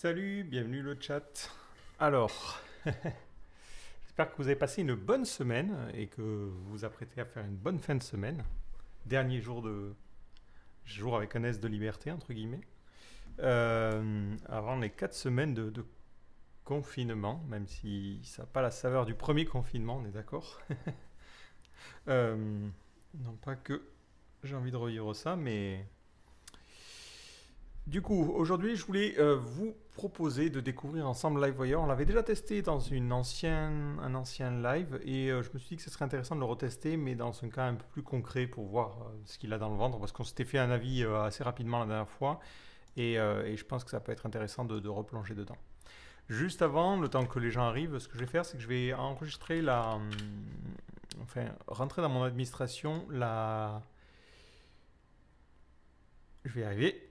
Salut, bienvenue le chat. Alors, j'espère que vous avez passé une bonne semaine et que vous vous apprêtez à faire une bonne fin de semaine. Dernier jour de jour avec un S de liberté entre guillemets. Euh, avant les quatre semaines de, confinement, même si ça n'a pas la saveur du premier confinement, on est d'accord. Euh, non pas que j'ai envie de revivre ça, mais du coup, aujourd'hui, je voulais euh, vous proposer de découvrir ensemble Live On l'avait déjà testé dans une ancienne, un ancien live et euh, je me suis dit que ce serait intéressant de le retester, mais dans un cas un peu plus concret pour voir euh, ce qu'il a dans le ventre, parce qu'on s'était fait un avis assez rapidement la dernière fois et, je pense que ça peut être intéressant de, replonger dedans. Juste avant, le temps que les gens arrivent, ce que je vais faire, c'est que je vais enregistrer la. Hum, enfin, rentrer dans mon administration la. Je vais y arriver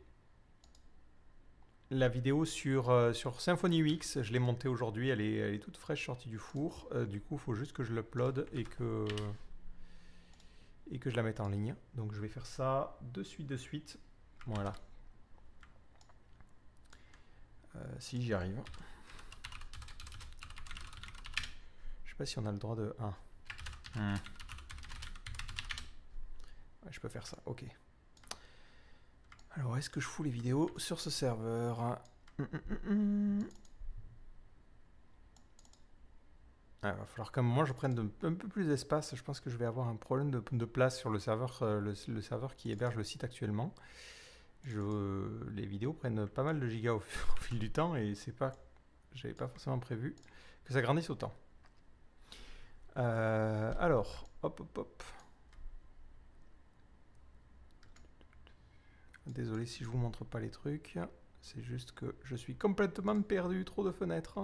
la vidéo sur, euh, sur Symfony UX. Je l'ai montée aujourd'hui, elle est, elle est, toute fraîche sortie du four. Euh, du coup, il faut juste que je l'upload et que, et que je la mette en ligne. Donc je vais faire ça de suite, de suite. Voilà. Euh, si j'y arrive. Je sais pas si on a le droit de... Hmm. je peux faire ça, ok. Alors, est-ce que je fous les vidéos sur ce serveur il hein hum, hum, hum, ah, va falloir un moi je prenne un peu plus d'espace. Je pense que je vais avoir un problème de, place sur le serveur, euh, le, serveur qui héberge le site actuellement. les vidéos prennent pas mal de gigas au, fil du temps et c'est pas, j'avais pas forcément prévu que ça grandisse autant. Euh, alors, hop, hop, hop. Désolé si je vous montre pas les trucs. C'est juste que je suis complètement perdu, trop de fenêtres.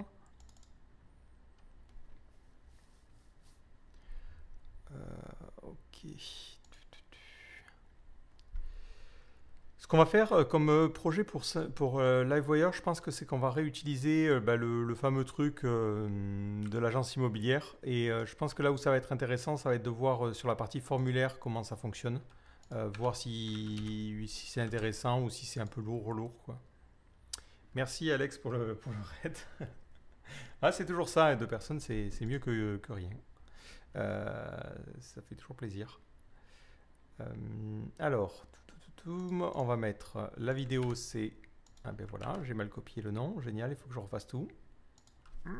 Euh, ok. Ce qu'on va faire euh, comme euh, projet pour, pour Live je pense que c'est qu'on va réutiliser bah, le, fameux truc de l'agence immobilière. Et je pense que là où ça va être intéressant, ça va être de voir sur la partie formulaire comment ça fonctionne. Euh, voir si, c'est intéressant ou si c'est un peu lourd, lourd. Quoi. Merci Alex pour le, raid. ah, c'est toujours ça, hein, deux personnes, c'est mieux que, rien. Euh, ça fait toujours plaisir. Euh, alors, on va mettre la vidéo, c'est... Ah ben voilà, j'ai mal copié le nom, génial, il faut que je refasse tout. Euh...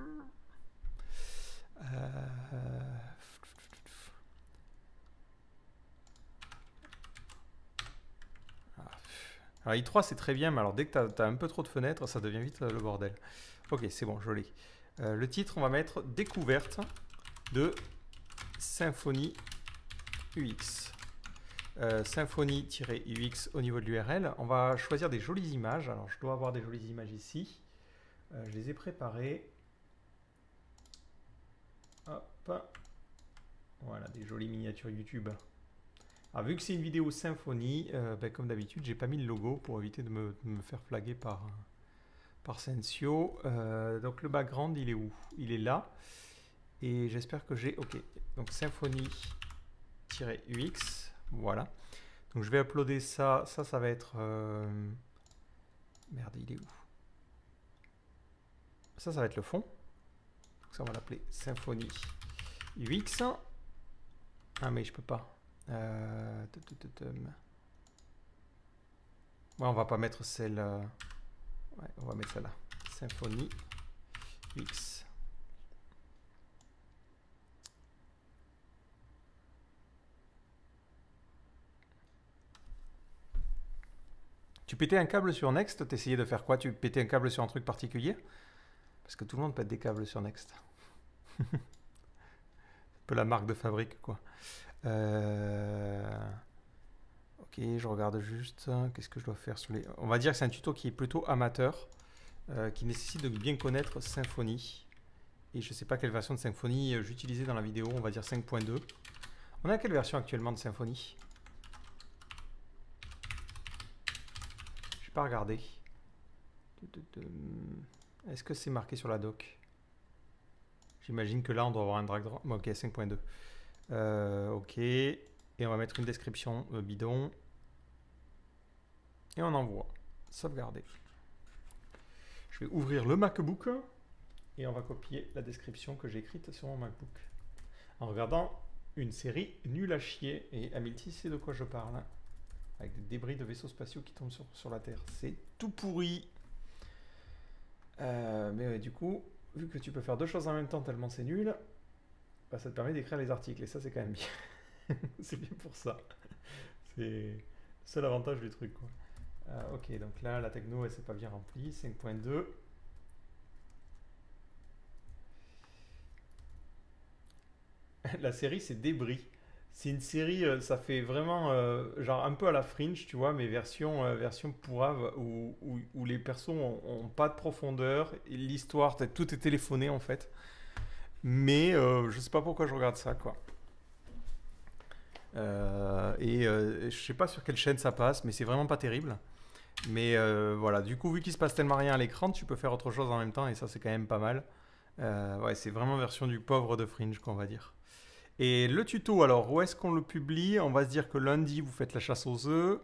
Alors I3 c'est très bien, mais alors dès que tu as, un peu trop de fenêtres, ça devient vite le bordel. Ok, c'est bon, joli. Euh, le titre, on va mettre Découverte de Symfony UX. Euh, Symfony-UX au niveau de l'URL. On va choisir des jolies images. Alors je dois avoir des jolies images ici. Euh, je les ai préparées. Hop. Voilà, des jolies miniatures YouTube. Ah, vu que c'est une vidéo symphonie, euh, ben, comme d'habitude, j'ai pas mis le logo pour éviter de me, faire flaguer par, par Sensio. Euh, donc le background, il est où Il est là. Et j'espère que j'ai... Ok, donc symphonie-ux. Voilà. Donc je vais uploader ça. Ça, ça va être... Euh, merde, il est où Ça, ça va être le fond. ça, on va l'appeler symphonie-ux. Ah mais je peux pas. Euh... on va pas mettre celle... Euh, ouais, on va mettre celle-là. Symphonie X. Tu pétais un câble sur Next T'essayais de faire quoi Tu pétais un câble sur un truc particulier Parce que tout le monde pète des câbles sur Next. un peu la marque de fabrique, quoi. Euh, ok, je regarde juste. Qu'est-ce que je dois faire sur les. On va dire que c'est un tuto qui est plutôt amateur, euh, qui nécessite de bien connaître Symfony. Et je ne sais pas quelle version de Symfony euh, j'utilisais dans la vidéo, on va dire 5.2. On a quelle version actuellement de Symfony Je vais pas regarder. Est-ce que c'est marqué sur la doc J'imagine que là, on doit avoir un drag drop. Ok, 5.2. Euh, ok. Et on va mettre une description euh, bidon. Et on envoie. Sauvegarder. Je vais ouvrir le MacBook et on va copier la description que j'ai écrite sur mon MacBook. En regardant une série nulle à chier, et Amilty c'est de quoi je parle, hein. avec des débris de vaisseaux spatiaux qui tombent sur, la Terre. C'est tout pourri. Euh, mais du coup, vu que tu peux faire deux choses en même temps tellement c'est nul, bah, ça te permet d'écrire les articles. Et ça, c'est quand même bien. c'est bien pour ça. C'est le seul avantage du truc. Euh, ok, donc là, la techno, elle s'est pas bien remplie. 5.2. la série, c'est Débris. C'est une série, euh, ça fait vraiment euh, genre un peu à la fringe, tu vois, mais version, version pourrave où, les persos ont, pas de profondeur. L'histoire, tout est téléphoné en fait. Mais euh, je sais pas pourquoi je regarde ça, quoi. Euh, et euh, je sais pas sur quelle chaîne ça passe, mais c'est vraiment pas terrible. Mais voilà, du coup, vu qu'il se passe tellement rien à l'écran, tu peux faire autre chose en même temps, et ça, c'est quand même pas mal. ouais, c'est vraiment version du pauvre de Fringe, qu'on va dire. Et le tuto, alors, où est-ce qu'on le publie On va se dire que lundi, vous faites la chasse aux œufs.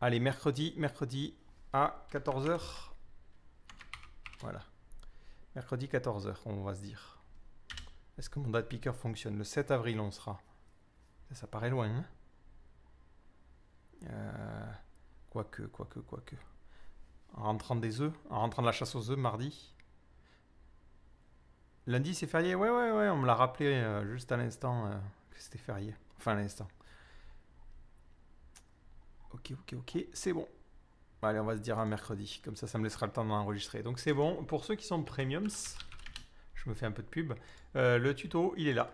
Allez, mercredi, mercredi à 14h. Voilà. Mercredi 14h, on va se dire. Est-ce que mon date picker fonctionne Le 7 avril, on sera. Ça, paraît loin. Hein euh, quoique, quoique, quoique. En rentrant des œufs, en rentrant de la chasse aux œufs mardi. Lundi, c'est férié. Ouais, ouais, ouais, on me l'a rappelé euh, juste à l'instant euh, que c'était férié. Enfin, à l'instant. Ok, ok, ok, c'est bon. Allez, on va se dire un mercredi. Comme ça, ça me laissera le temps d'enregistrer. Donc, c'est bon. Pour ceux qui sont premiums, je me fais un peu de pub. Euh, le tuto, il est là.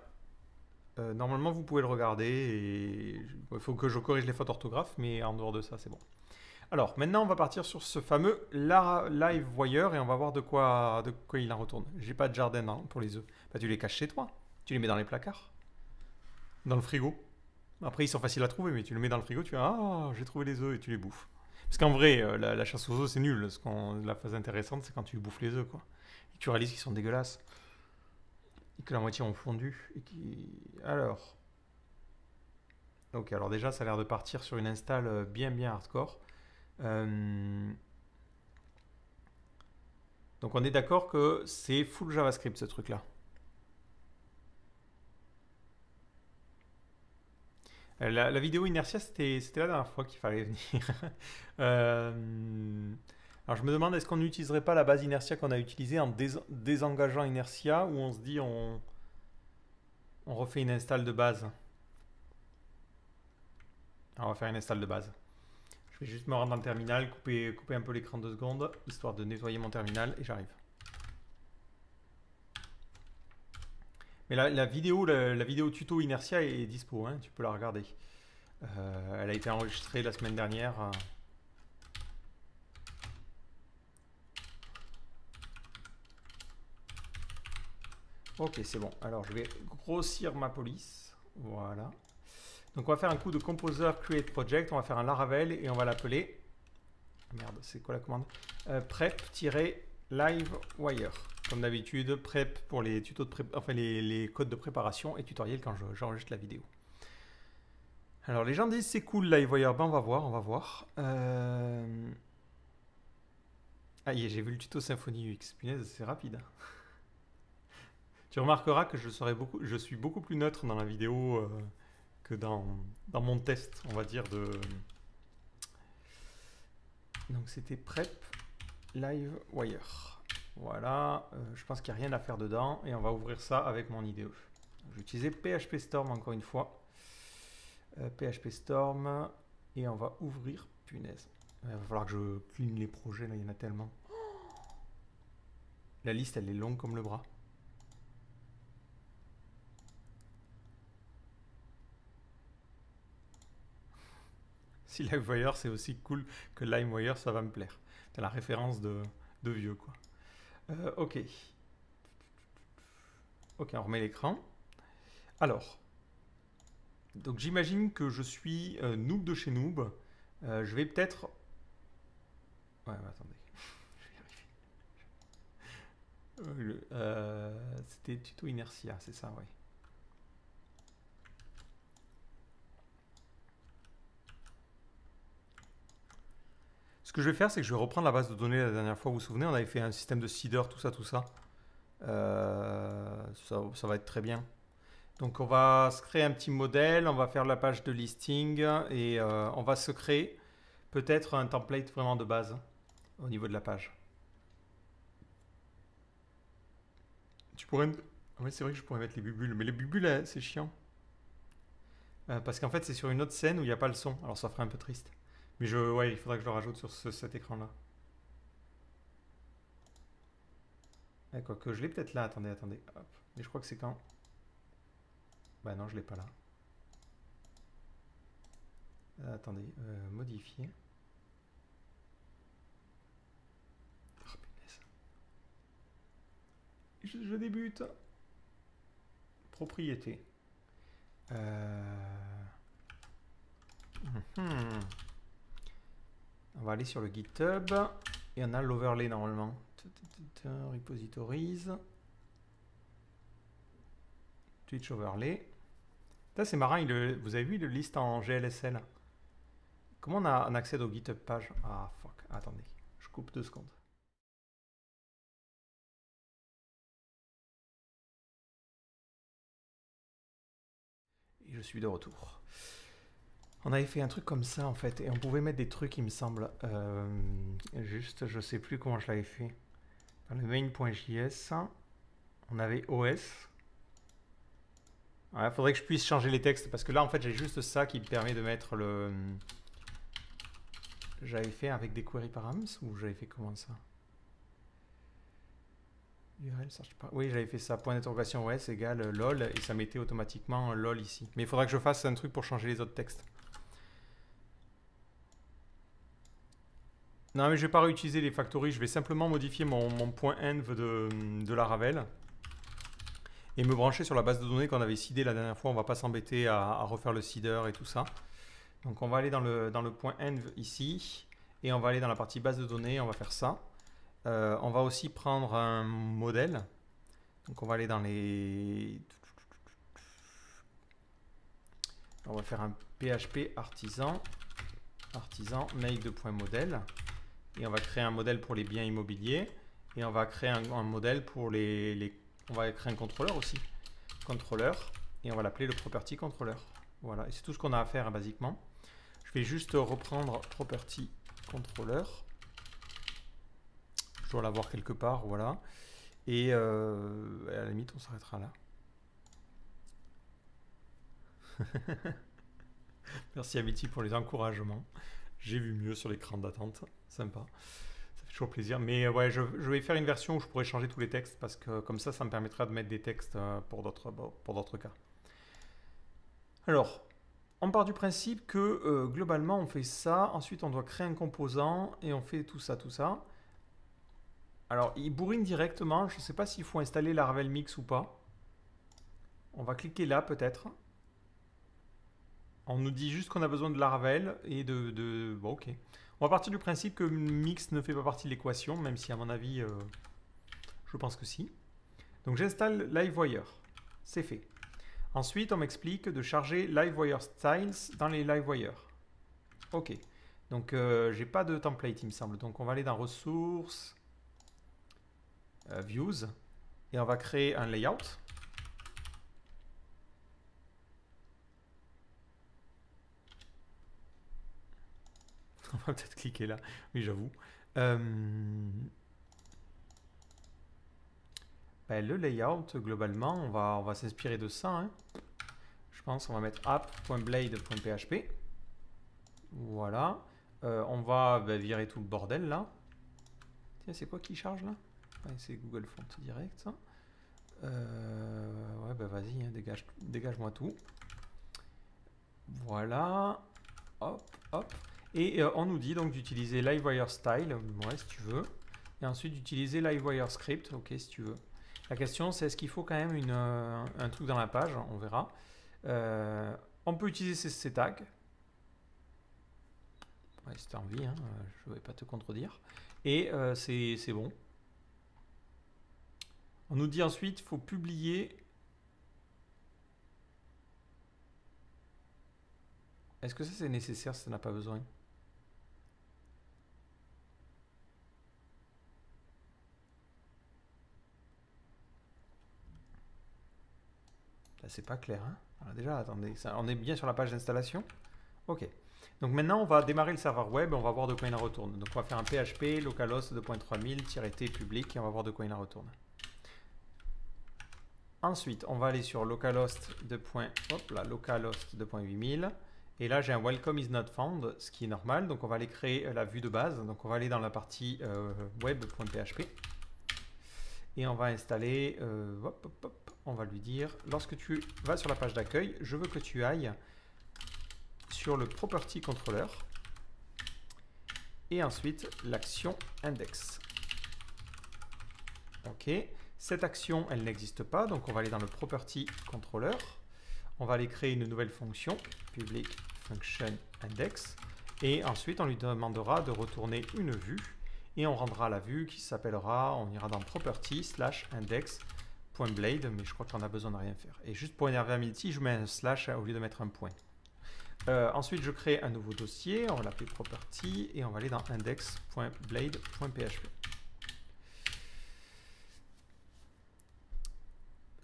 Euh, normalement, vous pouvez le regarder. Il faut que je corrige les fautes d'orthographe, mais en dehors de ça, c'est bon. Alors, maintenant, on va partir sur ce fameux Live Voyeur et on va voir de quoi, de quoi il en retourne. J'ai pas de jardin hein, pour les œufs. Bah, tu les caches chez toi. Tu les mets dans les placards. Dans le frigo. Après, ils sont faciles à trouver, mais tu le mets dans le frigo, tu as Ah, j'ai trouvé les œufs et tu les bouffes. Parce qu'en vrai, euh, la, chasse aux œufs, c'est nul. la phase intéressante, c'est quand tu bouffes les œufs, quoi. Et tu réalises qu'ils sont dégueulasses que la moitié ont fondu. Et Alors. donc alors déjà, ça a l'air de partir sur une install euh, bien, bien hardcore. Euh, donc on est d'accord que c'est full JavaScript ce truc-là. Euh, la, vidéo Inertia, c'était la dernière fois qu'il fallait venir. euh... Alors je me demande, est-ce qu'on n'utiliserait pas la base inertia qu'on a utilisée en désengageant inertia, où on se dit on, on refait une install de base On va faire une install de base. Je vais juste me rendre dans le terminal, couper, couper un peu l'écran deux secondes, histoire de nettoyer mon terminal, et j'arrive. Mais la, vidéo, la, vidéo tuto inertia est, dispo, hein, tu peux la regarder. Euh, elle a été enregistrée la semaine dernière. Euh, Ok, c'est bon. Alors, je vais grossir ma police. Voilà. Donc, on va faire un coup de Composer Create Project. On va faire un Laravel et on va l'appeler... Merde, c'est quoi la commande euh, Prep-LiveWire. Comme d'habitude, prep pour les tutos de les, codes de préparation et tutoriel quand j'enregistre la vidéo. Alors, les gens disent c'est cool LiveWire. Ben, on va voir, on va voir. Euh... Ah, j'ai vu le tuto Symfony UX. Punaise, c'est rapide. Hein. Tu remarqueras que je, serai beaucoup, je suis beaucoup plus neutre dans la vidéo euh, que dans, mon test, on va dire, de... Donc c'était prep live wire. Voilà, euh, je pense qu'il n'y a rien à faire dedans et on va ouvrir ça avec mon IDE. J'ai utilisé PHP Storm encore une fois. PHP euh, Storm et on va ouvrir, punaise. Il va falloir que je clean les projets, là il y en a tellement. La liste elle est longue comme le bras. si LiveWire c'est aussi cool que LimeWire, ça va me plaire. C'est la référence de, vieux, quoi. Euh, ok. Ok, on remet l'écran. Alors, donc j'imagine que je suis euh, noob de chez noob. Euh, je vais peut-être... Ouais, attendez. je vais C'était tuto inertia, c'est ça, oui. Ce que je vais faire, c'est que je vais reprendre la base de données la dernière fois. Vous vous souvenez, on avait fait un système de seeder, tout ça, tout ça. Euh, ça, va être très bien. Donc on va se créer un petit modèle, on va faire la page de listing et euh, on va se créer peut-être un template vraiment de base au niveau de la page. Tu pourrais... Oui, c'est vrai que je pourrais mettre les bulles, mais les bulles, euh, c'est chiant. parce qu'en fait, c'est sur une autre scène où il n'y a pas le son, alors ça ferait un peu triste. Mais je, ouais, il faudrait que je le rajoute sur cet écran-là. Quoique, que je l'ai peut-être là, attendez, attendez. Hop. Mais je crois que c'est quand Bah non, je l'ai pas là. Euh, attendez, euh, modifier. Oh, je, débute. Propriété. Euh... Hmm, hmm. On va aller sur le GitHub. et on a l'overlay normalement. Repositories. Twitch overlay. Ça c'est marrant, vous avez vu le liste en GLSL Comment on, a, un accès au GitHub page Ah fuck, attendez, je coupe deux secondes. Et je suis de retour. On avait fait un truc comme ça en fait, et on pouvait mettre des trucs, il me semble. Euh, juste, je sais plus comment je l'avais fait. Dans le main.js, on avait OS. Il faudrait que je puisse changer les textes parce que là en fait j'ai juste ça qui me permet de mettre le. J'avais fait avec des query params ou j'avais fait comment ça Oui, j'avais fait ça. Point d'interrogation OS égale euh, lol et ça mettait automatiquement euh, lol ici. Mais il faudra que je fasse un truc pour changer les autres textes. Non, mais je vais pas réutiliser les factories. Je vais simplement modifier mon, point env de, la Ravel et me brancher sur la base de données qu'on avait seedée la dernière fois. On va pas s'embêter à, refaire le seeder et tout ça. Donc on va aller dans le, dans le point env ici et on va aller dans la partie base de données. On va faire ça. Euh, on va aussi prendre un modèle. Donc on va aller dans les... On va faire un PHP artisan, artisan make de point modèle et on va créer un modèle pour les biens immobiliers et on va créer un, modèle pour les, on va créer un contrôleur aussi contrôleur et on va l'appeler le property controller voilà et c'est tout ce qu'on a à faire basiquement je vais juste reprendre property controller je dois l'avoir quelque part voilà et euh, à la limite on s'arrêtera là Merci Abiti pour les encouragements j'ai vu mieux sur l'écran d'attente. Sympa. Ça fait toujours plaisir. Mais euh, ouais, je, vais faire une version où je pourrais changer tous les textes parce que comme ça, ça me permettra de mettre des textes euh, pour d'autres cas. Alors, on part du principe que euh, globalement, on fait ça. Ensuite, on doit créer un composant et on fait tout ça, tout ça. Alors, il bourrine directement. Je ne sais pas s'il faut installer Laravel Mix ou pas. On va cliquer là peut-être. On nous dit juste qu'on a besoin de Laravel et de, Bon, ok. On va partir du principe que Mix ne fait pas partie de l'équation, même si à mon avis, euh, je pense que si. Donc j'installe LiveWire. C'est fait. Ensuite, on m'explique de charger LiveWire Styles dans les LiveWire. Ok. Donc euh, j'ai pas de template, il me semble. Donc on va aller dans Ressources, euh, Views, et on va créer un layout. On va peut-être cliquer là. Oui, j'avoue. Euh, ben le layout, globalement, on va, va s'inspirer de ça. Hein. Je pense qu'on va mettre app.blade.php. Voilà. Euh, on va ben, virer tout le bordel là. Tiens, c'est quoi qui charge là C'est Google Font direct. Euh, ouais, ben vas-y, hein, dégage, dégage-moi tout. Voilà. Hop, hop. Et euh, on nous dit donc d'utiliser Livewire Style, ouais, si tu veux. Et ensuite d'utiliser Livewire Script, ok, si tu veux. La question, c'est est-ce qu'il faut quand même euh, un truc dans la page On verra. Euh, on peut utiliser ces, tags. si tu as envie, hein, je ne vais pas te contredire. Et c'est bon. On nous dit ensuite, il faut publier Est-ce que ça c'est nécessaire si ça n'a pas besoin Là, bah, c'est pas clair. Hein. déjà, attendez, on est bien sur la page d'installation Ok. Donc maintenant, on va démarrer le serveur web et on va voir de quoi il en retourne. Donc on va faire un PHP localhost 2.3000-t public et on va voir de quoi il en retourne. Ensuite, on va aller sur localhost 2.8000 localhost et là, j'ai un welcome is not found, ce qui est normal. Donc on va aller créer euh, la vue de base. Donc on va aller dans la partie euh, web.php et on va installer euh, on va lui dire, lorsque tu vas sur la page d'accueil, je veux que tu ailles sur le Property Controller et ensuite l'action Index. OK. Cette action, elle n'existe pas, donc on va aller dans le Property Controller. On va aller créer une nouvelle fonction, Public Function Index. Et ensuite, on lui demandera de retourner une vue. Et on rendra la vue qui s'appellera, on ira dans Property slash Index point blade, mais je crois qu'on a besoin de rien faire. Et juste pour énerver Amity, je mets un slash au lieu de mettre un point. Euh, ensuite, je crée un nouveau dossier, on va l'appeler property, et on va aller dans index.blade.php.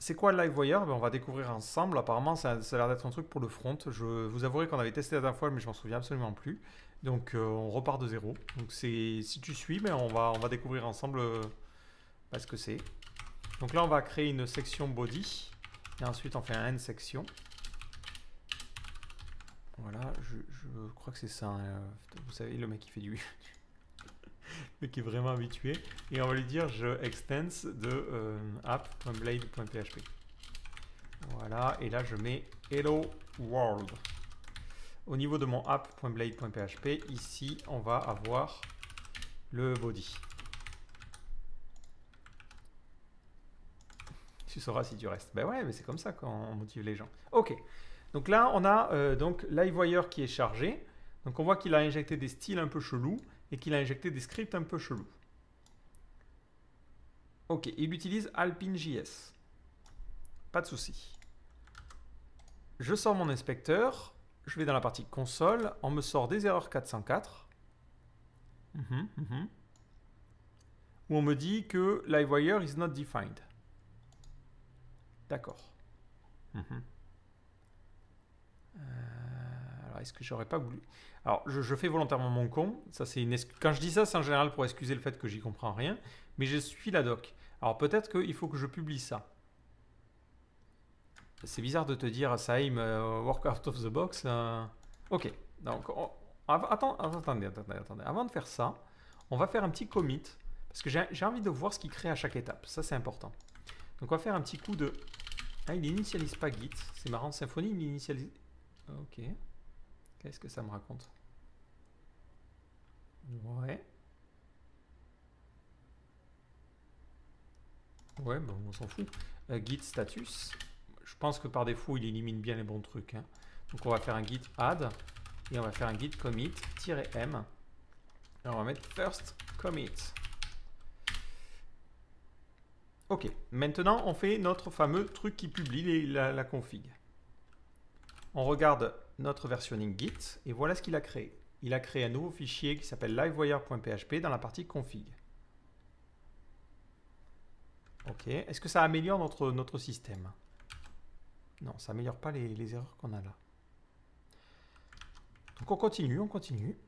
C'est quoi LiveWire ben, On va découvrir ensemble. Apparemment, ça, a l'air d'être un truc pour le front. Je vous avouerai qu'on avait testé la dernière fois, mais je m'en souviens absolument plus. Donc, euh, on repart de zéro. Donc, si tu suis, mais ben, on, va, on va découvrir ensemble euh, ben, ce que c'est. Donc là, on va créer une section body. Et ensuite, on fait un end section. Voilà, je, crois que c'est ça. Hein. Vous savez, le mec qui fait du... mais qui est vraiment habitué. Et on va lui dire je extends de euh, app.blade.php. Voilà, et là je mets hello world. Au niveau de mon app.blade.php, ici on va avoir le body. tu sauras si tu restes. Ben ouais, mais c'est comme ça qu'on motive les gens. Ok. Donc là, on a euh, LiveWire qui est chargé. Donc on voit qu'il a injecté des styles un peu chelous et qu'il a injecté des scripts un peu chelous. Ok, il utilise AlpineJS. Pas de souci. Je sors mon inspecteur. Je vais dans la partie console. On me sort des erreurs 404. Mhm, mhm. Où on me dit que LiveWire is not defined. D'accord. Mhm. Euh, alors, est-ce que j'aurais pas voulu. Alors, je, fais volontairement mon con. Ça, c'est une Quand je dis ça, c'est en général pour excuser le fait que j'y comprends rien. Mais je suis la doc. Alors, peut-être qu'il faut que je publie ça. C'est bizarre de te dire, Saïm, euh, work out of the box. Euh. Ok. Donc, on... attendez, attendez, attendez. Avant de faire ça, on va faire un petit commit. Parce que j'ai envie de voir ce qu'il crée à chaque étape. Ça, c'est important. Donc on va faire un petit coup de... Ah, il n'initialise pas Git. C'est marrant, Symfony, il initialise... Ok. Qu'est-ce que ça me raconte Ouais. Ouais, bon, on s'en fout. Euh, git status. Je pense que par défaut, il élimine bien les bons trucs. Hein. Donc on va faire un git add. Et on va faire un git commit-m. Alors on va mettre first commit. Ok, maintenant on fait notre fameux truc qui publie la, config. On regarde notre versionning git et voilà ce qu'il a créé. Il a créé un nouveau fichier qui s'appelle livewire.php dans la partie config. Ok, est-ce que ça améliore notre, notre système Non, ça améliore pas les erreurs qu'on a là. Donc on continue, on continue.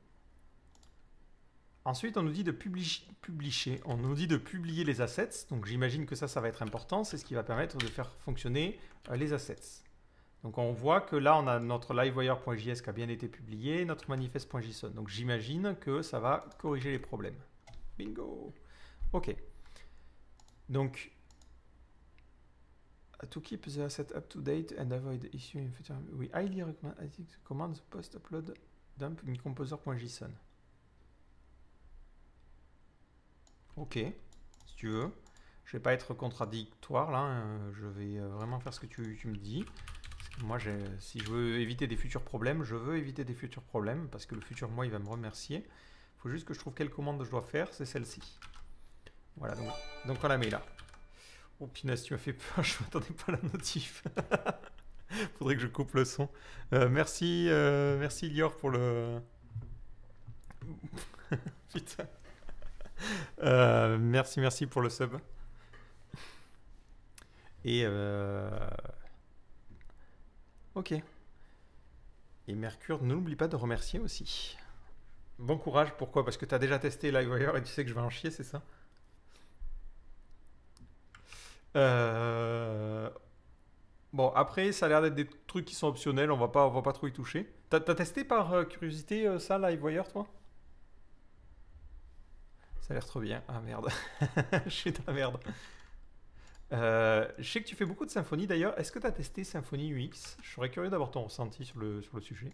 Ensuite, on nous dit de publier, on nous dit de publier les assets. Donc j'imagine que ça, ça va être important. C'est ce qui va permettre de faire fonctionner euh, les assets. Donc on voit que là, on a notre livewire.js qui a bien été publié, notre manifest.json. Donc j'imagine que ça va corriger les problèmes. Bingo Ok. Donc, to keep the asset up to date and avoid issues in future, we highly recommend commands post-upload dump in composer.json. Ok, si tu veux. Je vais pas être contradictoire là, hein. je vais euh, vraiment faire ce que tu, me dis. Moi, si je veux éviter des futurs problèmes, je veux éviter des futurs problèmes parce que le futur moi, il va me remercier. Il faut juste que je trouve quelle commande je dois faire, c'est celle-ci. Voilà, donc, on la met là. Oh pinasse, tu m'as fait peur, je m'attendais pas à la notif. Il Faudrait que je coupe le son. Euh, merci, euh, merci Lior pour le... Putain. Euh, merci, merci pour le sub. Et. Euh... Ok. Et Mercure, ne l'oublie pas de remercier aussi. Bon courage, pourquoi Parce que tu as déjà testé LiveWire et tu sais que je vais en chier, c'est ça euh... Bon, après, ça a l'air d'être des trucs qui sont optionnels, on va pas, on va pas trop y toucher. T'as testé par euh, curiosité euh, ça, LiveWire, toi ça a l'air trop bien. Ah merde. Je suis de merde. Euh, je sais que tu fais beaucoup de Symfony d'ailleurs. Est-ce que tu as testé Symfony UX Je serais curieux d'avoir ton ressenti sur le, sujet.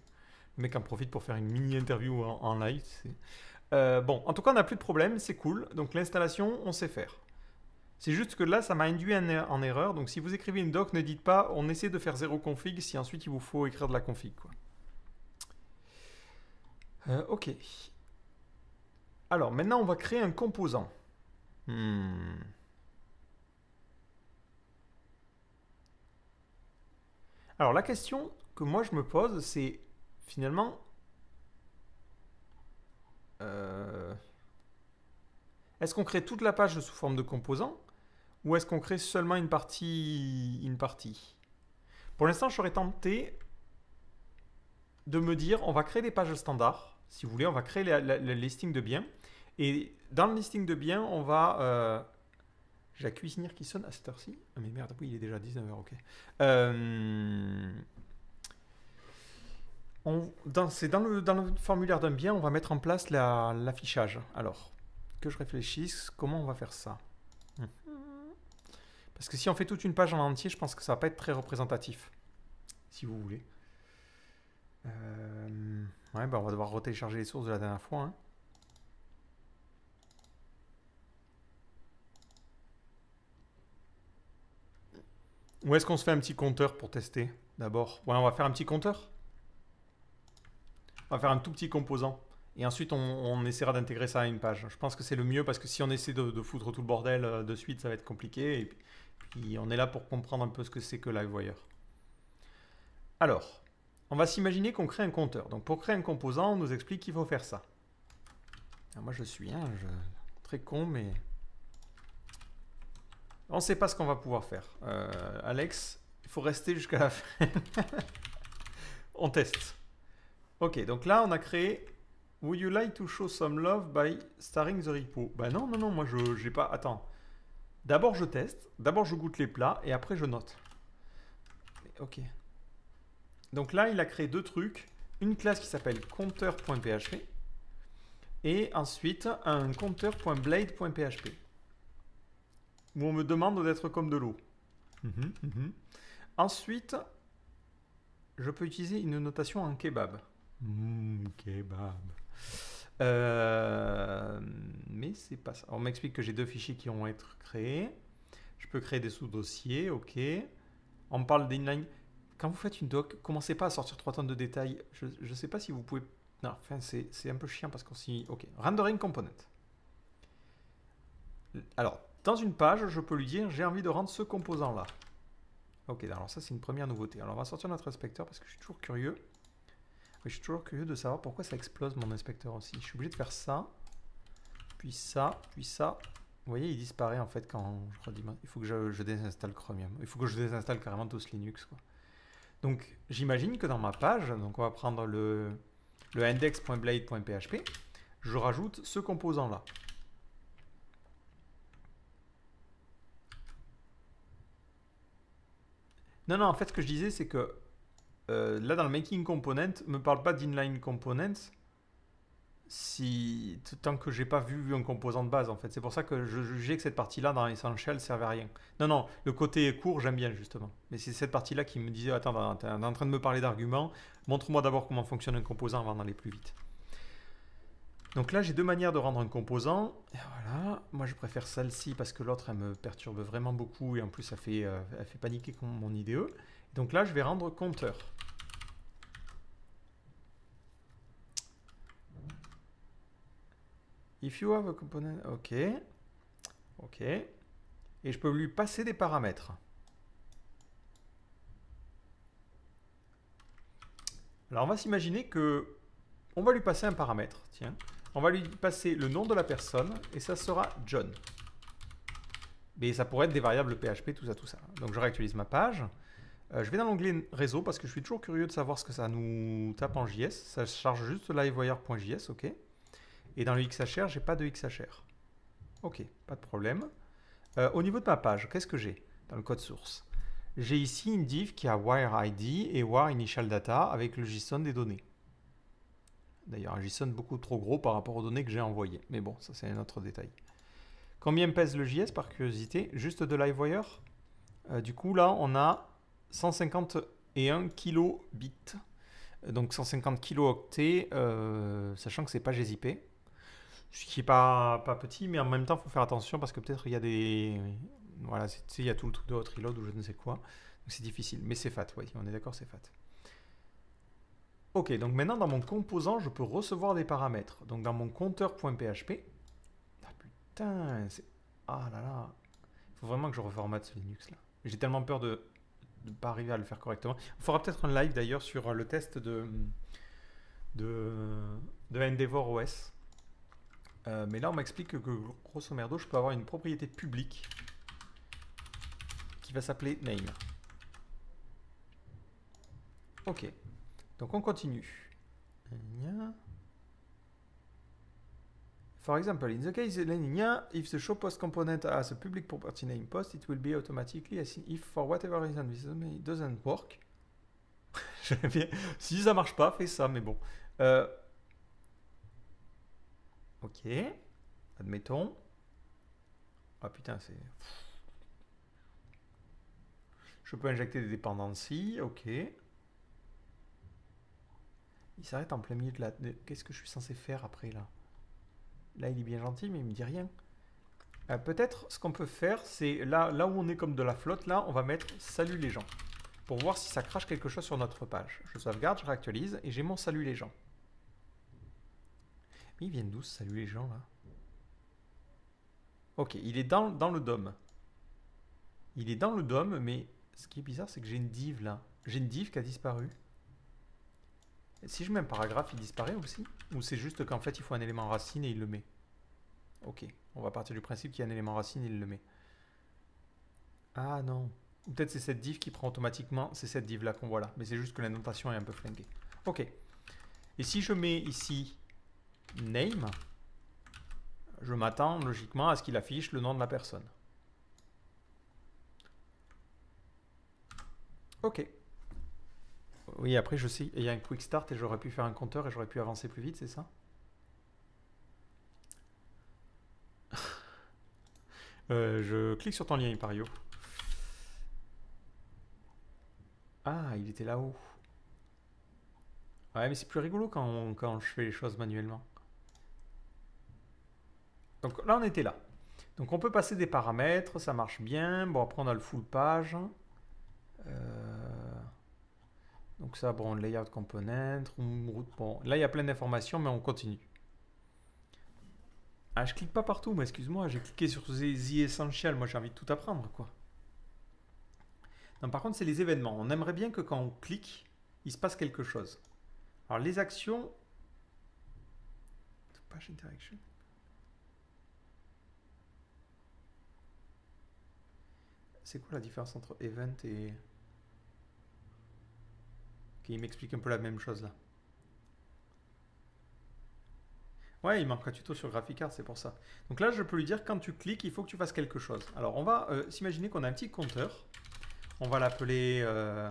Le mec en profite pour faire une mini interview en, live. Euh, bon, en tout cas, on n'a plus de problème, c'est cool. Donc l'installation, on sait faire. C'est juste que là, ça m'a induit en, erreur. Donc si vous écrivez une doc, ne dites pas on essaie de faire zéro config si ensuite il vous faut écrire de la config. Quoi. Euh, ok. Alors, maintenant, on va créer un composant. Hmm. Alors, la question que moi je me pose, c'est finalement... Euh, est-ce qu'on crée toute la page sous forme de composant ou est-ce qu'on crée seulement une partie, une partie Pour l'instant, j'aurais tenté de me dire, on va créer des pages standards. Si vous voulez, on va créer la, listing de biens. Et dans le listing de biens, on va. J'ai euh, la cuisinière qui sonne à cette heure-ci. Ah, mais merde, oui, il est déjà 19h, ok. Euh, dans, c'est dans le, formulaire d'un bien, on va mettre en place l'affichage. Alors, que je réfléchisse, comment on va faire ça hmm. Parce que si on fait toute une page en entier, je pense que ça va pas être très représentatif. Si vous voulez. Euh, ouais, bah on va devoir retélécharger les sources de la dernière fois. Hein. Où est-ce qu'on se fait un petit compteur pour tester d'abord Ouais, on va faire un petit compteur. On va faire un tout petit composant. Et ensuite, on, essaiera d'intégrer ça à une page. Je pense que c'est le mieux parce que si on essaie de, foutre tout le bordel euh, de suite, ça va être compliqué. Et puis, on est là pour comprendre un peu ce que c'est que LiveWire. Alors, on va s'imaginer qu'on crée un compteur. Donc pour créer un composant, on nous explique qu'il faut faire ça. moi je suis, un, hein, je... très con, mais on ne sait pas ce qu'on va pouvoir faire. Euh, Alex, il faut rester jusqu'à la fin. on teste. Ok, donc là, on a créé Would you like to show some love by starring the repo Bah non, non, non, moi, je n'ai pas... Attends. D'abord, je teste. D'abord, je goûte les plats et après, je note. Ok. Donc là, il a créé deux trucs. Une classe qui s'appelle compteur.php et ensuite un compteur.blade.php où on me demande d'être comme de l'eau. Mhm, mhm. Ensuite, je peux utiliser une notation en kebab. Mmh, kebab. Euh, mais c'est pas ça. On m'explique que j'ai deux fichiers qui vont être créés. Je peux créer des sous-dossiers, ok. On parle d'inline. Quand vous faites une doc, commencez pas à sortir trois tonnes de détails. Je ne sais pas si vous pouvez. Non, enfin, c'est un peu chiant parce qu'on s'y. Ok. Rendering component. Alors, dans une page, je peux lui dire j'ai envie de rendre ce composant-là. Ok, alors ça c'est une première nouveauté. Alors on va sortir notre inspecteur parce que je suis toujours curieux. je suis toujours curieux de savoir pourquoi ça explose mon inspecteur aussi. Je suis obligé de faire ça, puis ça, puis ça. Vous voyez, il disparaît en fait quand je redis. Il faut que je, désinstalle Chromium. Il faut que je désinstalle carrément tous Linux. Quoi. Donc j'imagine que dans ma page, donc on va prendre le, le index.blade.php, je rajoute ce composant là. Non, non, en fait, ce que je disais, c'est que euh, là, dans le making component, me parle pas d'inline components si tant que j'ai pas vu un composant de base en fait. C'est pour ça que je jugeais que cette partie-là dans Essential servait à rien. Non non, le côté court j'aime bien justement. Mais c'est cette partie-là qui me disait attends, es en train de me parler d'arguments. Montre-moi d'abord comment fonctionne un composant avant d'aller plus vite. Donc là, j'ai deux manières de rendre un composant. voilà, moi je préfère celle-ci parce que l'autre, elle me perturbe vraiment beaucoup et en plus, ça fait, euh, fait paniquer mon IDE. Donc là, je vais rendre compteur. If you have a component... OK. OK. Et je peux lui passer des paramètres. Alors on va s'imaginer que on va lui passer un paramètre, tiens. On va lui passer le nom de la personne et ça sera John. Mais ça pourrait être des variables PHP, tout ça, tout ça. Donc je réactualise ma page. Euh, je vais dans l'onglet réseau parce que je suis toujours curieux de savoir ce que ça nous tape en JS. Ça charge juste livewire.js, ok. Et dans le XHR, j'ai pas de XHR. Ok, pas de problème. Euh, au niveau de ma page, qu'est-ce que j'ai dans le code source J'ai ici une div qui a wire ID et wire initial data avec le JSON des données. D'ailleurs, JSON beaucoup trop gros par rapport aux données que j'ai envoyées. Mais bon, ça c'est un autre détail. Combien pèse le JS par curiosité Juste de LiveWire euh, Du coup, là, on a 151 kilobits. Euh, donc 150 kilooctets, octets euh, sachant que c'est pas GZP. Ce qui n'est pas, pas petit, mais en même temps, il faut faire attention parce que peut-être il y a des. Voilà, il y a tout le truc de hot reload ou je ne sais quoi. Donc c'est difficile. Mais c'est fat, oui, on est d'accord, c'est fat. Ok, donc maintenant dans mon composant, je peux recevoir des paramètres. Donc dans mon compteur.php, ah putain, c'est... Ah là là, il faut vraiment que je reformate ce Linux là. J'ai tellement peur de ne pas arriver à le faire correctement. Il faudra peut-être un live d'ailleurs sur euh, le test de, de, de Endeavor OS. Euh, mais là, on m'explique que grosso merdo, je peux avoir une propriété publique qui va s'appeler name. Ok, donc on continue. For example, in the case Leninia, if the show post component has a public property name post, it will be automatically assigned if for whatever reason this doesn't work. si ça marche pas, fais ça, mais bon. Euh, ok, admettons. Ah putain, c'est. Je peux injecter des dépendances, ok. Il s'arrête en plein milieu de la... Qu'est-ce que je suis censé faire après, là Là, il est bien gentil, mais il me dit rien. Euh, peut-être, ce qu'on peut faire, c'est... Là, là où on est comme de la flotte, là, on va mettre « Salut les gens » pour voir si ça crache quelque chose sur notre page. Je sauvegarde, je réactualise, et j'ai mon « Salut les gens ». Mais ils viennent d'où, « Salut les gens », là Ok, il est dans, dans le dôme. Il est dans le dôme, mais ce qui est bizarre, c'est que j'ai une div, là. J'ai une div qui a disparu. Si je mets un paragraphe, il disparaît aussi Ou c'est juste qu'en fait, il faut un élément racine et il le met Ok, on va partir du principe qu'il y a un élément racine et il le met. Ah non peut-être c'est cette div qui prend automatiquement, c'est cette div là qu'on voit là. Mais c'est juste que la notation est un peu flinguée. Ok. Et si je mets ici name, je m'attends logiquement à ce qu'il affiche le nom de la personne. Ok. Oui, après, je sais, il y a un quick start et j'aurais pu faire un compteur et j'aurais pu avancer plus vite, c'est ça euh, Je clique sur ton lien, Ipario. Ah, il était là-haut. Ouais, mais c'est plus rigolo quand, quand je fais les choses manuellement. Donc là, on était là. Donc on peut passer des paramètres, ça marche bien. Bon, après, on a le full page. Euh... Donc ça, bon, layout component, route. Bon, là, il y a plein d'informations, mais on continue. Ah, je clique pas partout, mais excuse-moi, j'ai cliqué sur The Essential. Moi, j'ai envie de tout apprendre, quoi. Non, par contre, c'est les événements. On aimerait bien que quand on clique, il se passe quelque chose. Alors, les actions... Page interaction. C'est quoi la différence entre event et il m'explique un peu la même chose là. Ouais, il manque un tuto sur GraphicArt, c'est pour ça. Donc là, je peux lui dire quand tu cliques, il faut que tu fasses quelque chose. Alors on va euh, s'imaginer qu'on a un petit compteur. On va l'appeler euh,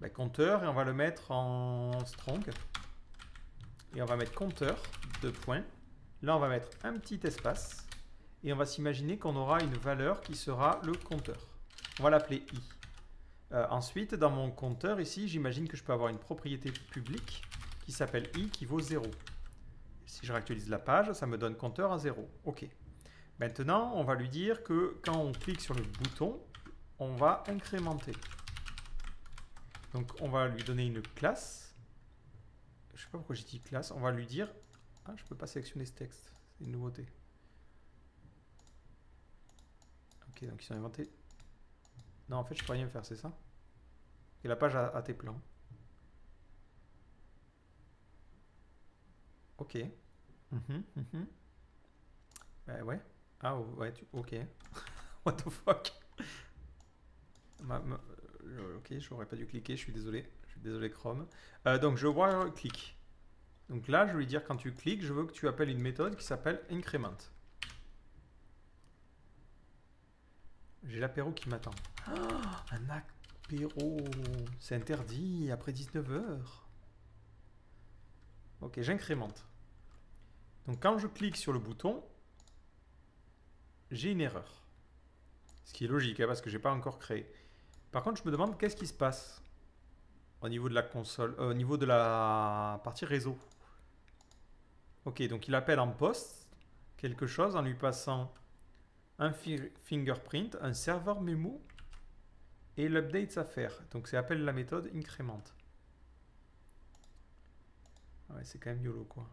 ben, compteur et on va le mettre en strong. Et on va mettre compteur, de points. Là, on va mettre un petit espace. Et on va s'imaginer qu'on aura une valeur qui sera le compteur. On va l'appeler i. Euh, ensuite, dans mon compteur ici, j'imagine que je peux avoir une propriété publique qui s'appelle i qui vaut 0. Si je réactualise la page, ça me donne compteur à 0. OK. Maintenant, on va lui dire que quand on clique sur le bouton, on va incrémenter. Donc on va lui donner une classe. Je ne sais pas pourquoi j'ai dit classe. On va lui dire... Ah, je ne peux pas sélectionner ce texte. C'est une nouveauté. Ok, donc ils ont inventé non, en fait, je peux rien faire, c'est ça Et la page a, tes plans. Ok. Mhm, mhm. Ben ouais. Ah ouais, ok. What the fuck euh, Ok, j'aurais pas dû cliquer, je suis désolé. Je suis désolé Chrome. Euh, donc je vois euh, clic. Donc là, je vais lui dire quand tu cliques, je veux que tu appelles une méthode qui s'appelle increment. J'ai l'apéro qui m'attend. Ah un apéro C'est interdit après 19h. Ok, j'incrémente. Donc quand je clique sur le bouton, j'ai une erreur. Ce qui est logique, hein, parce que je n'ai pas encore créé. Par contre, je me demande qu'est-ce qui se passe au niveau de la console, euh, au niveau de la partie réseau. Ok, donc il appelle en poste quelque chose en lui passant un fingerprint, un serveur Memo et l'update à faire. Donc c'est appelle la méthode increment. Ah ouais, c'est quand même YOLO quoi.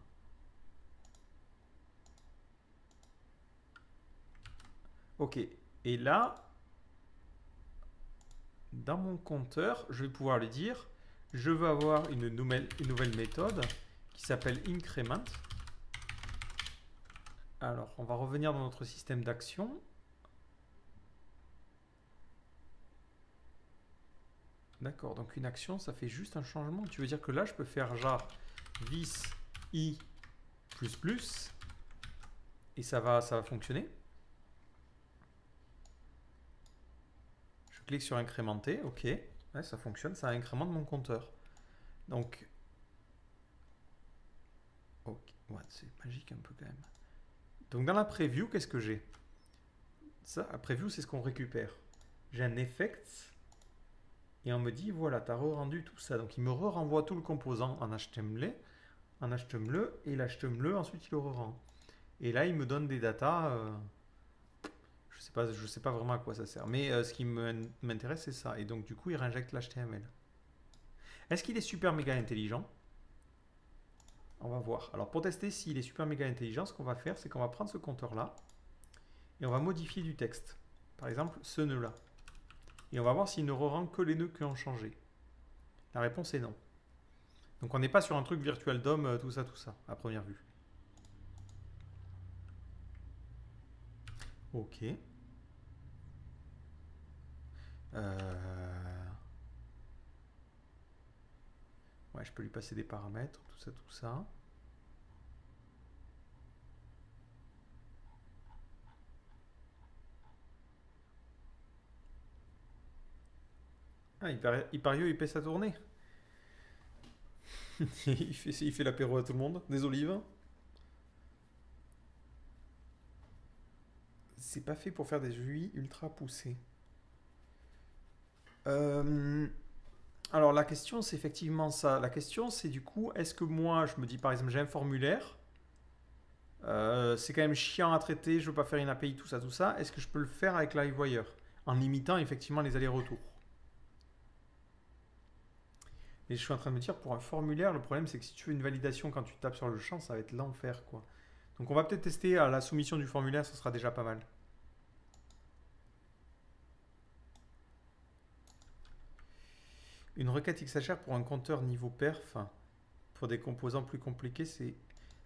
Ok, et là, dans mon compteur, je vais pouvoir lui dire, je vais avoir une nouvelle, une nouvelle méthode qui s'appelle increment. Alors, on va revenir dans notre système d'action. D'accord, donc une action, ça fait juste un changement. Tu veux dire que là, je peux faire jar vis i plus plus et ça va, ça va fonctionner. Je clique sur incrémenter, ok. Ouais, ça fonctionne, ça incrémente mon compteur. Donc, ok, ouais, c'est magique un peu quand même. Donc dans la preview, qu'est-ce que j'ai Ça, la preview, c'est ce qu'on récupère. J'ai un effect et on me dit, voilà, tu as re-rendu tout ça. Donc il me re-renvoie tout le composant en HTML, en HTML, et l'HTML, ensuite il le re-rend. Et là, il me donne des datas. Euh, je ne sais, pas, sais pas vraiment à quoi ça sert. Mais euh, ce qui m'intéresse, c'est ça. Et donc, du coup, il réinjecte l'HTML. Est-ce qu'il est super méga intelligent on va voir. Alors pour tester s'il est super méga intelligent, ce qu'on va faire, c'est qu'on va prendre ce compteur-là et on va modifier du texte. Par exemple, ce nœud-là. Et on va voir s'il ne rend que les nœuds qui ont changé. La réponse est non. Donc on n'est pas sur un truc virtuel d'homme, euh, tout ça, tout ça, à première vue. Ok. Euh... Ouais, je peux lui passer des paramètres, tout ça, tout ça. Ah, parieux, il pèse sa tournée. il fait, fait l'apéro à tout le monde, des olives. C'est pas fait pour faire des jus ultra poussés. Euh... Alors la question, c'est effectivement ça. La question, c'est du coup, est-ce que moi, je me dis par exemple, j'ai un formulaire, euh, c'est quand même chiant à traiter, je veux pas faire une API, tout ça, tout ça. Est-ce que je peux le faire avec LiveWire en limitant effectivement les allers-retours Et je suis en train de me dire, pour un formulaire, le problème, c'est que si tu veux une validation quand tu tapes sur le champ, ça va être l'enfer, quoi. Donc on va peut-être tester à la soumission du formulaire, ce sera déjà pas mal. Une requête XHR pour un compteur niveau perf, pour des composants plus compliqués, c'est...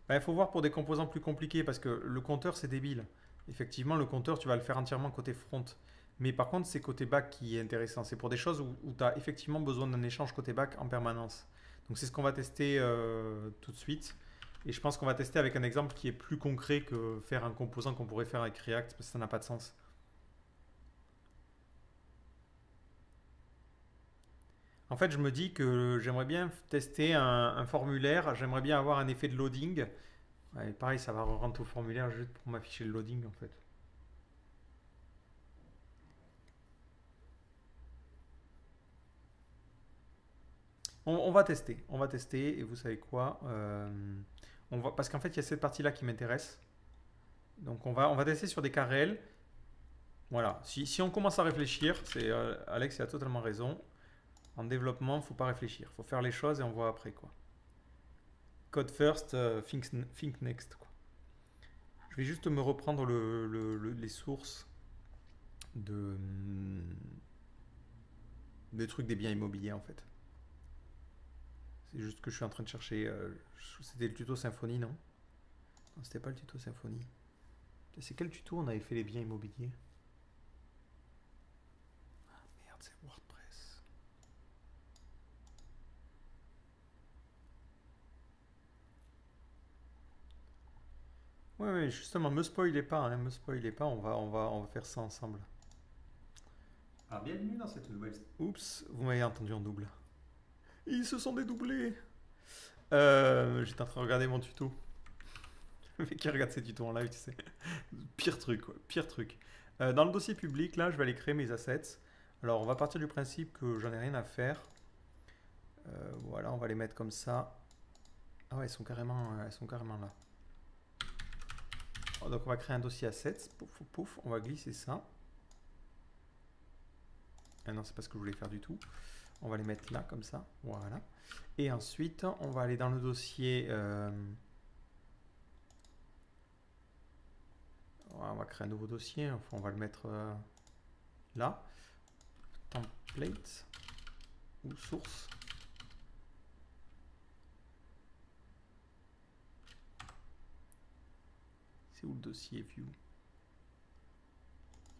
Bah, il faut voir pour des composants plus compliqués, parce que le compteur, c'est débile. Effectivement, le compteur, tu vas le faire entièrement côté front. Mais par contre, c'est côté back qui est intéressant. C'est pour des choses où, tu as effectivement besoin d'un échange côté back en permanence. Donc c'est ce qu'on va tester euh, tout de suite. Et je pense qu'on va tester avec un exemple qui est plus concret que faire un composant qu'on pourrait faire avec React, parce que ça n'a pas de sens. En fait, je me dis que j'aimerais bien tester un, formulaire, j'aimerais bien avoir un effet de loading. pareil, ça va rendre au formulaire juste pour m'afficher le loading en fait. On, va tester, on va tester et vous savez quoi euh, on va, Parce qu'en fait, il y a cette partie-là qui m'intéresse. Donc on va, on va tester sur des cas réels. Voilà, si, on commence à réfléchir, c'est euh, Alex a totalement raison, en développement, faut pas réfléchir, faut faire les choses et on voit après quoi. Code first, euh, think, next. Je vais juste me reprendre les sources de hum, des trucs des biens immobiliers en fait. C'est juste que je suis en train de chercher. Euh, c'était le tuto Symfony, non Non, c'était pas le tuto Symfony. C'est quel tuto on avait fait les biens immobiliers Ah merde, c'est Word. Oui, justement, me spoilez pas, hein, me spoilez pas, on va, on, va, on faire ça ensemble. Alors, ah, bienvenue dans cette nouvelle. Oups, vous m'avez entendu en double. Ils se sont dédoublés euh, J'étais en train de regarder mon tuto. Mais qui regarde ses tutos en live, tu sais. Pire truc, quoi, pire truc. Euh, dans le dossier public, là, je vais aller créer mes assets. Alors, on va partir du principe que j'en ai rien à faire. Euh, voilà, on va les mettre comme ça. Ah ouais, ils sont carrément, elles sont carrément là. Oh, donc on va créer un dossier assets, pouf, pouf, on va glisser ça. Ah non, c'est pas ce que je voulais faire du tout. On va les mettre là, comme ça, voilà. Et ensuite, on va aller dans le dossier... Euh, on va créer un nouveau dossier, on va le mettre euh, là. Template ou source. C'est où le dossier View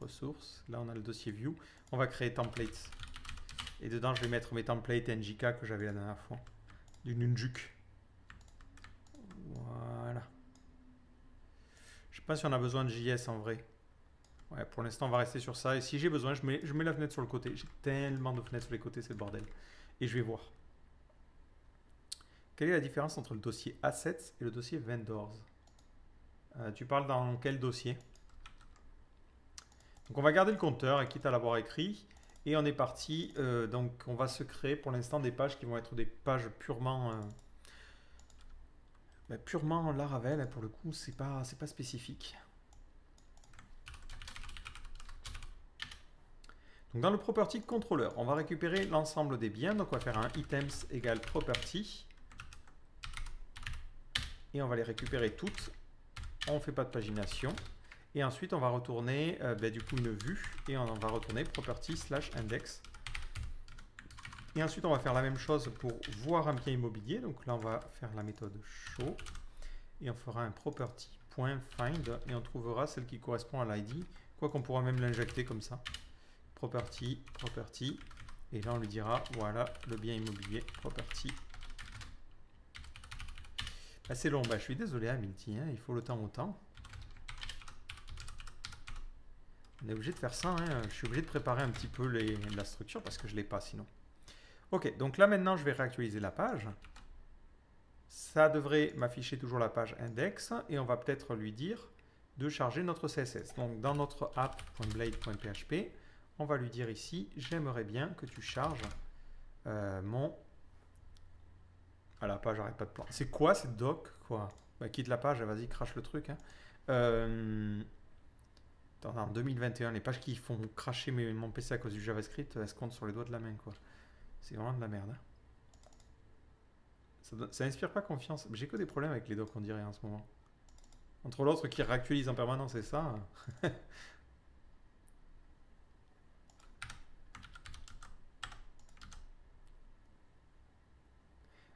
Ressources. Là, on a le dossier View. On va créer Templates. Et dedans, je vais mettre mes templates NJK que j'avais la dernière fois. Du Nunjuk. Voilà. Je sais pas si on a besoin de JS en vrai. pour l'instant, on va rester sur ça. Et si j'ai besoin, je mets, je mets la fenêtre sur le côté. J'ai tellement de fenêtres sur les côtés, c'est le bordel. Et je vais voir. Quelle est la différence entre le dossier Assets et le dossier Vendors euh, tu parles dans quel dossier Donc on va garder le compteur, quitte à l'avoir écrit. Et on est parti. Euh, donc on va se créer pour l'instant des pages qui vont être des pages purement... Euh, ben, purement Laravel, pour le coup, c'est pas, pas spécifique. Donc dans le property controller, on va récupérer l'ensemble des biens. Donc on va faire un items égale property. Et on va les récupérer toutes on ne fait pas de pagination. Et ensuite, on va retourner euh, ben, du coup une vue et on va retourner property slash index. Et ensuite, on va faire la même chose pour voir un bien immobilier. Donc là, on va faire la méthode show et on fera un property.find et on trouvera celle qui correspond à l'ID. Quoi qu'on pourra même l'injecter comme ça. Property, property. Et là, on lui dira, voilà, le bien immobilier, property, Assez long, bah, je suis désolé Aminti, hein, hein. il faut le temps au temps. On est obligé de faire ça, hein. je suis obligé de préparer un petit peu la structure parce que je ne l'ai pas sinon. Ok, donc là maintenant je vais réactualiser la page. Ça devrait m'afficher toujours la page index et on va peut-être lui dire de charger notre CSS. Donc dans notre app.blade.php, on va lui dire ici, j'aimerais bien que tu charges euh, mon à la page, j'arrête pas de planter. C'est quoi cette doc quoi bah, Quitte la page, vas-y, crache le truc. Hein. Euh... Attends, en 2021, les pages qui font cracher mon PC à cause du JavaScript, elles se comptent sur les doigts de la main. quoi. C'est vraiment de la merde. Hein. Ça, n'inspire pas confiance. J'ai que des problèmes avec les docs, on dirait, en ce moment. Entre l'autre qui réactualise en permanence c'est ça. Hein.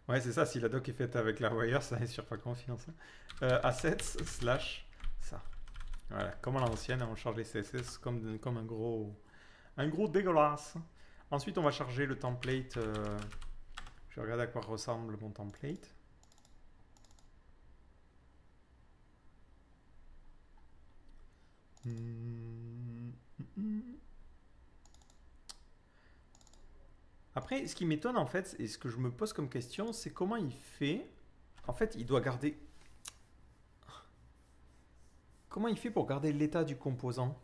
Ouais, c'est ça, si la doc est faite avec la wire, ça est sur pas confiance. Hein. Euh, assets slash ça. Voilà, comme à l'ancienne, on charge les CSS comme, comme un gros un gros dégueulasse. Ensuite, on va charger le template. Euh, je regarde à quoi ressemble mon template. Hmm. Après, ce qui m'étonne en fait, et ce que je me pose comme question, c'est comment il fait. En fait, il doit garder. Comment il fait pour garder l'état du composant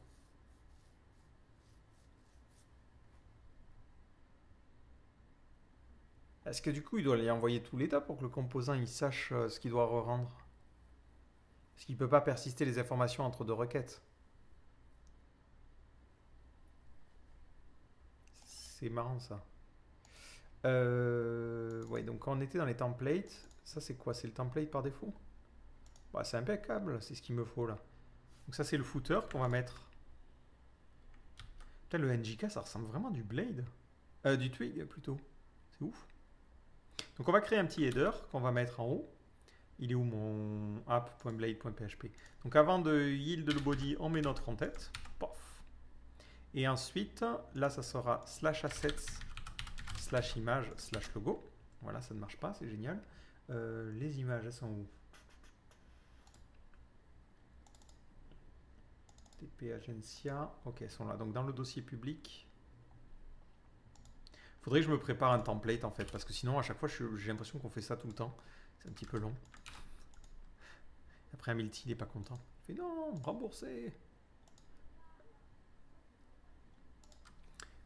Est-ce que du coup, il doit lui envoyer tout l'état pour que le composant il sache euh, ce qu'il doit rendre Est-ce qu'il ne peut pas persister les informations entre deux requêtes. C'est marrant ça. Euh, ouais, donc quand on était dans les templates, ça c'est quoi C'est le template par défaut bah, C'est impeccable, c'est ce qu'il me faut là. Donc ça c'est le footer qu'on va mettre. le NJK ça ressemble vraiment du blade. Euh, du twig plutôt. C'est ouf. Donc on va créer un petit header qu'on va mettre en haut. Il est où mon app.blade.php Donc avant de yield le body, on met notre en-tête. Pof. Et ensuite, là ça sera slash assets slash image slash logo. Voilà, ça ne marche pas, c'est génial. Euh, les images, elles sont où TP Agencia. Ok, elles sont là. Donc dans le dossier public. Faudrait que je me prépare un template en fait, parce que sinon à chaque fois j'ai l'impression qu'on fait ça tout le temps. C'est un petit peu long. Après Amilti, il n'est pas content. Il fait non, remboursé.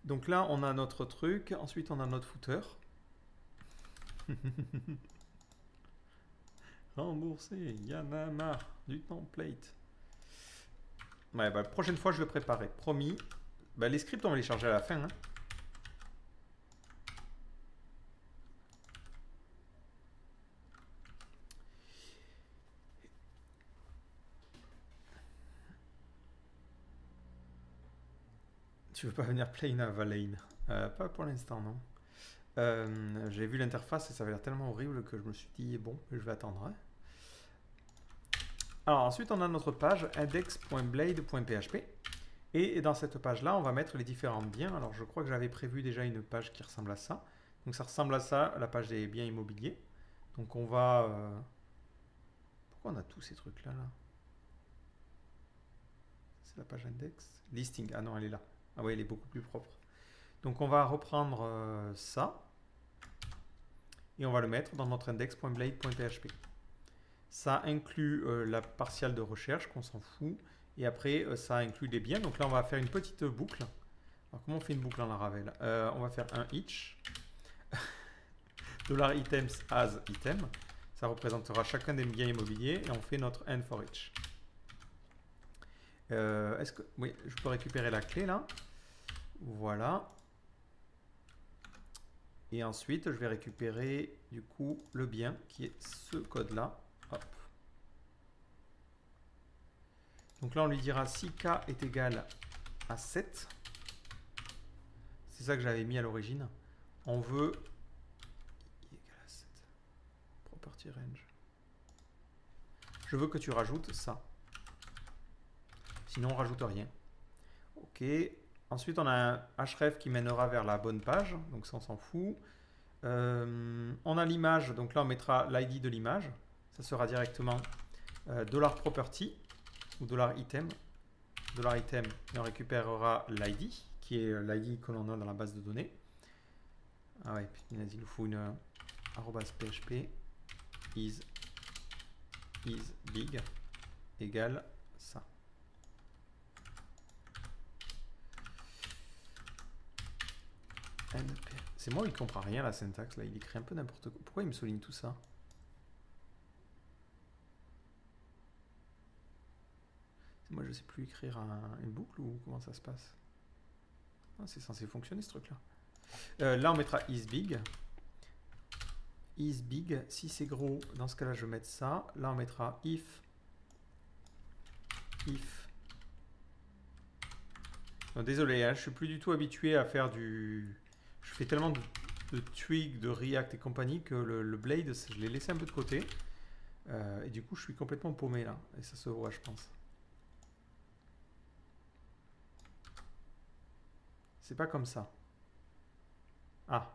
Donc là, on a notre truc. Ensuite, on a notre footer. Remboursé, Yanama, du template. Ouais, la bah, prochaine fois, je le préparer, Promis. Bah, les scripts, on va les charger à la fin. Hein. tu veux pas venir play à Valaine, euh, Pas pour l'instant, non. Euh, j'ai vu l'interface et ça avait l'air tellement horrible que je me suis dit, bon, je vais attendre. Hein. Alors ensuite, on a notre page index.blade.php. Et dans cette page-là, on va mettre les différents biens. Alors je crois que j'avais prévu déjà une page qui ressemble à ça. Donc ça ressemble à ça, la page des biens immobiliers. Donc on va... Euh, pourquoi on a tous ces trucs là, là c'est la page index. Listing, ah non, elle est là. Ah oui, il est beaucoup plus propre. Donc on va reprendre euh, ça. Et on va le mettre dans notre index.blade.php. Ça inclut euh, la partielle de recherche, qu'on s'en fout. Et après, euh, ça inclut des biens. Donc là, on va faire une petite boucle. Alors comment on fait une boucle en Laravel On va faire un each. $items as item. Ça représentera chacun des biens immobiliers. Et on fait notre end for each. Est-ce que... Oui, je peux récupérer la clé là. Voilà. Et ensuite, je vais récupérer du coup le bien qui est ce code-là. Donc là, on lui dira si k est égal à 7. C'est ça que j'avais mis à l'origine. On veut Property range. Je veux que tu rajoutes ça. Sinon, on rajoute rien. OK. Ensuite, on a un href qui mènera vers la bonne page, donc ça on s'en fout. Euh, on a l'image, donc là on mettra l'ID de l'image. Ça sera directement euh, $property ou $item. $item et on récupérera l'ID, qui est euh, l'ID que l'on a dans la base de données. Ah ouais, il nous faut une php is, is big égale ça. C'est moi, il comprend rien la syntaxe, là. Il écrit un peu n'importe quoi. Pourquoi il me souligne tout ça Moi, je sais plus écrire une boucle ou comment ça se passe ah, C'est censé fonctionner, ce truc-là. Euh, là, on mettra is big. Is big. Si c'est gros, dans ce cas-là, je vais mettre ça. Là, on mettra if. If. désolé, je hein, je suis plus du tout habitué à faire du je fais tellement de, de de React et compagnie que le, Blade, je l'ai laissé un peu de côté. Euh, et du coup, je suis complètement paumé là. Et ça se voit, je pense. C'est pas comme ça. Ah.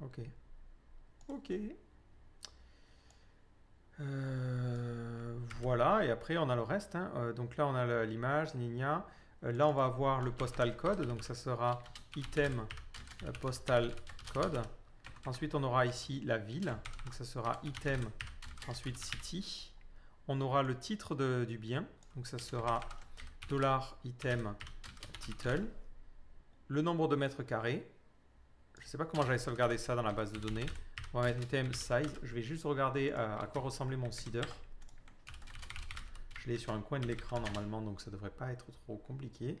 Ok. Ok. Euh, voilà, et après on a le reste. Hein. Euh, donc là on a l'image, Nina. Euh, là, on va avoir le postal code, donc ça sera item euh, postal code. Ensuite, on aura ici la ville, donc ça sera item, ensuite city. On aura le titre de, du bien, donc ça sera dollar item title. Le nombre de mètres carrés. Je ne sais pas comment j'allais sauvegarder ça dans la base de données. On va mettre item size. Je vais juste regarder euh, à, quoi ressemblait mon seeder sur un coin de l'écran normalement, donc ça devrait pas être trop compliqué.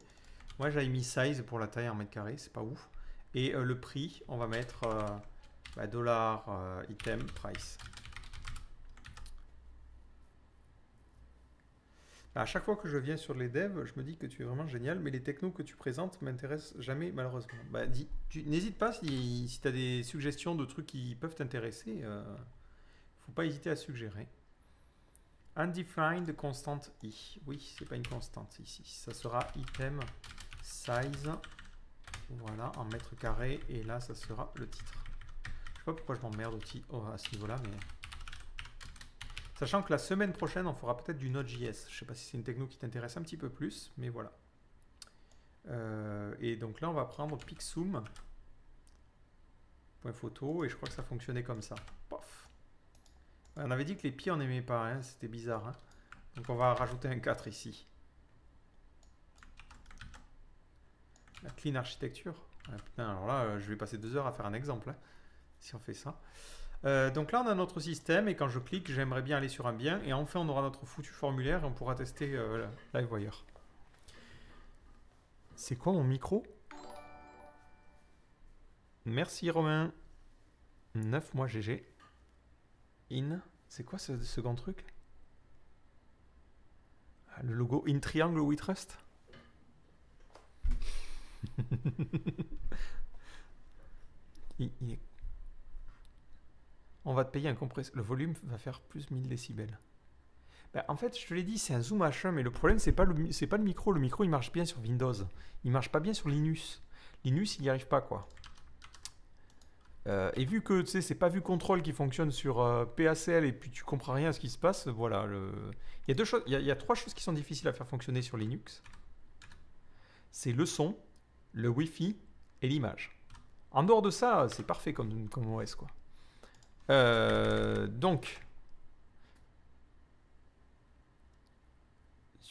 Moi j'avais mis size pour la taille en mètre carré, c'est pas ouf. Et euh, le prix, on va mettre euh, bah, dollar euh, item price. Bah, à chaque fois que je viens sur les devs, je me dis que tu es vraiment génial, mais les technos que tu présentes m'intéressent jamais malheureusement. Bah, N'hésite pas si, si tu as des suggestions de trucs qui peuvent t'intéresser. faut pas hésiter à suggérer undefined constante i. Oui, c'est pas une constante ici. Ça sera item size. Voilà, en mètre carré. Et là, ça sera le titre. Je sais pas pourquoi je m'emmerde oh, à ce niveau-là, mais... Sachant que la semaine prochaine, on fera peut-être du Node.js. Je sais pas si c'est une techno qui t'intéresse un petit peu plus, mais voilà. Euh, et donc là, on va prendre Pixum. photo, et je crois que ça fonctionnait comme ça. Pof on avait dit que les pieds, on n'aimait pas. Hein. C'était bizarre. Hein. Donc on va rajouter un 4 ici. La clean architecture. Ah, alors là, euh, je vais passer deux heures à faire un exemple. Hein, si on fait ça. Euh, donc là, on a notre système. Et quand je clique, j'aimerais bien aller sur un bien. Et enfin, on aura notre foutu formulaire. Et on pourra tester euh, live LiveWire. C'est quoi mon micro Merci Romain. 9 mois GG. In. C'est quoi ce second truc ah, Le logo In Triangle We Trust On va te payer un compresseur. Le volume va faire plus 1000 décibels. Ben, en fait, je te l'ai dit, c'est un zoom H1, mais le problème, c'est pas le, c'est pas le micro. Le micro, il marche bien sur Windows. Il marche pas bien sur Linux. Linux, il n'y arrive pas, quoi. Euh, et vu que c'est pas vu contrôle qui fonctionne sur euh, PACL et puis tu comprends rien à ce qui se passe, voilà. Il, y a deux choses, il, trois choses qui sont difficiles à faire fonctionner sur Linux. C'est le son, le Wi-Fi et l'image. En dehors de ça, c'est parfait comme, OS quoi. Euh, donc,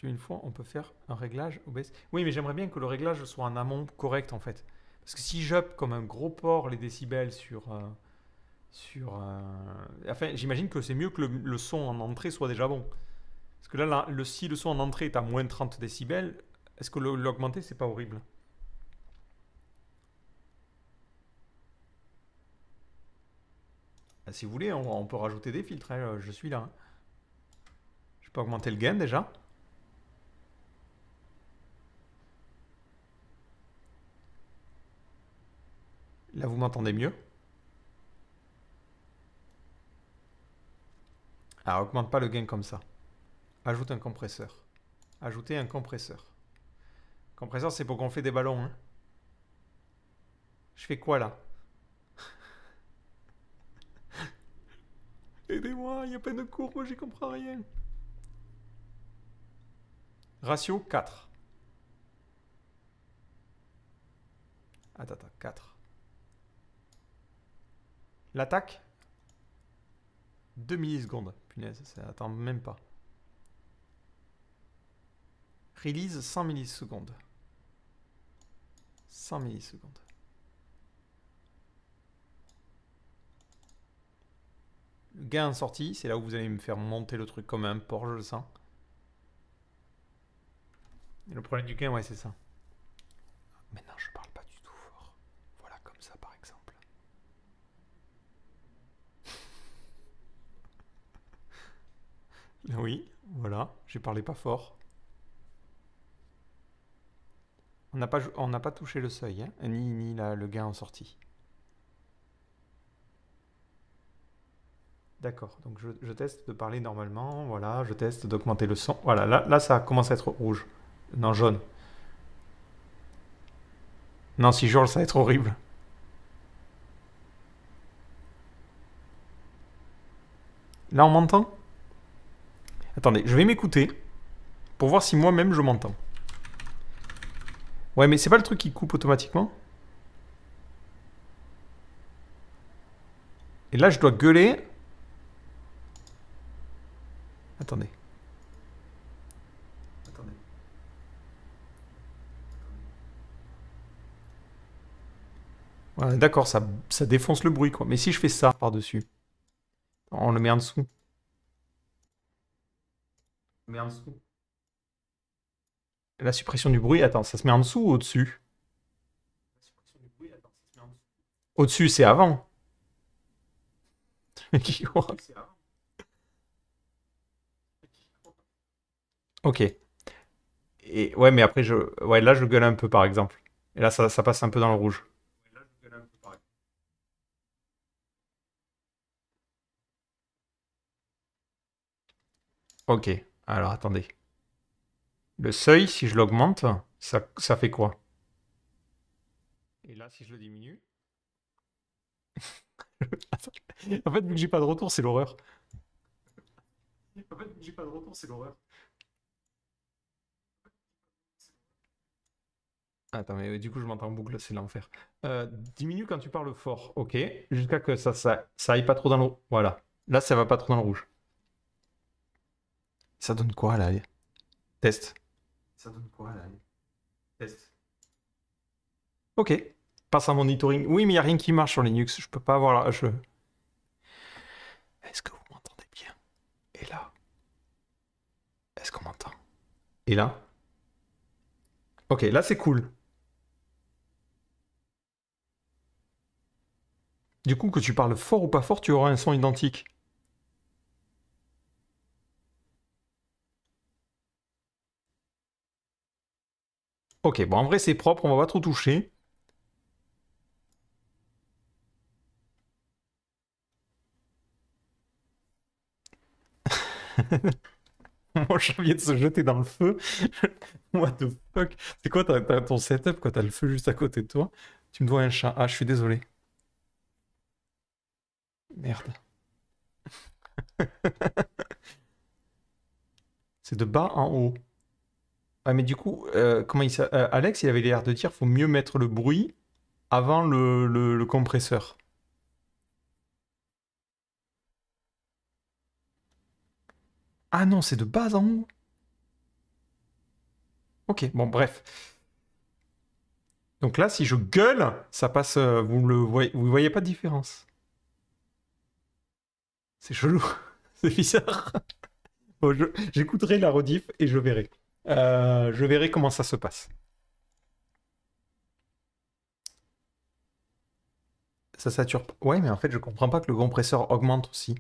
une fois, on peut faire un réglage Oui, mais j'aimerais bien que le réglage soit en amont correct en fait. Parce que si j'up comme un gros port les décibels sur. Euh, sur euh, Enfin, j'imagine que c'est mieux que le, son en entrée soit déjà bon. Parce que là, le, si le son en entrée est à moins 30 décibels, est-ce que l'augmenter, c'est pas horrible ah, Si vous voulez, on, peut rajouter des filtres. Hein, je suis là. Hein. Je peux augmenter le gain déjà. Là, vous m'entendez mieux Ah, augmente pas le gain comme ça. Ajoute un compresseur. Ajoutez un compresseur. Compresseur, c'est pour qu'on gonfler des ballons. Hein. Je fais quoi là Aidez-moi, il y a plein de cours, moi j'y comprends rien. Ratio 4. attends, 4. L'attaque 2 millisecondes. Punaise, ça attend même pas. Release 100 millisecondes. 100 millisecondes. le Gain en sortie, c'est là où vous allez me faire monter le truc comme un porc, je le sens. le problème du gain, ouais, c'est ça. Maintenant, je Oui, voilà, j'ai parlé pas fort. On n'a pas, on n'a pas touché le seuil, hein, ni, ni la, le gain en sortie. D'accord, donc je, teste de parler normalement, voilà, je teste d'augmenter le son. Voilà, là, là ça commence à être rouge. Non, jaune. Non, si jaune, ça va être horrible. Là, on m'entend Attendez, je vais m'écouter pour voir si moi-même je m'entends. Ouais, mais c'est pas le truc qui coupe automatiquement Et là, je dois gueuler. Attendez. Attendez. D'accord, ça, ça défonce le bruit, quoi. Mais si je fais ça par-dessus, on le met en dessous en La suppression du bruit, attends, ça se met en dessous ou au-dessus Au-dessus, c'est avant. ok. Et ouais, mais après, je... ouais, là, je gueule un peu, par exemple. Et là, ça passe un peu dans le rouge. Ok. Alors attendez. Le seuil, si je l'augmente, ça, fait quoi Et là, si je le diminue En fait, vu que j'ai pas de retour, c'est l'horreur. En fait, vu que j'ai pas de retour, c'est l'horreur. Attends, mais du coup, je m'entends en boucle, c'est l'enfer. Euh, diminue quand tu parles fort, ok. Jusqu'à que ça, ça, aille pas trop dans le... rouge. Voilà. Là, ça va pas trop dans le rouge. Ça donne quoi là Test. Ça donne quoi là Test. Ok. Passe un monitoring. Oui, mais il n'y a rien qui marche sur Linux. Je peux pas avoir la. Je... Est-ce que vous m'entendez bien Et là Est-ce qu'on m'entend Et là Ok, là c'est cool. Du coup, que tu parles fort ou pas fort, tu auras un son identique. Ok, bon, en vrai, c'est propre, on va pas trop toucher. Moi je viens de se jeter dans le feu. What the fuck C'est quoi ton setup quand t'as le feu juste à côté de toi Tu me dois un chat. Ah, je suis désolé. Merde. c'est de bas en haut. Ah, mais du coup, euh, comment il euh, Alex, il avait l'air de dire faut mieux mettre le bruit avant le, compresseur. Ah non, c'est de base en haut. Ok, bon, bref. Donc là, si je gueule, ça passe. Euh, vous le voyez, voyez pas de différence. C'est chelou. c'est bizarre. j'écouterai la rediff et je verrai. Euh, je verrai comment ça se passe. Ça sature. Ouais, mais en fait, je comprends pas que le compresseur augmente aussi.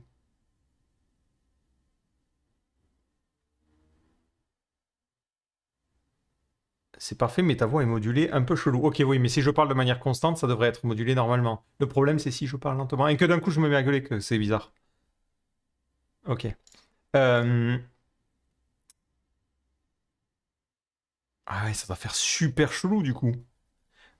C'est parfait, mais ta voix est modulée un peu chelou. Ok, oui, mais si je parle de manière constante, ça devrait être modulé normalement. Le problème, c'est si je parle lentement et que d'un coup, je me mets que c'est bizarre. Ok. Euh... Ah ouais, ça va faire super chelou du coup.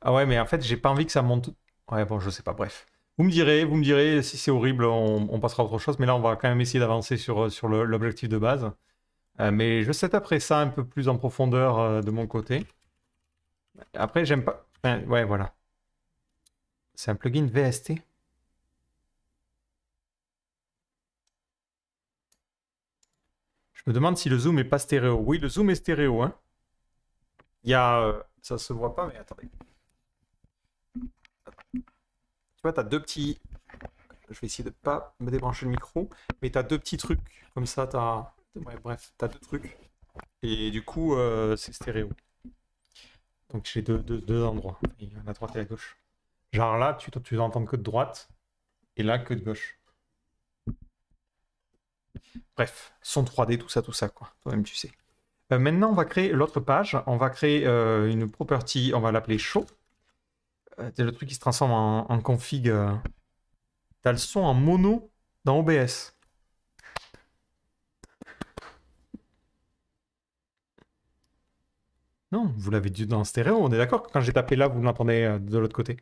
Ah ouais, mais en fait, j'ai pas envie que ça monte. Ouais, bon, je sais pas, bref. Vous me direz, vous me direz, si c'est horrible, on, passera à autre chose, mais là, on va quand même essayer d'avancer sur, euh, sur l'objectif de base. Euh, mais je sais après ça un peu plus en profondeur euh, de mon côté. Après, j'aime pas... ouais, voilà. C'est un plugin VST Je me demande si le zoom est pas stéréo. Oui, le zoom est stéréo, hein. Il y a. Euh, ça se voit pas, mais attendez. Tu vois, t'as deux petits. Je vais essayer de pas me débrancher le micro, mais t'as deux petits trucs comme ça. T'as. bref, t'as deux trucs. Et du coup, euh, c'est stéréo. Donc j'ai deux, deux, deux, endroits, a droite et à gauche. Genre là, tu, tu que de droite, et là que de gauche. Bref, son 3D, tout ça, tout ça, quoi. Toi-même, tu sais. Euh, maintenant, on va créer l'autre page. On va créer euh, une property, on va l'appeler show. Euh, c'est le truc qui se transforme en, config. T'as le son en mono dans OBS. Non, vous l'avez dû dans stéréo, on est d'accord quand j'ai tapé là, vous l'entendez de l'autre côté.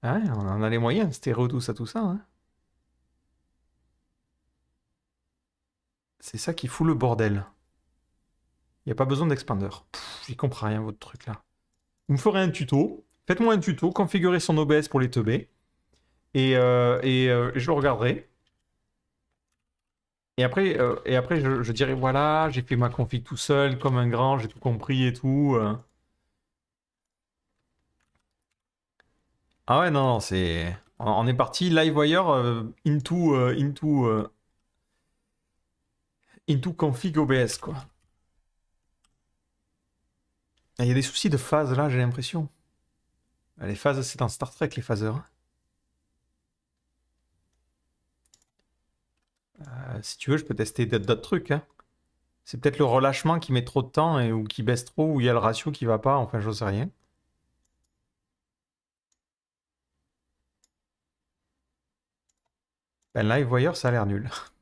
Ah ouais, on en a les moyens, stéréo, tout ça, tout ça. Hein. C'est ça qui fout le bordel. Il n'y a pas besoin d'expander. J'y comprends rien, votre truc là. Vous me ferez un tuto. Faites-moi un tuto, Configurez son OBS pour les teubés. Et, euh, et euh, je le regarderai. Et après, euh, et après je, dirai voilà, j'ai fait ma config tout seul, comme un grand, j'ai tout compris et tout. Ah ouais, non, non c'est. On est parti live wire into, into into config OBS, quoi. Ah, il y a des soucis de phase là, j'ai l'impression. Ah, les phases, c'est dans Star Trek, les phaseurs. Hein. Euh, si tu veux, je peux tester d'autres trucs. Hein. C'est peut-être le relâchement qui met trop de temps et, ou qui baisse trop, ou il y a le ratio qui va pas, enfin, je sais rien. Ben, Live voyeur, ça a l'air nul.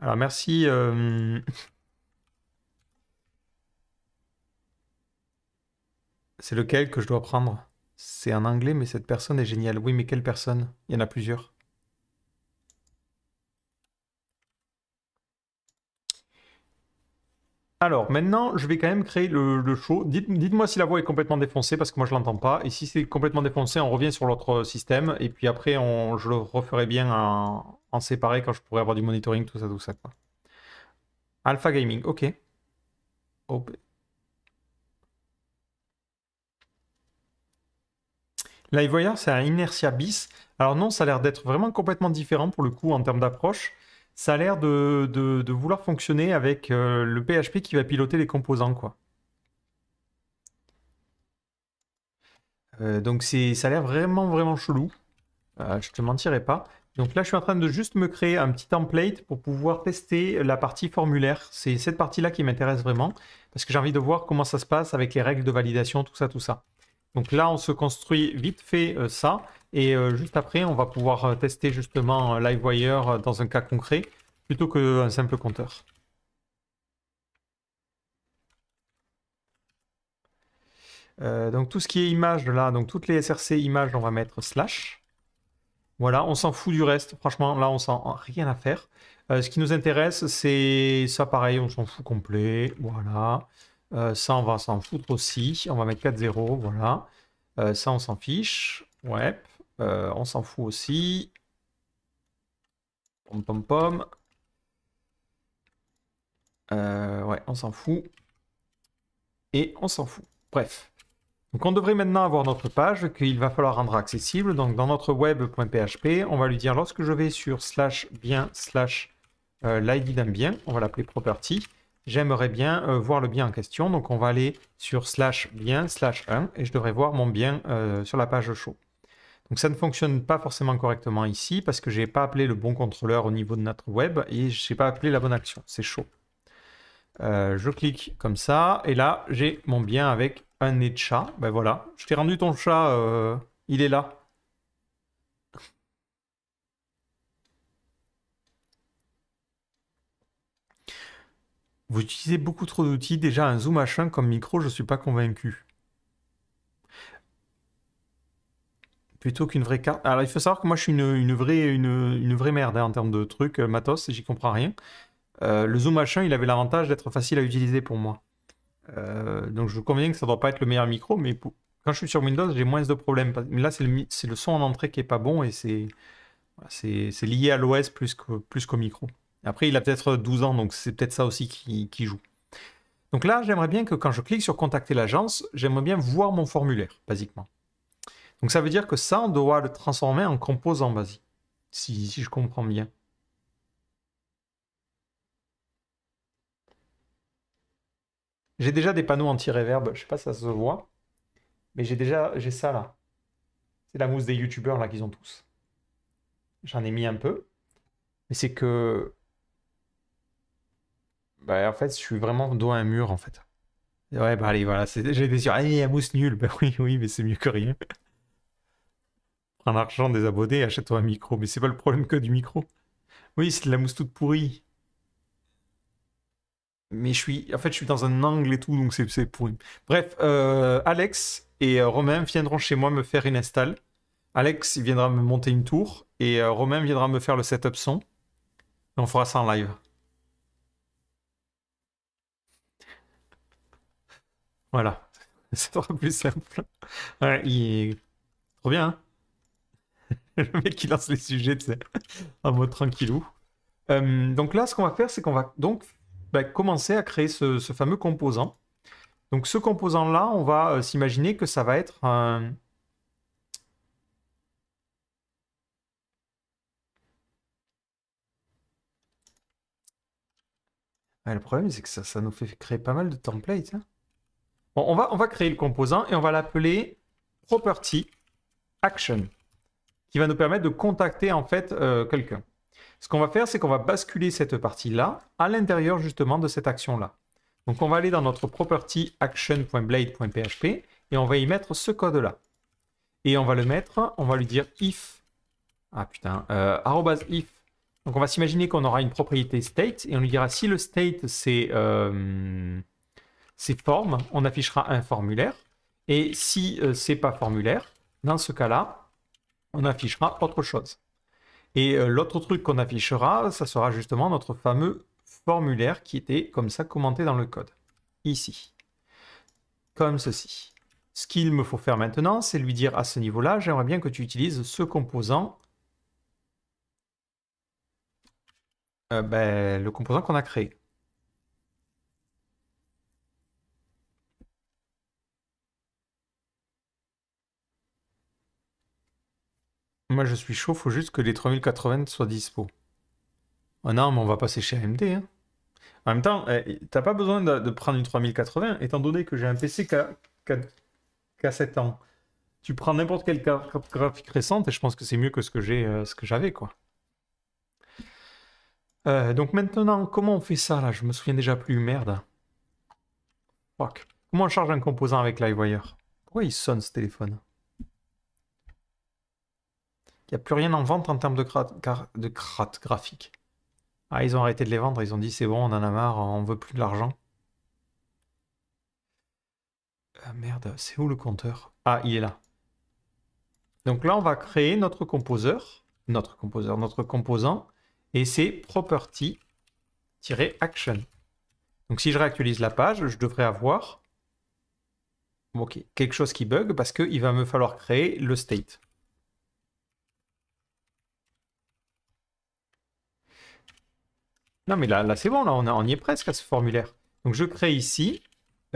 Alors merci. Euh, c'est lequel que je dois prendre C'est un anglais, mais cette personne est géniale. Oui, mais quelle personne Il y en a plusieurs. Alors, maintenant, je vais quand même créer le, show. Dites, moi si la voix est complètement défoncée, parce que moi, je l'entends pas. Et si c'est complètement défoncé, on revient sur l'autre système. Et puis après, on, je le referai bien en, en séparer quand je pourrais avoir du monitoring, tout ça, tout ça. Quoi. Alpha Gaming, ok. Live LiveWire, c'est un Inertia bis. Alors non, ça a l'air d'être vraiment complètement différent pour le coup en termes d'approche. Ça a l'air de, vouloir fonctionner avec euh, le PHP qui va piloter les composants, quoi. Euh, donc c'est, ça a l'air vraiment, vraiment chelou. Euh, je te mentirai pas. Donc là, je suis en train de juste me créer un petit template pour pouvoir tester la partie formulaire. C'est cette partie-là qui m'intéresse vraiment parce que j'ai envie de voir comment ça se passe avec les règles de validation, tout ça, tout ça. Donc là, on se construit vite fait euh, ça et euh, juste après, on va pouvoir euh, tester justement LiveWire dans un cas concret plutôt qu'un simple compteur. donc tout ce qui est image là, donc toutes les SRC images, on va mettre slash. Voilà, on s'en fout du reste. Franchement, là, on s'en rien à faire. Euh, ce qui nous intéresse, c'est ça, pareil, on s'en fout complet. Voilà. Euh, ça, on va s'en foutre aussi. On va mettre 4-0. Voilà. Euh, ça, on s'en fiche. Ouais. on s'en fout aussi. Pom pom pom. ouais, on s'en fout. Et on s'en fout. Bref. Donc on devrait maintenant avoir notre page qu'il va falloir rendre accessible. Donc dans notre web.php, on va lui dire lorsque je vais sur slash bien slash euh, l'id d'un bien, on va l'appeler property, j'aimerais bien euh, voir le bien en question. Donc on va aller sur slash bien slash 1 et je devrais voir mon bien euh, sur la page show. Donc ça ne fonctionne pas forcément correctement ici parce que je n'ai pas appelé le bon contrôleur au niveau de notre web et je n'ai pas appelé la bonne action. C'est chaud. je clique comme ça et là j'ai mon bien avec un nez de chat, ben voilà. Je t'ai rendu ton chat, euh, il est là. Vous utilisez beaucoup trop d'outils, déjà un zoom machin comme micro, je suis pas convaincu. Plutôt qu'une vraie carte. Alors il faut savoir que moi je suis une, vraie, une, vraie merde hein, en termes de trucs, euh, matos, j'y comprends rien. Euh, le zoom machin, il avait l'avantage d'être facile à utiliser pour moi. Euh, donc je vous conviens que ça ne doit pas être le meilleur micro, mais quand je suis sur Windows, j'ai moins de problèmes. là, c'est le, son en entrée qui est pas bon et c'est, c'est, lié à l'OS plus, qu'au plus micro. Après, il a peut-être 12 ans, donc c'est peut-être ça aussi qui, joue. Donc là, j'aimerais bien que quand je clique sur contacter l'agence, j'aimerais bien voir mon formulaire, basiquement. Donc ça veut dire que ça, on doit le transformer en composant, basique, y si je comprends bien. J'ai déjà des panneaux anti-réverb, je sais pas si ça se voit, mais j'ai déjà j'ai ça là. C'est la mousse des youtubeurs là qu'ils ont tous. J'en ai mis un peu, mais c'est que bah en fait, je suis vraiment dos à un mur en fait. Ouais, bah allez, voilà, j'ai des yeux. Ah, il mousse nulle. Bah oui, oui, mais c'est mieux que rien. Prends l'argent des abonnés, achète-toi un micro. Mais c'est pas le problème que du micro. Oui, c'est de la mousse toute pourrie mais je suis, en fait, je suis dans un angle et tout, donc c'est pourri. Bref, euh, Alex et euh, Romain viendront chez moi me faire une install. Alex viendra me monter une tour et euh, Romain viendra me faire le setup son. Et on fera ça en live. Voilà, c'est plus simple. Ouais, il trop bien. Hein le mec qui lance les sujets, tu sais, en mode tranquillou. donc là, ce qu'on va faire, c'est qu'on va donc ben, commencer à créer ce, fameux composant. Donc ce composant-là, on va euh, s'imaginer que ça va être un... Ah, le problème, c'est que ça, nous fait créer pas mal de templates. Hein. Bon, on va, on va créer le composant et on va l'appeler property action, qui va nous permettre de contacter en fait euh, quelqu'un. Ce qu'on va faire, c'est qu'on va basculer cette partie-là à l'intérieur justement de cette action-là. Donc on va aller dans notre property action.blade.php et on va y mettre ce code-là. Et on va le mettre, on va lui dire if, ah putain, euh, if. Donc on va s'imaginer qu'on aura une propriété state et on lui dira si le state c'est euh, form, on affichera un formulaire. Et si euh, c'est pas formulaire, dans ce cas-là, on affichera autre chose. Et euh, l'autre truc qu'on affichera, ça sera justement notre fameux formulaire qui était comme ça commenté dans le code. Ici. Comme ceci. Ce qu'il me faut faire maintenant, c'est lui dire à ce niveau-là, j'aimerais bien que tu utilises ce composant, euh, ben, le composant qu'on a créé. moi je suis chaud, faut juste que les 3080 soient dispo. Oh non, mais on va passer chez AMD. Hein. En même temps, eh, t'as pas besoin de, prendre une 3080, étant donné que j'ai un PC qui a, 7 ans. Tu prends n'importe quelle carte graphique récente et je pense que c'est mieux que ce que j'ai, euh, ce que j'avais, quoi. Euh, donc maintenant, comment on fait ça là Je me souviens déjà plus, merde. Fuck. Comment on charge un composant avec LiveWire Pourquoi il sonne ce téléphone il n'y a plus rien en vente en termes de crates de graphiques. Ah, ils ont arrêté de les vendre, ils ont dit c'est bon, on en a marre, on veut plus de l'argent. Euh, merde, c'est où le compteur Ah, il est là. Donc là, on va créer notre composeur, notre composeur, notre composant, et c'est property-action. Donc si je réactualise la page, je devrais avoir ok quelque chose qui bug parce qu'il va me falloir créer le state. Non, mais là, là c'est bon, là, on, y est presque à ce formulaire. Donc, je crée ici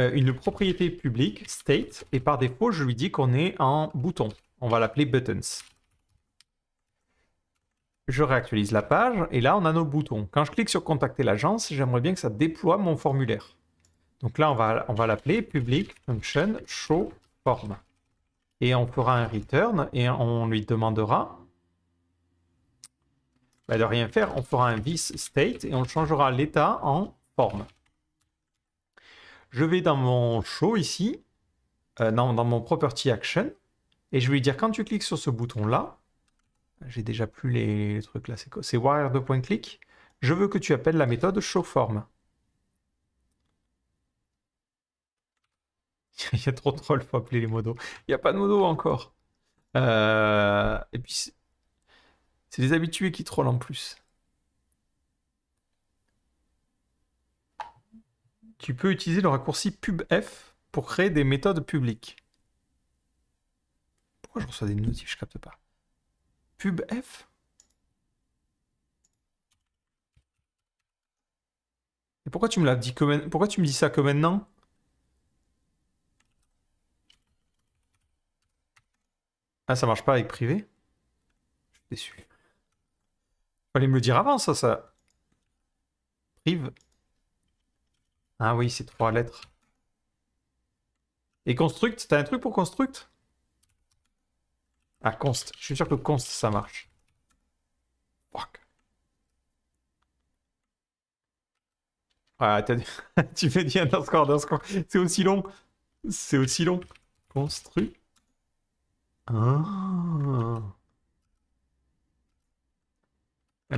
euh, une propriété publique, state, et par défaut, je lui dis qu'on est en bouton. On va l'appeler buttons. Je réactualise la page, et là, on a nos boutons. Quand je clique sur contacter l'agence, j'aimerais bien que ça déploie mon formulaire. Donc là, on va, on va l'appeler public function show form. Et on fera un return, et on lui demandera de rien faire, on fera un vis state et on changera l'état en forme. Je vais dans mon show ici, euh, dans, mon property action, et je vais lui dire quand tu cliques sur ce bouton là, j'ai déjà plus les, trucs là, c'est wire de point je veux que tu appelles la méthode form. Il y a trop de trolls, faut appeler les modos. Il n'y a pas de modos encore. Euh, et puis c'est les habitués qui trollent en plus. Tu peux utiliser le raccourci pubf pour créer des méthodes publiques. Pourquoi je reçois des notifs Je capte pas. Pubf Et pourquoi tu me l'as dit que Pourquoi tu me dis ça que maintenant Ah, ça marche pas avec privé Je suis déçu. Fallait me le dire avant, ça, ça. Prive. Ah oui, c'est trois lettres. Et construct, t'as un truc pour constructe Ah, const. Je suis sûr que const, ça marche. Fuck. Ah, tu fais score, underscore, underscore. C'est aussi long. C'est aussi long. Construit. Ah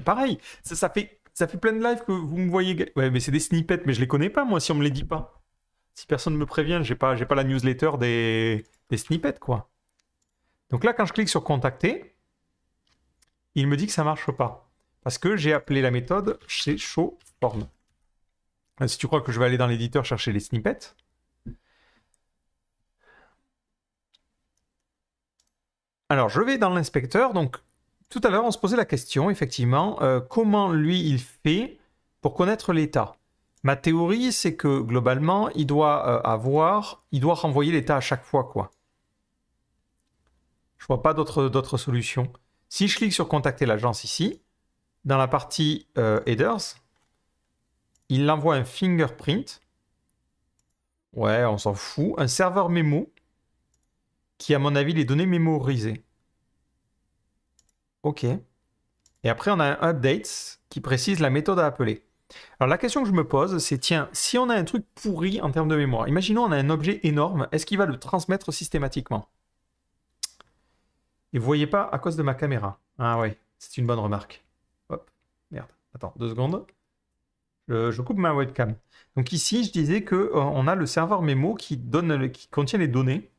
pareil, ça, fait, ça fait plein de lives que vous me voyez. Ouais, mais c'est des snippets, mais je les connais pas, moi, si on me les dit pas. Si personne ne me prévient, j'ai pas, pas la newsletter des, snippets, quoi. Donc là, quand je clique sur contacter, il me dit que ça marche pas. Parce que j'ai appelé la méthode chez Showform. Euh, si tu crois que je vais aller dans l'éditeur chercher les snippets, alors, je vais dans l'inspecteur. Donc, tout à l'heure, on se posait la question, effectivement, euh, comment lui il fait pour connaître l'état Ma théorie, c'est que globalement, il doit euh, avoir, il doit renvoyer l'état à chaque fois, quoi. Je vois pas d'autres solutions. Si je clique sur contacter l'agence ici, dans la partie euh, headers, il envoie un fingerprint. Ouais, on s'en fout. Un serveur mémo qui, à mon avis, les données mémorisées. OK. Et après, on a un update qui précise la méthode à appeler. Alors la question que je me pose, c'est tiens, si on a un truc pourri en termes de mémoire, imaginons on a un objet énorme, est-ce qu'il va le transmettre systématiquement Et vous voyez pas à cause de ma caméra. Ah ouais, c'est une bonne remarque. Hop, merde. Attends, deux secondes. Je, coupe ma webcam. Donc ici, je disais que euh, on a le serveur mémo qui donne, qui contient les données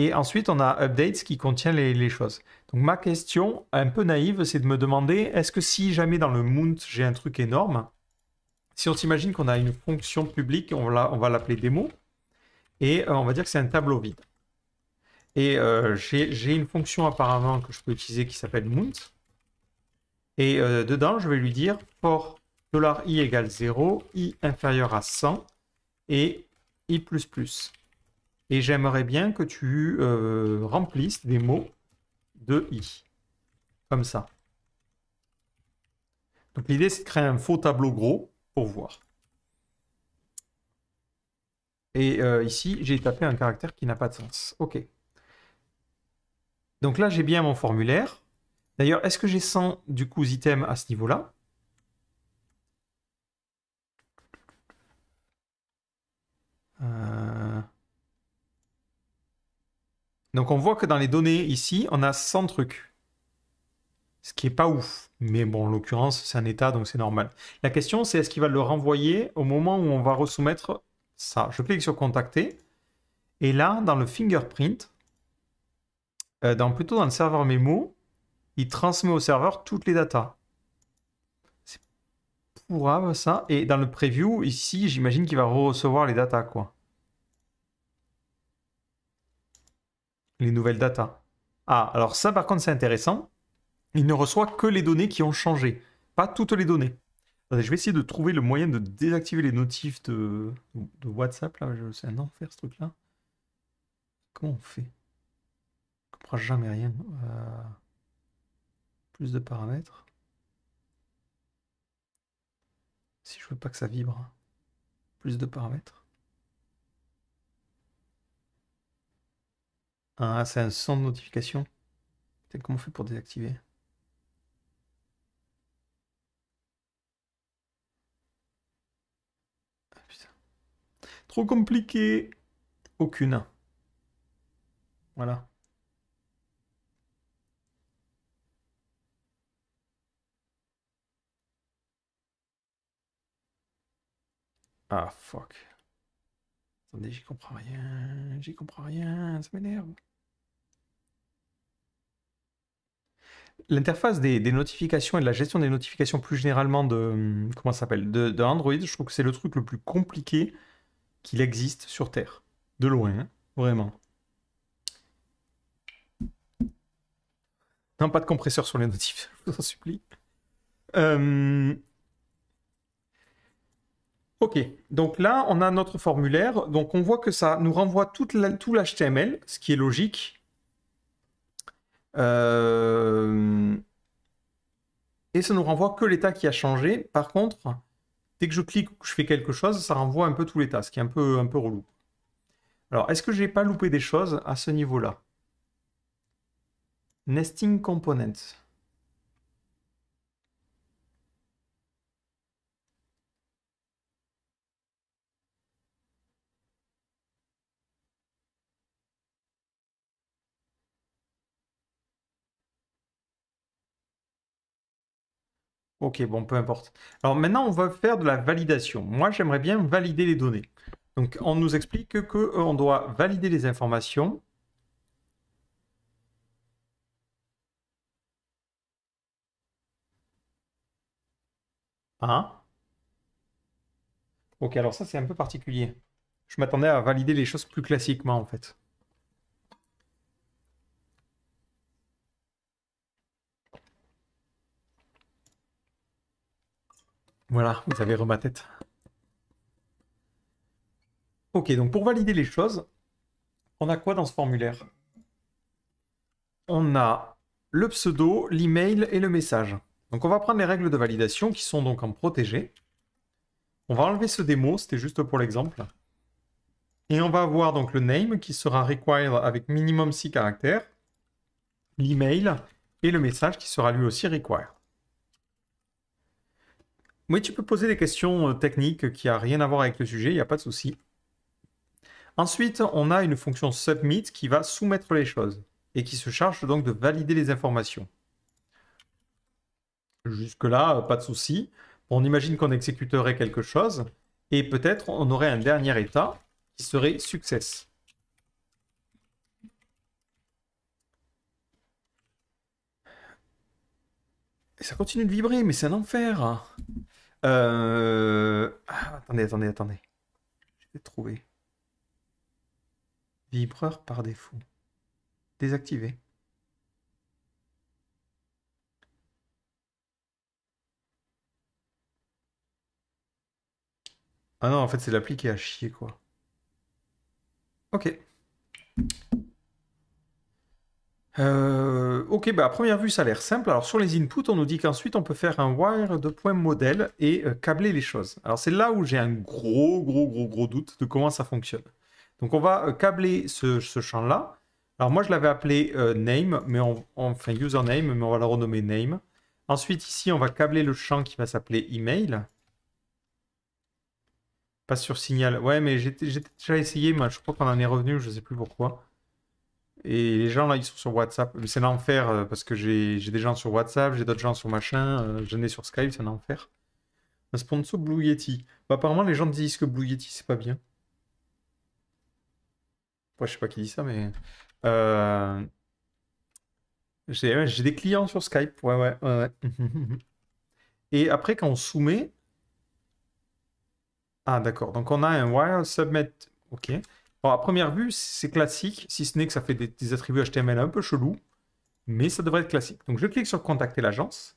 et ensuite, on a updates qui contient les, choses. Donc ma question, un peu naïve, c'est de me demander, est-ce que si jamais dans le mount, j'ai un truc énorme, si on s'imagine qu'on a une fonction publique, on, va, l'appeler démo, et euh, on va dire que c'est un tableau vide. Et euh, j'ai une fonction apparemment que je peux utiliser qui s'appelle mount. Et euh, dedans, je vais lui dire for $i égale 0, i inférieur à 100 et i++ et j'aimerais bien que tu euh, remplisses des mots de i, comme ça. Donc l'idée, c'est de créer un faux tableau gros pour voir. Et euh, ici, j'ai tapé un caractère qui n'a pas de sens. OK. Donc là, j'ai bien mon formulaire. D'ailleurs, est-ce que j'ai 100 du coup items à ce niveau-là euh... Donc on voit que dans les données ici, on a 100 trucs. Ce qui est pas ouf. Mais bon, en l'occurrence, c'est un état, donc c'est normal. La question, c'est est-ce qu'il va le renvoyer au moment où on va resoumettre ça Je clique sur contacter. Et là, dans le fingerprint, euh, dans, plutôt dans le serveur Memo », il transmet au serveur toutes les datas. C'est pourrable ça. Et dans le preview, ici, j'imagine qu'il va recevoir les datas, quoi. les nouvelles data. Ah, alors ça par contre c'est intéressant. Il ne reçoit que les données qui ont changé, pas toutes les données. je vais essayer de trouver le moyen de désactiver les notifs de, WhatsApp. Là, c'est un enfer ce truc-là. Comment on fait Je ne comprends jamais rien. Euh, plus de paramètres. Si je veux pas que ça vibre. Plus de paramètres. Ah, c'est un son de notification. C'est comme comment on fait pour désactiver ah, putain. Trop compliqué. Aucune. Voilà. Ah fuck. Attendez, j'y comprends rien. J'y comprends rien. Ça m'énerve. l'interface des, notifications et de la gestion des notifications plus généralement de comment s'appelle de, Android, je trouve que c'est le truc le plus compliqué qu'il existe sur Terre, de loin, hein, vraiment. Non, pas de compresseur sur les notifs, je vous en supplie. Euh, ok, donc là on a notre formulaire, donc on voit que ça nous renvoie tout l'HTML, ce qui est logique, euh, et ça nous renvoie que l'état qui a changé. Par contre, dès que je clique ou que je fais quelque chose, ça renvoie un peu tout l'état, ce qui est un peu, un peu relou. Alors, est-ce que j'ai pas loupé des choses à ce niveau-là Nesting Components. Ok, bon, peu importe. Alors maintenant, on va faire de la validation. Moi, j'aimerais bien valider les données. Donc, on nous explique que euh, doit valider les informations. Hein Ok, alors ça, c'est un peu particulier. Je m'attendais à valider les choses plus classiquement, en fait. Voilà, vous avez re tête. Ok, donc pour valider les choses, on a quoi dans ce formulaire On a le pseudo, l'email et le message. Donc on va prendre les règles de validation qui sont donc en protégé. On va enlever ce démo, c'était juste pour l'exemple. Et on va avoir donc le name qui sera required avec minimum 6 caractères, l'email et le message qui sera lui aussi required. Oui, tu peux poser des questions euh, techniques euh, qui n'ont rien à voir avec le sujet, il n'y a pas de souci. Ensuite, on a une fonction submit qui va soumettre les choses et qui se charge donc de valider les informations. Jusque-là, euh, pas de souci. On imagine qu'on exécuterait quelque chose et peut-être on aurait un dernier état qui serait success. ça continue de vibrer, mais c'est un enfer. Euh... Ah, attendez, attendez, attendez. Je vais trouver. Vibreur par défaut. Désactivé. Ah non, en fait, c'est l'appli qui a chier, quoi. Ok. Euh, ok, bah, à première vue, ça a l'air simple. Alors sur les inputs, on nous dit qu'ensuite on peut faire un wire de point modèle et euh, câbler les choses. Alors c'est là où j'ai un gros, gros, gros, gros doute de comment ça fonctionne. Donc on va euh, câbler ce, champ-là. Alors moi je l'avais appelé name, mais enfin username, mais on va le renommer name. Ensuite ici on va câbler le champ qui va s'appeler email. Pas sur signal. Ouais, mais j'ai déjà essayé, mais je crois qu'on en est revenu, je ne sais plus pourquoi. Et les gens là, ils sont sur WhatsApp. C'est l'enfer euh, parce que j'ai des gens sur WhatsApp, j'ai d'autres gens sur machin, euh, Je n'ai sur Skype, c'est l'enfer. Un sponsor Blue Yeti. Bah, apparemment, les gens disent que Blue Yeti, c'est pas bien. Moi, je sais pas qui dit ça, mais. Euh, j'ai des clients sur Skype. Ouais, ouais, ouais. Et après, quand on soumet. Ah, d'accord. Donc, on a un wire submit. Ok. Alors à première vue, c'est classique, si ce n'est que ça fait des, attributs HTML un peu chelous, mais ça devrait être classique. Donc je clique sur contacter l'agence.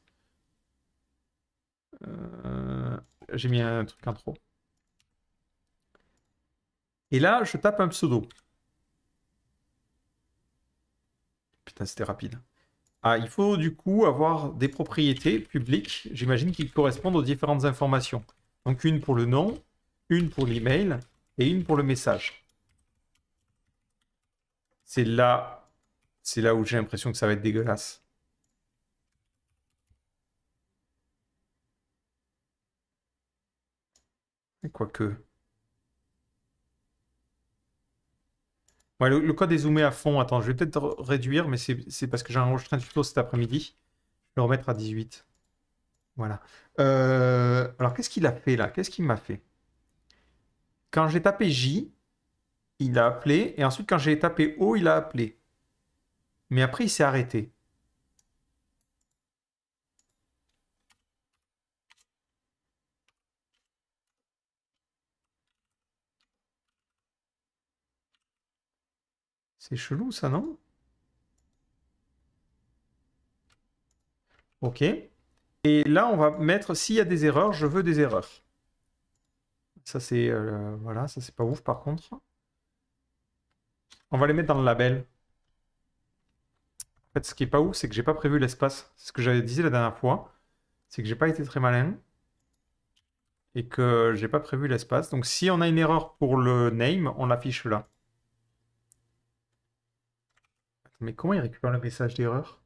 Euh, j'ai mis un truc intro. Et là, je tape un pseudo. Putain, c'était rapide. Ah, il faut du coup avoir des propriétés publiques, j'imagine, qui correspondent aux différentes informations. Donc une pour le nom, une pour l'email et une pour le message. C'est là, c'est là où j'ai l'impression que ça va être dégueulasse. Et quoique. le, code est zoomé à fond. Attends, je vais peut-être réduire, mais c'est parce que j'ai train de tuto cet après-midi. Je vais le remettre à 18. Voilà. Euh, alors, qu'est-ce qu'il a fait là Qu'est-ce qu'il m'a fait Quand j'ai tapé J, il a appelé, et ensuite quand j'ai tapé haut il a appelé. Mais après, il s'est arrêté. C'est chelou ça, non OK. Et là, on va mettre, s'il y a des erreurs, je veux des erreurs. Ça, c'est... Euh, voilà, ça, c'est pas ouf, par contre. On va les mettre dans le label. En fait, ce qui est pas ouf, c'est que j'ai pas prévu l'espace. C'est ce que j'avais dit la dernière fois. C'est que j'ai pas été très malin. Et que j'ai pas prévu l'espace. Donc si on a une erreur pour le name, on l'affiche là. Mais comment il récupère le message d'erreur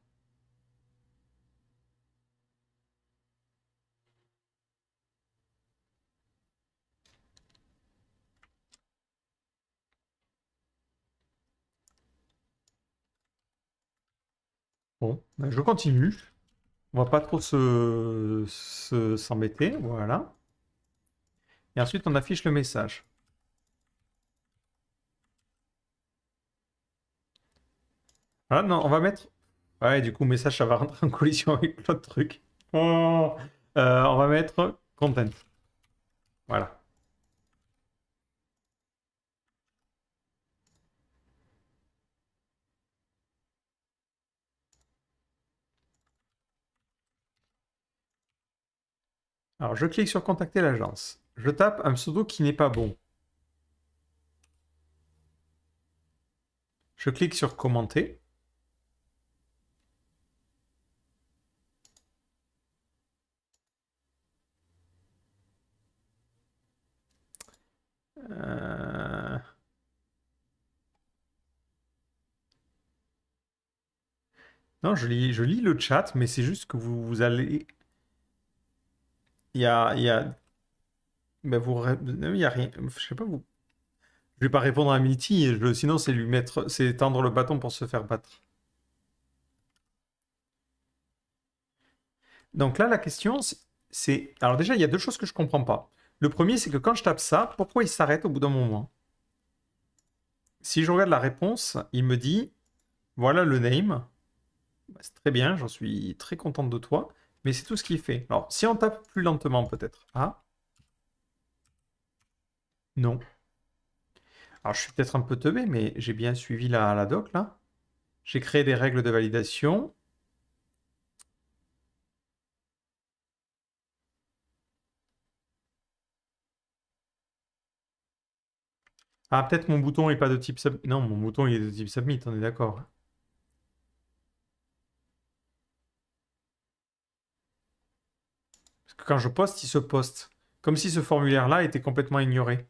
Bon, ben, je continue. On va pas trop s'embêter. Se, voilà. Et ensuite, on affiche le message. Ah non, on va mettre... Ouais, du coup, message, ça va rentrer en collision avec l'autre truc. Oh, euh, on va mettre content. Voilà. Alors, je clique sur contacter l'agence. Je tape un pseudo qui n'est pas bon. Je clique sur commenter. Euh. Non, je lis, je lis le chat, mais c'est juste que vous, vous allez il y a. y a... Ben vous... il y a rien. Je sais pas, vous. Je vais pas répondre à Amity, sinon c'est lui mettre. C'est tendre le bâton pour se faire battre. Donc là, la question, c'est. Alors déjà, il y a deux choses que je comprends pas. Le premier, c'est que quand je tape ça, pourquoi il s'arrête au bout d'un moment Si je regarde la réponse, il me dit voilà le name. Ben, c'est très bien, j'en suis très contente de toi. Mais c'est tout ce qu'il fait. Alors, si on tape plus lentement, peut-être. Ah. Non. Alors, je suis peut-être un peu teubé, mais j'ai bien suivi la, doc, là. J'ai créé des règles de validation. Ah, peut-être mon bouton n'est pas de type submit. Non, mon bouton est de type submit, on est d'accord. quand je poste, il se poste. Comme si ce formulaire-là était complètement ignoré.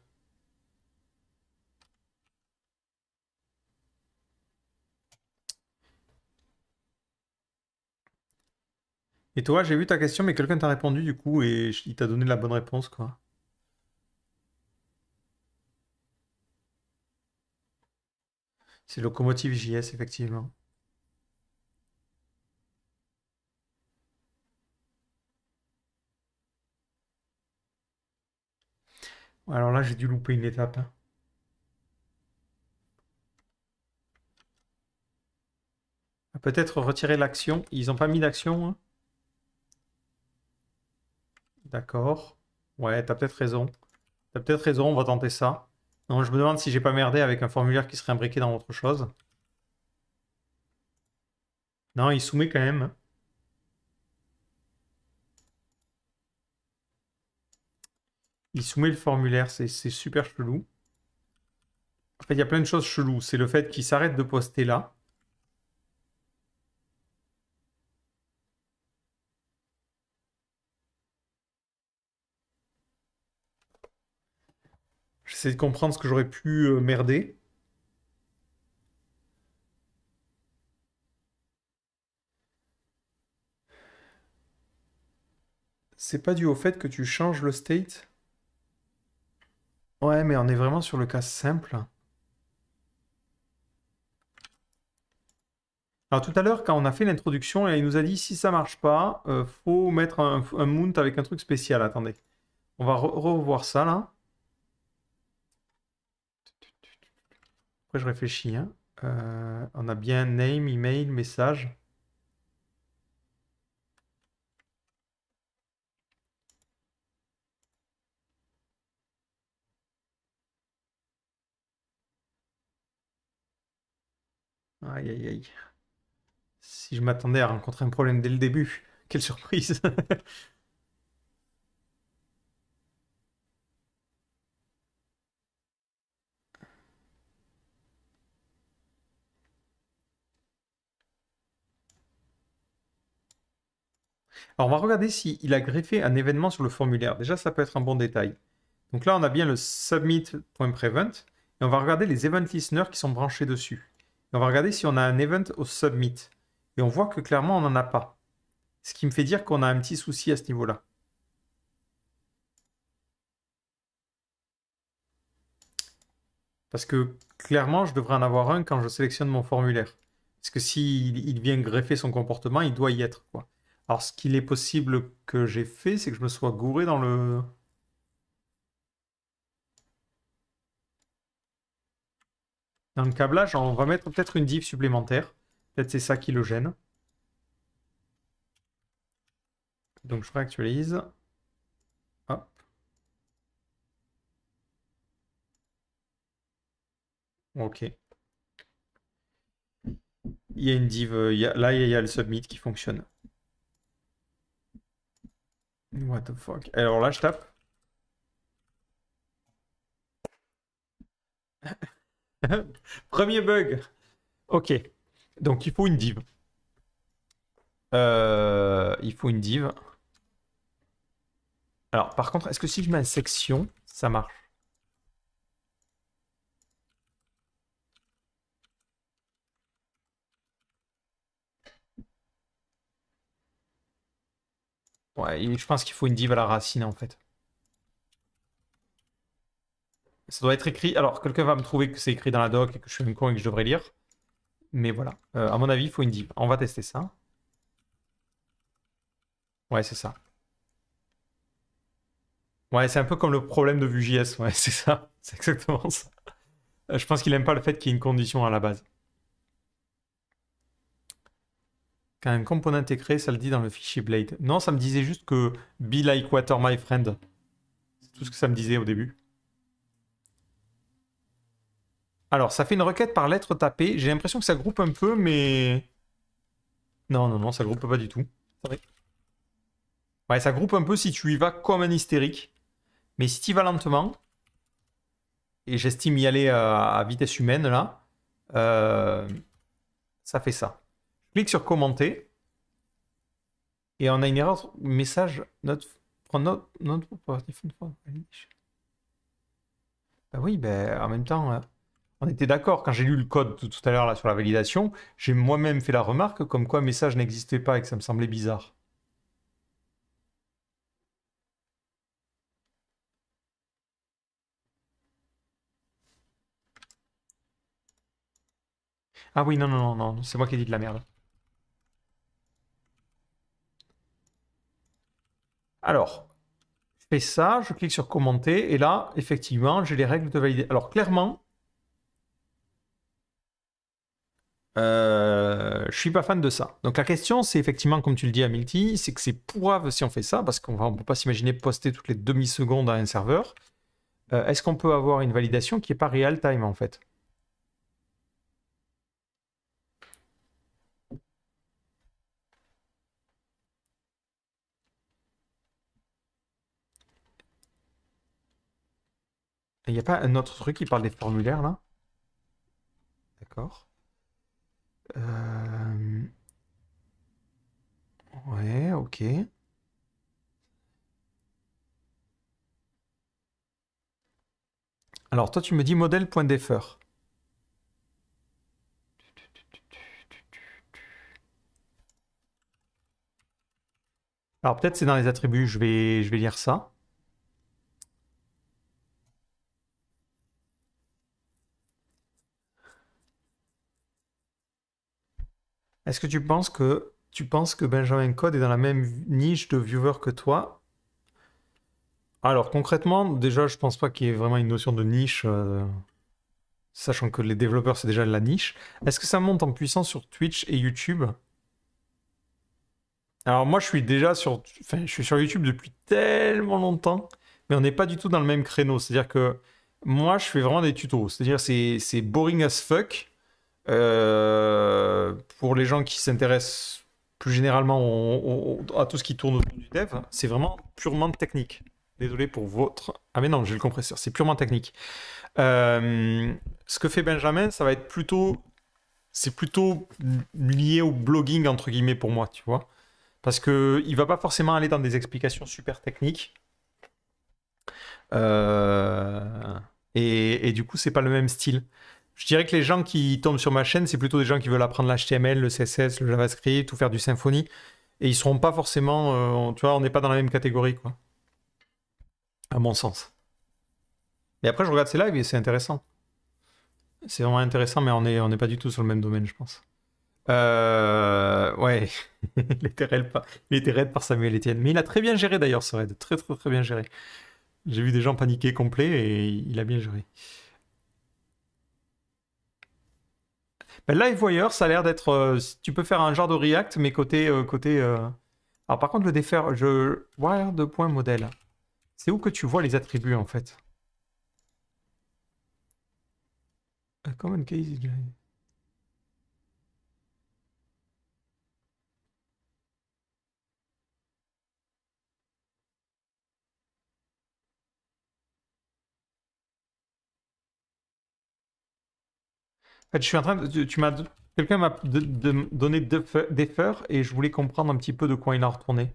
Et toi, j'ai vu ta question, mais quelqu'un t'a répondu du coup et il t'a donné la bonne réponse, quoi. C'est locomotive JS, effectivement. Alors là, j'ai dû louper une étape. Hein. Ah, peut-être retirer l'action. Ils n'ont pas mis d'action. Hein D'accord. Ouais, t'as peut-être raison. T'as peut-être raison, on va tenter ça. Non, je me demande si j'ai pas merdé avec un formulaire qui serait imbriqué dans autre chose. Non, il soumet quand même. Hein. il soumet le formulaire, c'est super chelou. En fait, il y a plein de choses cheloues. C'est le fait qu'il s'arrête de poster là. J'essaie de comprendre ce que j'aurais pu euh, merder. C'est pas dû au fait que tu changes le state Ouais, mais on est vraiment sur le cas simple. Alors tout à l'heure, quand on a fait l'introduction, il nous a dit si ça marche pas, euh, faut mettre un, mount avec un truc spécial. Attendez, on va revoir ça là. Après, je réfléchis. Hein. Euh, on a bien name, email, message. Aïe, aïe, aïe. Si je m'attendais à rencontrer un problème dès le début, quelle surprise Alors, on va regarder s'il a greffé un événement sur le formulaire. Déjà, ça peut être un bon détail. Donc là, on a bien le submit.prevent et on va regarder les event listeners qui sont branchés dessus on va regarder si on a un event au submit. Et on voit que clairement, on n'en a pas. Ce qui me fait dire qu'on a un petit souci à ce niveau-là. Parce que clairement, je devrais en avoir un quand je sélectionne mon formulaire. Parce que s'il vient greffer son comportement, il doit y être. Alors, ce qu'il est possible que j'ai fait, c'est que je me sois gouré dans le, Dans le câblage, on va mettre peut-être une div supplémentaire. Peut-être c'est ça qui le gêne. Donc je réactualise. Hop. Ok. Il y a une div, là il y a le submit qui fonctionne. What the fuck. Alors là je tape. Premier bug. Ok. Donc il faut une div. Euh, il faut une div. Alors par contre, est-ce que si je mets une section, ça marche Ouais, je pense qu'il faut une div à la racine en fait. Ça doit être écrit. Alors, quelqu'un va me trouver que c'est écrit dans la doc et que je suis un con et que je devrais lire. Mais voilà. Euh, à mon avis, il faut une div. On va tester ça. Ouais, c'est ça. Ouais, c'est un peu comme le problème de Vue.js. Ouais, c'est ça. C'est exactement ça. Euh, je pense qu'il aime pas le fait qu'il y ait une condition à la base. Quand un component est créé, ça le dit dans le fichier Blade. Non, ça me disait juste que be like water my friend. C'est tout ce que ça me disait au début. Alors, ça fait une requête par lettre tapée. J'ai l'impression que ça groupe un peu, mais... Non, non, non, ça groupe pas du tout. Ouais, ça groupe un peu si tu y vas comme un hystérique. Mais si tu y vas lentement, et j'estime y aller à, vitesse humaine, là, euh, ça fait ça. Je clique sur commenter. Et on a une erreur message. Notre... Oh, bah oui, ben bah, en même temps... Hein. On était d'accord, quand j'ai lu le code tout, à l'heure sur la validation, j'ai moi-même fait la remarque comme quoi message n'existait pas et que ça me semblait bizarre. Ah oui, non, non, non, non, c'est moi qui ai dit de la merde. Alors, je fais ça, je clique sur commenter, et là, effectivement, j'ai les règles de validation. Alors, clairement, Euh, je suis pas fan de ça. Donc la question, c'est effectivement, comme tu le dis à Milti, c'est que c'est pourrave si on fait ça, parce qu'on ne peut pas s'imaginer poster toutes les demi-secondes à un serveur. Euh, est-ce qu'on peut avoir une validation qui n'est pas real-time en fait Il n'y a pas un autre truc qui parle des formulaires là D'accord. Euh, ouais, ok. Alors, toi, tu me dis modèle point Alors, peut-être c'est dans les attributs, je vais, je vais lire ça. Est-ce que tu penses que tu penses que Benjamin Code est dans la même niche de viewers que toi Alors concrètement, déjà, je pense pas qu'il y ait vraiment une notion de niche, euh, sachant que les développeurs c'est déjà la niche. Est-ce que ça monte en puissance sur Twitch et YouTube Alors moi, je suis déjà sur, je suis sur YouTube depuis tellement longtemps, mais on n'est pas du tout dans le même créneau. C'est-à-dire que moi, je fais vraiment des tutos. C'est-à-dire que c'est boring as fuck euh, pour les gens qui s'intéressent plus généralement à tout ce qui tourne autour du dev, c'est vraiment purement technique. Désolé pour votre. Ah, mais non, j'ai le compresseur, c'est purement technique. Euh, ce que fait Benjamin, ça va être plutôt. C'est plutôt lié au blogging, entre guillemets, pour moi, tu vois. Parce qu'il ne va pas forcément aller dans des explications super techniques. Euh, et, et, du coup, c'est pas le même style. Je dirais que les gens qui tombent sur ma chaîne, c'est plutôt des gens qui veulent apprendre l'HTML, le CSS, le JavaScript, ou faire du Symfony. Et ils ne seront pas forcément, euh, tu vois, on n'est pas dans la même catégorie, quoi. À mon sens. Mais après, je regarde ces lives et c'est intéressant. C'est vraiment intéressant, mais on n'est pas du tout sur le même domaine, je pense. Euh, ouais, il était, par... par Samuel Etienne. Mais il a très bien géré d'ailleurs ce raid. Très, très, très bien géré. J'ai vu des gens paniquer complet et il a bien géré. Ben, Live ça a l'air d'être. Euh, tu peux faire un genre de React, mais côté. Euh, côté euh, Alors, par contre, le défaire. Je... Wire de point modèle. C'est où que tu vois les attributs, en fait Common case. je suis en train de. Quelqu'un m'a donné des feurs et je voulais comprendre un petit peu de quoi il a retourné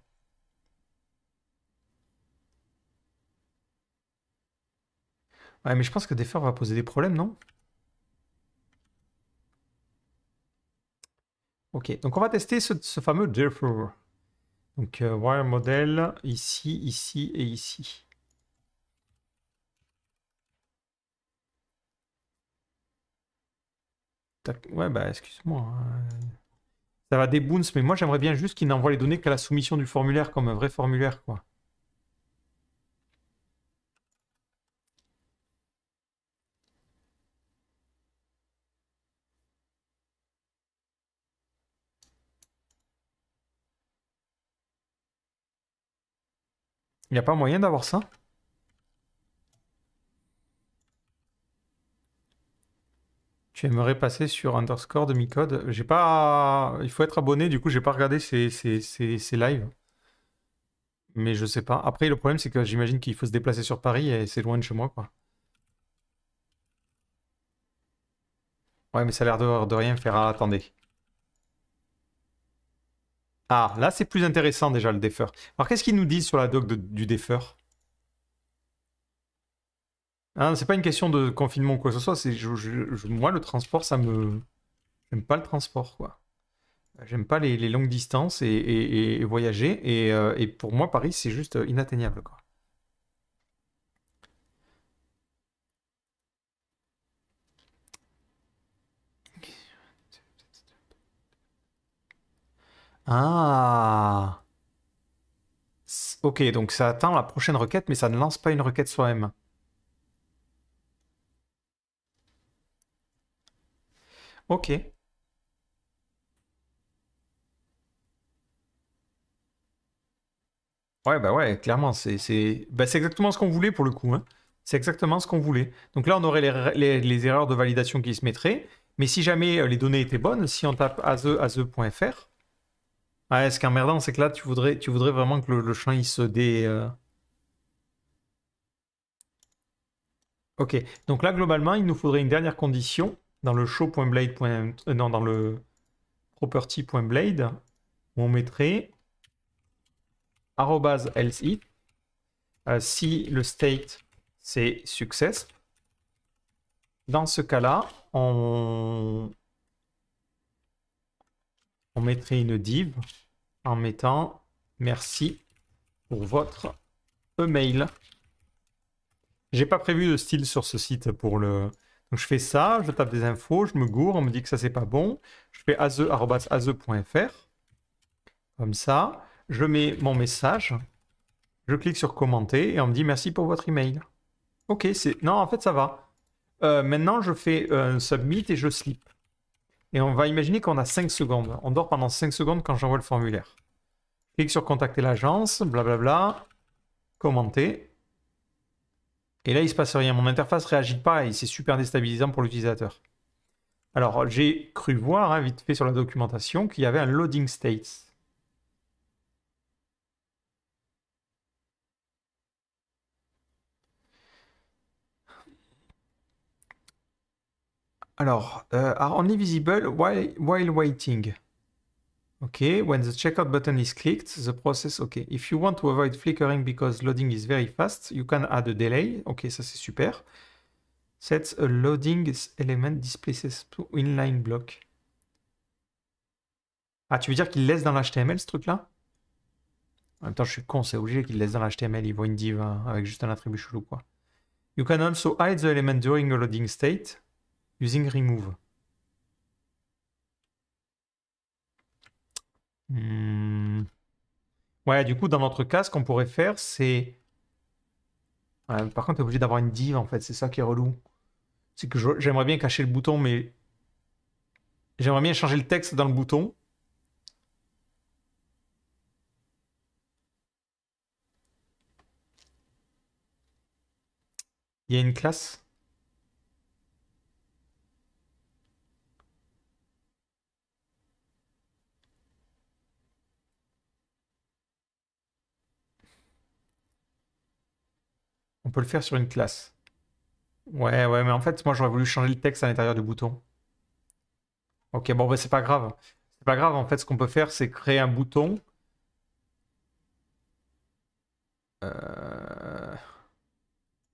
Ouais, mais je pense que Defer va poser des problèmes, non Ok, donc on va tester ce, fameux Defer. Donc, euh, wire model, ici, ici et ici. Ouais, bah excuse-moi. Hein. Ça va des boons, mais moi j'aimerais bien juste qu'il n'envoie les données qu'à la soumission du formulaire comme un vrai formulaire, quoi. Il n'y a pas moyen d'avoir ça J'aimerais passer sur underscore demi-code. J'ai pas. Il faut être abonné, du coup, j'ai pas regardé ces lives. Mais je sais pas. Après, le problème, c'est que j'imagine qu'il faut se déplacer sur Paris et c'est loin de chez moi, quoi. Ouais, mais ça a l'air de, de, rien faire. Ah, attendez. Ah, là, c'est plus intéressant déjà le defer. Alors, qu'est-ce qu'ils nous disent sur la doc du defer Hein, c'est pas une question de confinement ou quoi que ce soit, c'est moi le transport, ça me. J'aime pas le transport, quoi. J'aime pas les, longues distances et, voyager. Euh, et, pour moi, Paris, c'est juste inatteignable, quoi. Ah Ok, donc ça attend la prochaine requête, mais ça ne lance pas une requête soi-même. Ok. Ouais, bah ouais, clairement, c'est bah, c'est- exactement ce qu'on voulait pour le coup. Hein. C'est exactement ce qu'on voulait. Donc là, on aurait les, erreurs de validation qui se mettraient. Mais si jamais euh, les données étaient bonnes, si on tape ase, e ah ouais, ce qui est emmerdant, c'est que là, tu voudrais, tu voudrais vraiment que le, champ il se dé. Euh. Ok. Donc là, globalement, il nous faudrait une dernière condition dans le show.blade. Euh, dans le property.blade, on mettrait arrobase else euh, si le state c'est success. Dans ce cas-là, on... on mettrait une div en mettant merci pour votre email. J'ai pas prévu de style sur ce site pour le donc je fais ça, je tape des infos, je me gourre, on me dit que ça c'est pas bon. Je fais aze.aze.fr, comme ça. Je mets mon message, je clique sur commenter et on me dit merci pour votre email. Ok, c'est non en fait ça va. Euh, maintenant je fais un euh, submit et je slip. Et on va imaginer qu'on a 5 secondes. On dort pendant 5 secondes quand j'envoie le formulaire. Clique sur contacter l'agence, blablabla, commenter. Et là, il se passe rien. Mon interface réagit pas et c'est super déstabilisant pour l'utilisateur. Alors, j'ai cru voir, hein, vite fait sur la documentation, qu'il y avait un loading state. Alors, euh, ah, on are visible while, while waiting. Okay, when the checkout button is clicked, the process, okay. If you want to avoid flickering because loading is very fast, you can add a delay. Ok, ça c'est super. Set a loading element displaces to inline block. Ah, tu veux dire qu'il laisse dans l'HTML ce truc-là En même temps, je suis con, c'est obligé qu'il laisse dans l'HTML. Il voit une div hein, avec juste un attribut chelou, quoi. You can also hide the element during a loading state using remove. Hmm. Ouais, du coup, dans notre cas, ce qu'on pourrait faire, c'est. par contre, t'es obligé d'avoir une div en fait, c'est ça qui est relou. C'est que j'aimerais bien cacher le bouton, mais. J'aimerais bien changer le texte dans le bouton. Il y a une classe peut le faire sur une classe. Ouais, ouais, mais en fait, moi, j'aurais voulu changer le texte à l'intérieur du bouton. Ok, bon, bah, c'est pas grave. C'est pas grave, en fait, ce qu'on peut faire, c'est créer un bouton. Euh,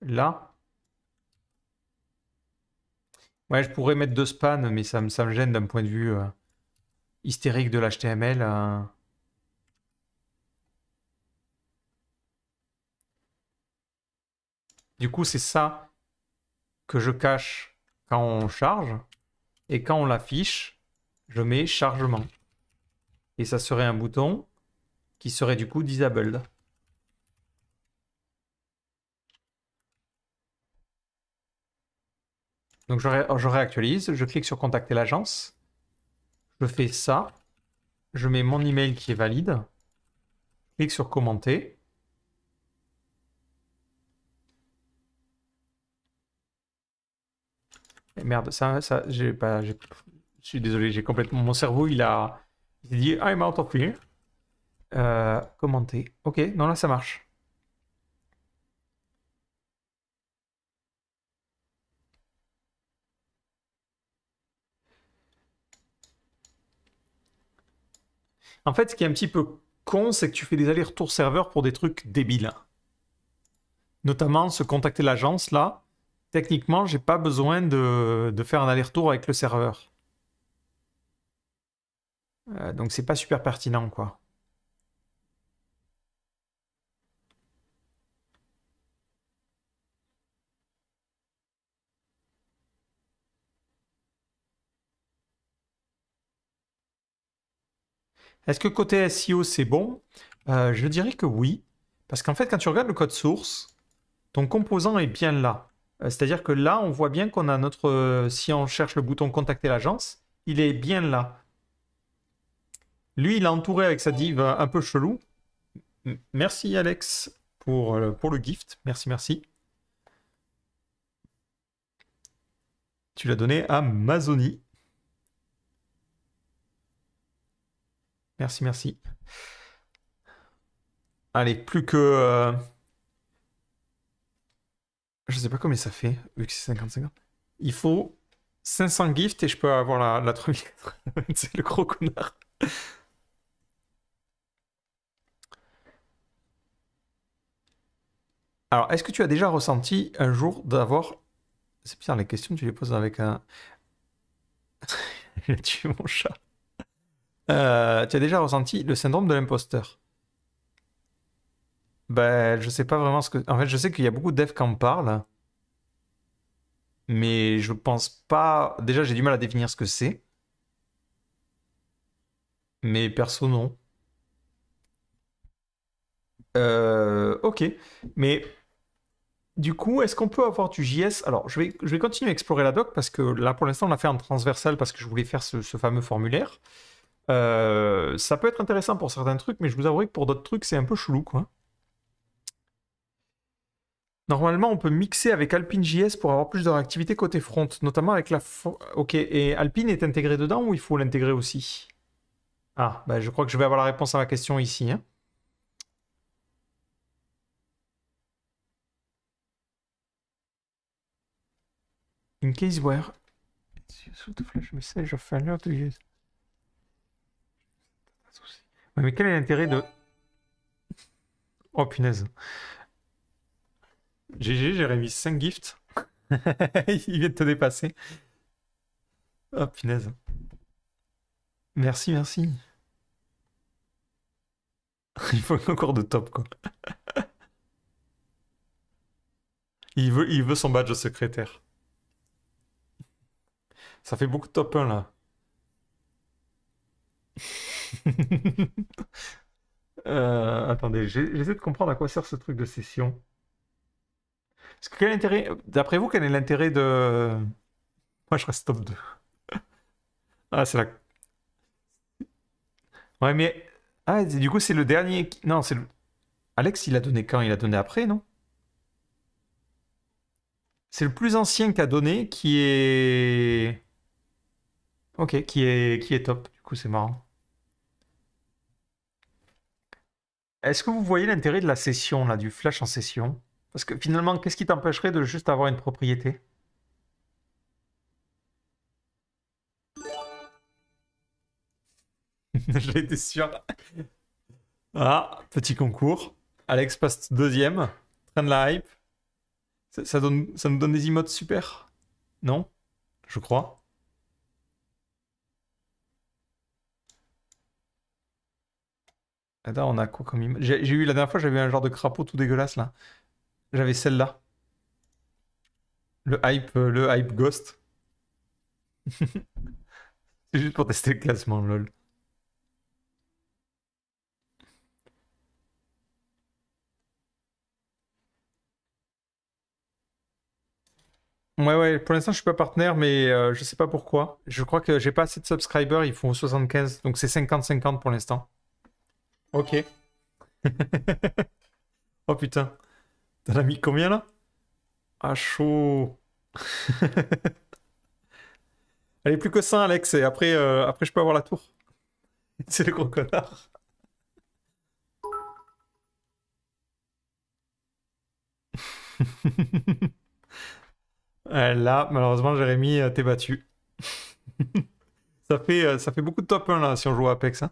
là. Ouais, je pourrais mettre deux span mais ça me, ça gêne d'un point de vue euh, hystérique de l'HTML. Euh. Du coup, c'est ça que je cache quand on charge. Et quand on l'affiche, je mets chargement. Et ça serait un bouton qui serait du coup disabled. Donc je, réactualise, je clique sur contacter l'agence. Je fais ça. Je mets mon email qui est valide. Je clique sur commenter. Merde, ça, ça, j'ai pas. je suis désolé, j'ai complètement. Mon cerveau, il a. Il dit, I'm out of here. commenter. Ok, non, là, ça marche. En fait, ce qui est un petit peu con, c'est que tu fais des allers-retours serveurs pour des trucs débiles. Notamment se contacter l'agence là techniquement, j'ai pas besoin de, faire un aller-retour avec le serveur. Euh, donc c'est pas super pertinent quoi. Est-ce que côté SEO c'est bon euh, Je dirais que oui, parce qu'en fait quand tu regardes le code source, ton composant est bien là. Euh, c'est-à-dire que là, on voit bien qu'on a notre... Euh, si on cherche le bouton contacter l'agence, il est bien là. Lui, il a entouré avec sa div euh, un peu chelou. Merci Alex pour, le, pour le gift. Merci, merci. Tu l'as donné à Mazoni. Merci, merci. Allez, plus que... Je sais pas combien ça fait, vu que c'est 50-50. Il faut 500 gifts et je peux avoir la, la c'est le gros connard. Alors, est-ce que tu as déjà ressenti un jour d'avoir... C'est bizarre, les questions, tu les poses avec un... J'ai tué mon chat. Euh, tu as déjà ressenti le syndrome de l'imposteur ben, je sais pas vraiment ce que. En fait, je sais qu'il y a beaucoup de devs qui en parlent. Mais je pense pas. Déjà, j'ai du mal à définir ce que c'est. Mais perso, non. Euh, ok. Mais du coup, est-ce qu'on peut avoir du JS Alors, je vais, je vais continuer à explorer la doc parce que là, pour l'instant, on l'a fait en transversal parce que je voulais faire ce, fameux formulaire. Euh, ça peut être intéressant pour certains trucs, mais je vous avouerai que pour d'autres trucs, c'est un peu chelou, quoi. Normalement, on peut mixer avec AlpineJS pour avoir plus de réactivité côté front, notamment avec la... Ok, et Alpine est intégré dedans ou il faut l'intégrer aussi Ah, ben je crois que je vais avoir la réponse à ma question ici. Hein. In case where mais quel est l'intérêt de... Oh punaise. GG, Jérémy, 5 gifts. Il vient de te dépasser. Oh punaise. Merci, merci. Il faut encore de top, quoi. Il veut, son badge de secrétaire. Ça fait beaucoup de top 1, là. Euh, attendez, j'essaie de comprendre à quoi sert ce truc de session d'après vous, quel est l'intérêt de. Moi, je reste top 2. ah, c'est la. Ouais, mais. Ah, du coup, c'est le dernier. Non, c'est le. Alex, il a donné quand Il a donné après, non C'est le plus ancien qu'a donné qui est. Ok, qui est, qui est top. Du coup, c'est marrant. Est-ce que vous voyez l'intérêt de la session, là, du flash en session parce que finalement, qu'est-ce qui t'empêcherait de juste avoir une propriété été sûr. Ah, petit concours. Alex passe deuxième. Train de la hype. Ça, donne, ça nous donne des emotes super. Non Je crois. Attends, on a quoi comme J'ai eu la dernière fois, j'avais un genre de crapaud tout dégueulasse là. J'avais celle-là. Le hype, euh, le hype Ghost. C'est juste pour tester le classement, lol. Ouais, ouais, pour l'instant je suis pas partenaire, mais euh, je sais pas pourquoi. Je crois que j'ai pas assez de subscribers, ils font 75, donc c'est 50-50 pour l'instant. Ok. oh putain. T'en as mis combien là Ah chaud Elle est plus que ça, Alex, et après, euh, après je peux avoir la tour. C'est le gros connard. là, malheureusement, Jérémy, euh, t'es battu. ça, fait, euh, ça fait beaucoup de top 1 là si on joue à Apex. Hein.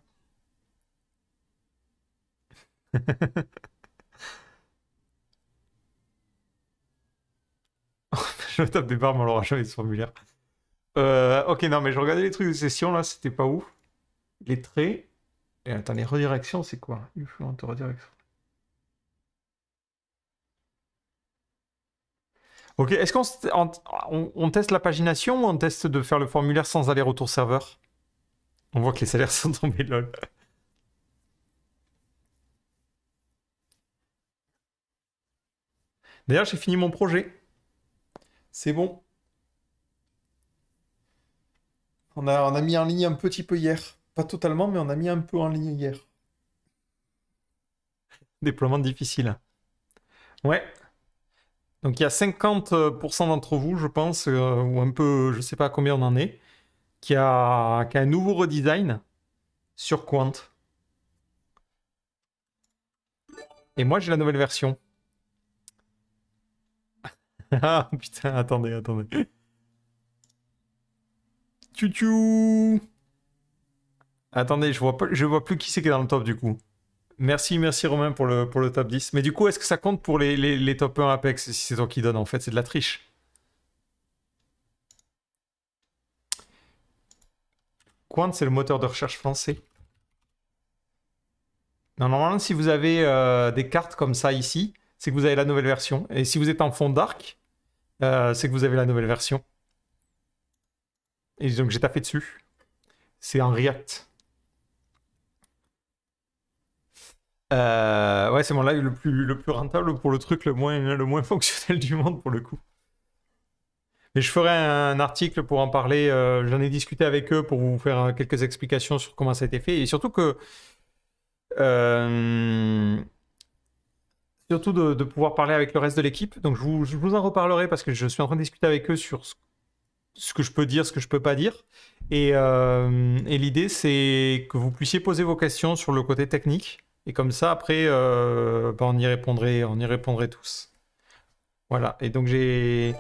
je tape des barres, mais on l'aura jamais ce formulaire. Euh, ok, non, mais je regardais les trucs de session là, c'était pas ouf. Les traits. Et attends, les redirections, c'est quoi te redirection. Ok, est-ce qu'on teste la pagination ou on teste de faire le formulaire sans aller-retour serveur On voit que les salaires sont tombés lol. D'ailleurs, j'ai fini mon projet. C'est bon. On a, mis en ligne un petit peu hier. Pas totalement, mais on a mis un peu en ligne hier. Déploiement difficile. Ouais. Donc il y a 50% d'entre vous, je pense, euh, ou un peu, je sais pas combien on en est, qui a, qui a un nouveau redesign sur Quant. Et moi, j'ai la nouvelle version. ah putain, attendez, attendez. tu Attendez, je vois pas, je vois plus qui c'est qui est dans le top du coup. Merci, merci Romain pour le, pour le top 10. Mais du coup, est-ce que ça compte pour les, top 1 Apex si c'est toi qui donne en fait C'est de la triche. Quant, c'est le moteur de recherche français. normalement, si vous avez euh, des cartes comme ça ici, c'est que vous avez la nouvelle version. Et si vous êtes en fond d'arc... Euh, c'est que vous avez la nouvelle version. Et donc j'ai taffé dessus. C'est en React. Euh, ouais, c'est mon live le plus, le plus rentable pour le truc le moins, le moins fonctionnel du monde pour le coup. Mais je ferai un article pour en parler. Euh, j'en ai discuté avec eux pour vous faire quelques explications sur comment ça a été fait. Et surtout que surtout de, pouvoir parler avec le reste de l'équipe. Donc je vous, en reparlerai parce que je suis en train de discuter avec eux sur ce, que je peux dire, ce que je peux pas dire. Euh, et, l'idée, c'est que vous puissiez poser vos questions sur le côté technique. Et comme ça, après, euh, bah, on y répondrait, on y répondrait tous. Voilà. Et donc j'ai,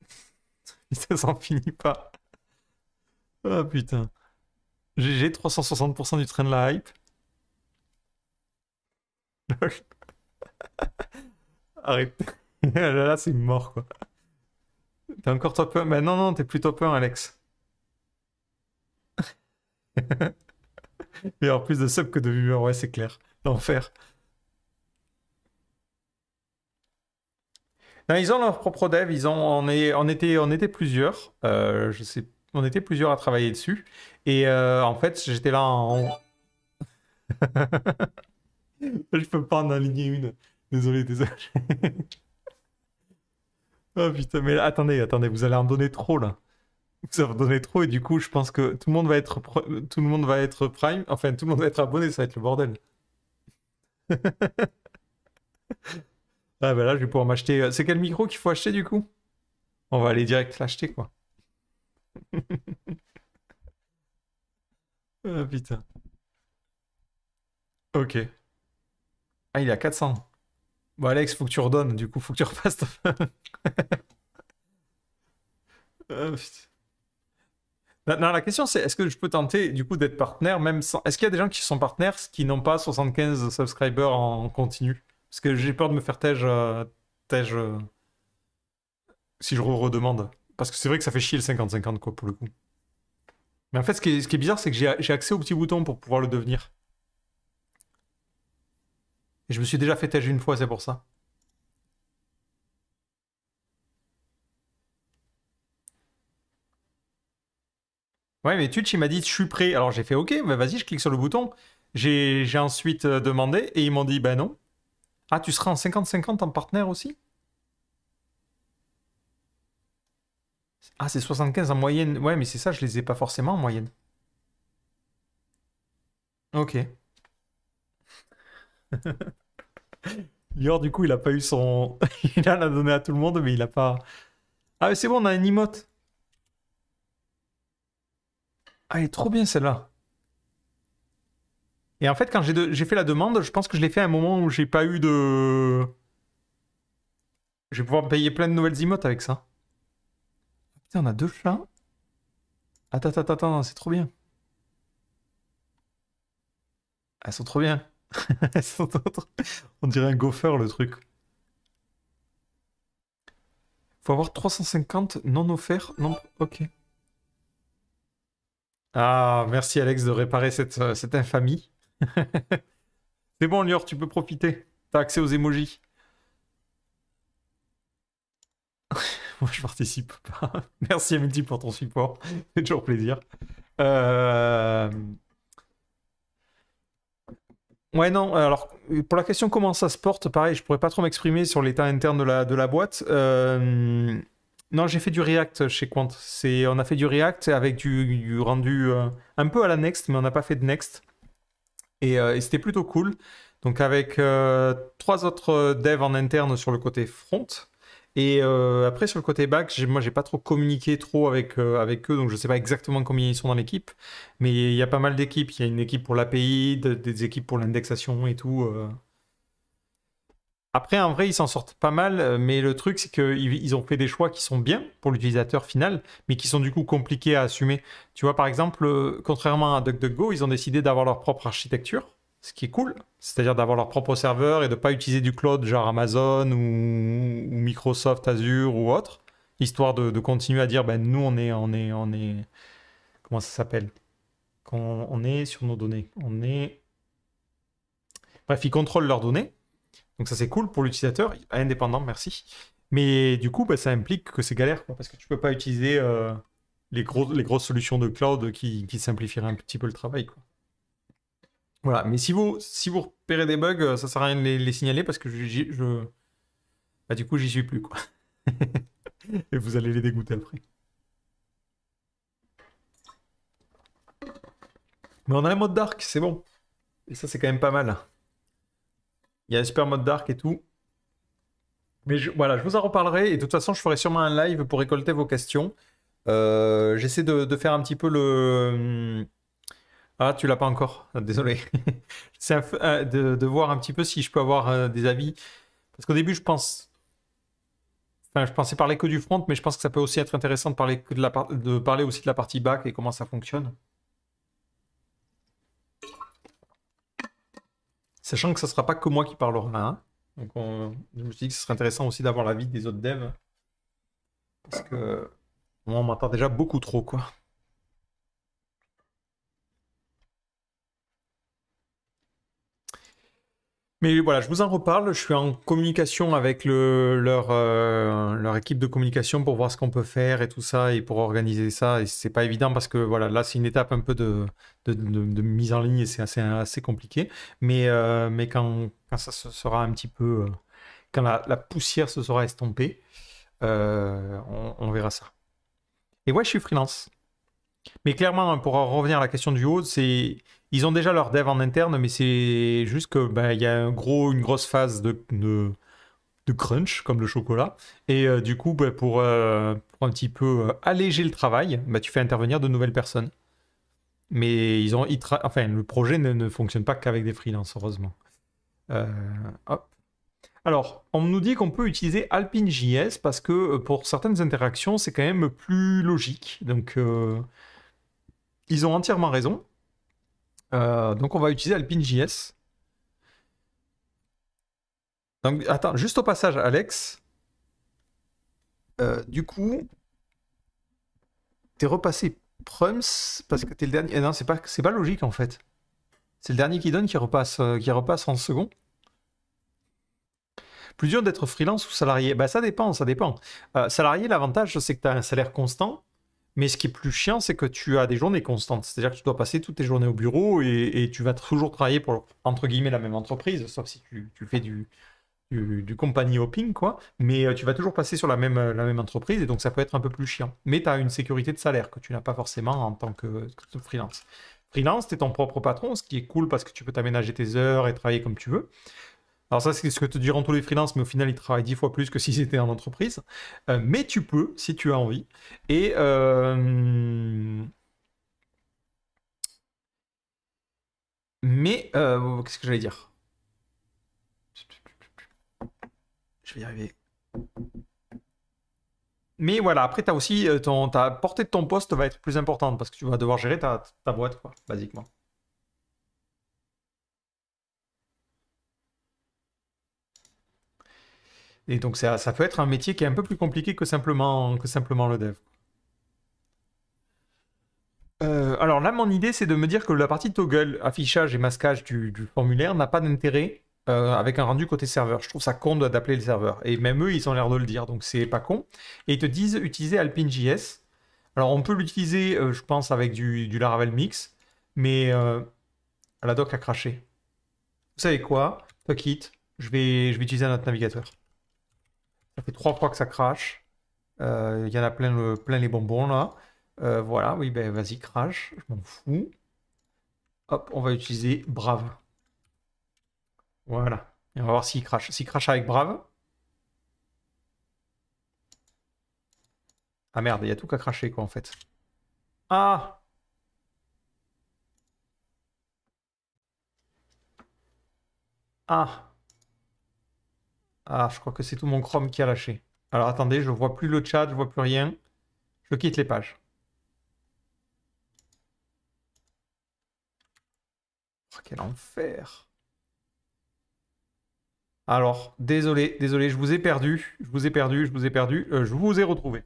ça s'en finit pas. Ah oh, putain. GG 360% du train de la hype. Arrête. là, là c'est mort, quoi. T'es encore top 1 Mais bah, non, non, t'es plus top 1, Alex. Mais en plus de sub que de viewers, ouais, c'est clair. L'enfer. Non, ils ont leur propre dev. Ils ont, on, est, était, on était plusieurs. Euh, je sais, on était plusieurs à travailler dessus. Et euh, en fait, j'étais là en. je peux pas en aligner une. Désolé, désolé. oh putain, mais attendez, attendez, vous allez en donner trop là. Vous allez en donner trop et du coup, je pense que tout le monde va être, tout le monde va être prime. Enfin, tout le monde va être abonné, ça va être le bordel. ah ben là, je vais pouvoir m'acheter. Euh, c'est quel micro qu'il faut acheter du coup On va aller direct l'acheter quoi. ah putain. Ok. Ah, il est à 400. Bon, Alex, faut que tu redonnes, du coup, faut que tu repasses ah, ta non, la question, c'est est-ce que je peux tenter, du coup, d'être partenaire, même sans. Est-ce qu'il y a des gens qui sont partenaires qui n'ont pas 75 subscribers en continu Parce que j'ai peur de me faire tège. Euh, euh, si je redemande. Parce que c'est vrai que ça fait chier le 50-50, quoi, pour le coup. Mais en fait, ce qui est bizarre, c'est que j'ai accès au petit bouton pour pouvoir le devenir je me suis déjà fait tâcher une fois, c'est pour ça. Ouais, mais Twitch, il m'a dit, je suis prêt. Alors j'ai fait OK, vas-y, je clique sur le bouton. J'ai ensuite euh, demandé et ils m'ont dit, Ben non. Ah, tu seras en 50-50 en partenaire aussi Ah, c'est 75 en moyenne. Ouais, mais c'est ça, je les ai pas forcément en moyenne. Ok. Lior, du coup, il a pas eu son. il a l'a donné à tout le monde, mais il a pas. Ah, mais c'est bon, on a une emote. Ah, elle est trop bien celle-là. Et en fait, quand j'ai fait la demande, je pense que je l'ai fait à un moment où j'ai pas eu de. Je vais pouvoir payer plein de nouvelles emotes avec ça. Putain, on a deux chats. Attends, attends, attends, c'est trop bien. Elles sont trop bien. On dirait un gopher le truc. Faut avoir 350 non offerts. Non, ok. Ah, merci Alex de réparer cette, euh, infamie. C'est bon, Lior, tu peux profiter. T'as accès aux emojis. Moi, je participe pas. merci Amity pour ton support. C'est toujours plaisir. Euh. Ouais, non, euh, alors pour la question comment ça se porte, pareil, je pourrais pas trop m'exprimer sur l'état interne de la, de la boîte. Euh, non, j'ai fait du React chez Quant. On a fait du React avec du, rendu euh, un peu à la Next, mais on n'a pas fait de Next. Et, et c'était plutôt cool. Donc avec trois autres devs en interne sur le côté front, et euh, après, sur le côté back, moi, j'ai pas trop communiqué trop avec, euh, avec eux, donc je sais pas exactement combien ils sont dans l'équipe. Mais il y a pas mal d'équipes. Il y a une équipe pour l'API, des équipes pour l'indexation et tout. Euh. Après, en vrai, ils s'en sortent pas mal, mais le truc, c'est qu'ils ils ont fait des choix qui sont bien pour l'utilisateur final, mais qui sont du coup compliqués à assumer. Tu vois, par exemple, contrairement à DuckDuckGo, ils ont décidé d'avoir leur propre architecture ce qui est cool, c'est-à-dire d'avoir leur propre serveur et de ne pas utiliser du cloud genre Amazon ou, Microsoft Azure ou autre, histoire de, continuer à dire ben nous on est on est on est comment ça s'appelle on est sur nos données, on est bref ils contrôlent leurs données, donc ça c'est cool pour l'utilisateur indépendant, merci. Mais du coup ben, ça implique que c'est galère parce que tu peux pas utiliser euh, les, grosses solutions de cloud qui, simplifieraient un petit peu le travail voilà, mais si vous, si vous repérez des bugs, euh, ça sert à rien de les, signaler parce que je, bah, du coup, j'y suis plus, quoi. Et vous allez les dégoûter après. Mais on a un mode dark, c'est bon. Et ça, c'est quand même pas mal. Il y a un super mode dark et tout. Mais voilà, je vous en reparlerai. Et de toute façon, je ferai sûrement un live pour récolter vos questions. Euh, j'essaie de, faire un petit peu le ah, tu l'as pas encore. Ah, désolé. C'est euh, de, voir un petit peu si je peux avoir euh, des avis. Parce qu'au début, je pense. je pensais parler que du front, mais je pense que ça peut aussi être intéressant de parler, de, la de parler aussi de la partie back et comment ça fonctionne. Sachant que ça ne sera pas que moi qui parlera. Hein. Donc, je me suis dit que ce serait intéressant aussi d'avoir l'avis des autres devs. Parce que moi, on m'entend déjà beaucoup trop, quoi. Mais voilà, je vous en reparle. Je suis en communication avec le, leur, euh, leur équipe de communication pour voir ce qu'on peut faire et tout ça et pour organiser ça. Et c'est pas évident parce que voilà, là c'est une étape un peu de, de, mise en ligne et c'est assez, assez, compliqué. Mais, euh, mais quand, quand, ça sera un petit peu, euh, quand la, poussière se sera estompée, on, on, verra ça. Et ouais, je suis freelance. Mais clairement, hein, pour revenir à la question du haut, c'est ils ont déjà leur dev en interne, mais c'est juste qu'il bah, il y a un gros, une grosse phase de, de, crunch, comme le chocolat. Et euh, du coup, bah, euh, pour, un petit peu euh, alléger le travail, bah, tu fais intervenir de nouvelles personnes. Mais ils ont, enfin, le projet ne, fonctionne pas qu'avec des freelances, heureusement. hop. Alors, on nous dit qu'on peut utiliser AlpineJS parce que pour certaines interactions, c'est quand même plus logique. Donc, ils ont entièrement raison. Euh, donc on va utiliser AlpineJS. Donc attends, juste au passage, Alex. Euh, du coup, t'es repassé Prums parce que t'es le dernier. Eh non, c'est pas, c'est pas logique en fait. C'est le dernier qui donne qui repasse, euh, qui repasse en second. Plus dur d'être freelance ou salarié Bah ça dépend, ça dépend. salarié, l'avantage c'est que tu as un salaire constant mais ce qui est plus chiant, c'est que tu as des journées constantes. C'est-à-dire que tu dois passer toutes tes journées au bureau et, tu vas toujours travailler pour, entre guillemets, la même entreprise, sauf si tu, fais du, du, company hopping, quoi. Mais euh, tu vas toujours passer sur la même, la même entreprise et donc ça peut être un peu plus chiant. Mais tu as une sécurité de salaire que tu n'as pas forcément en tant que, freelance. Freelance, tu es ton propre patron, ce qui est cool parce que tu peux t'aménager tes heures et travailler comme tu veux. Alors ça, c'est ce que te diront tous les freelances, mais au final, ils travaillent dix fois plus que s'ils étaient en entreprise. Euh, mais tu peux, si tu as envie. Et... Euh, mais... Euh, qu'est-ce que j'allais dire Je vais y arriver. Mais voilà, après, tu as aussi... Ton, ta portée de ton poste va être plus importante, parce que tu vas devoir gérer ta, ta boîte, quoi, basiquement. Et donc ça, peut être un métier qui est un peu plus compliqué que simplement, le dev. Euh, alors là, mon idée, c'est de me dire que la partie toggle, affichage et masquage du, formulaire n'a pas d'intérêt euh, avec un rendu côté serveur. Je trouve ça con d'appeler le serveur. Et même eux, ils ont l'air de le dire, donc c'est pas con. Et ils te disent utiliser Alpine.js. Alors on peut l'utiliser, euh, je pense, avec du, Laravel Mix, mais la doc a craché. Vous savez quoi Fuck it, je vais, je vais utiliser un autre navigateur. Ça fait trois fois que ça crache. Euh, il y en a plein, plein les bonbons là. Euh, voilà, oui, ben vas-y, crache. Je m'en fous. Hop, on va utiliser Brave. Voilà. Et on va voir s'il crache. S'il crache avec Brave. Ah merde, il y a tout qu'à cracher quoi en fait. Ah Ah ah, je crois que c'est tout mon Chrome qui a lâché. Alors attendez, je vois plus le chat, je vois plus rien. Je quitte les pages. Oh, quel enfer. Alors, désolé, désolé, je vous ai perdu, je vous ai perdu, je vous ai perdu, euh, je vous ai retrouvé.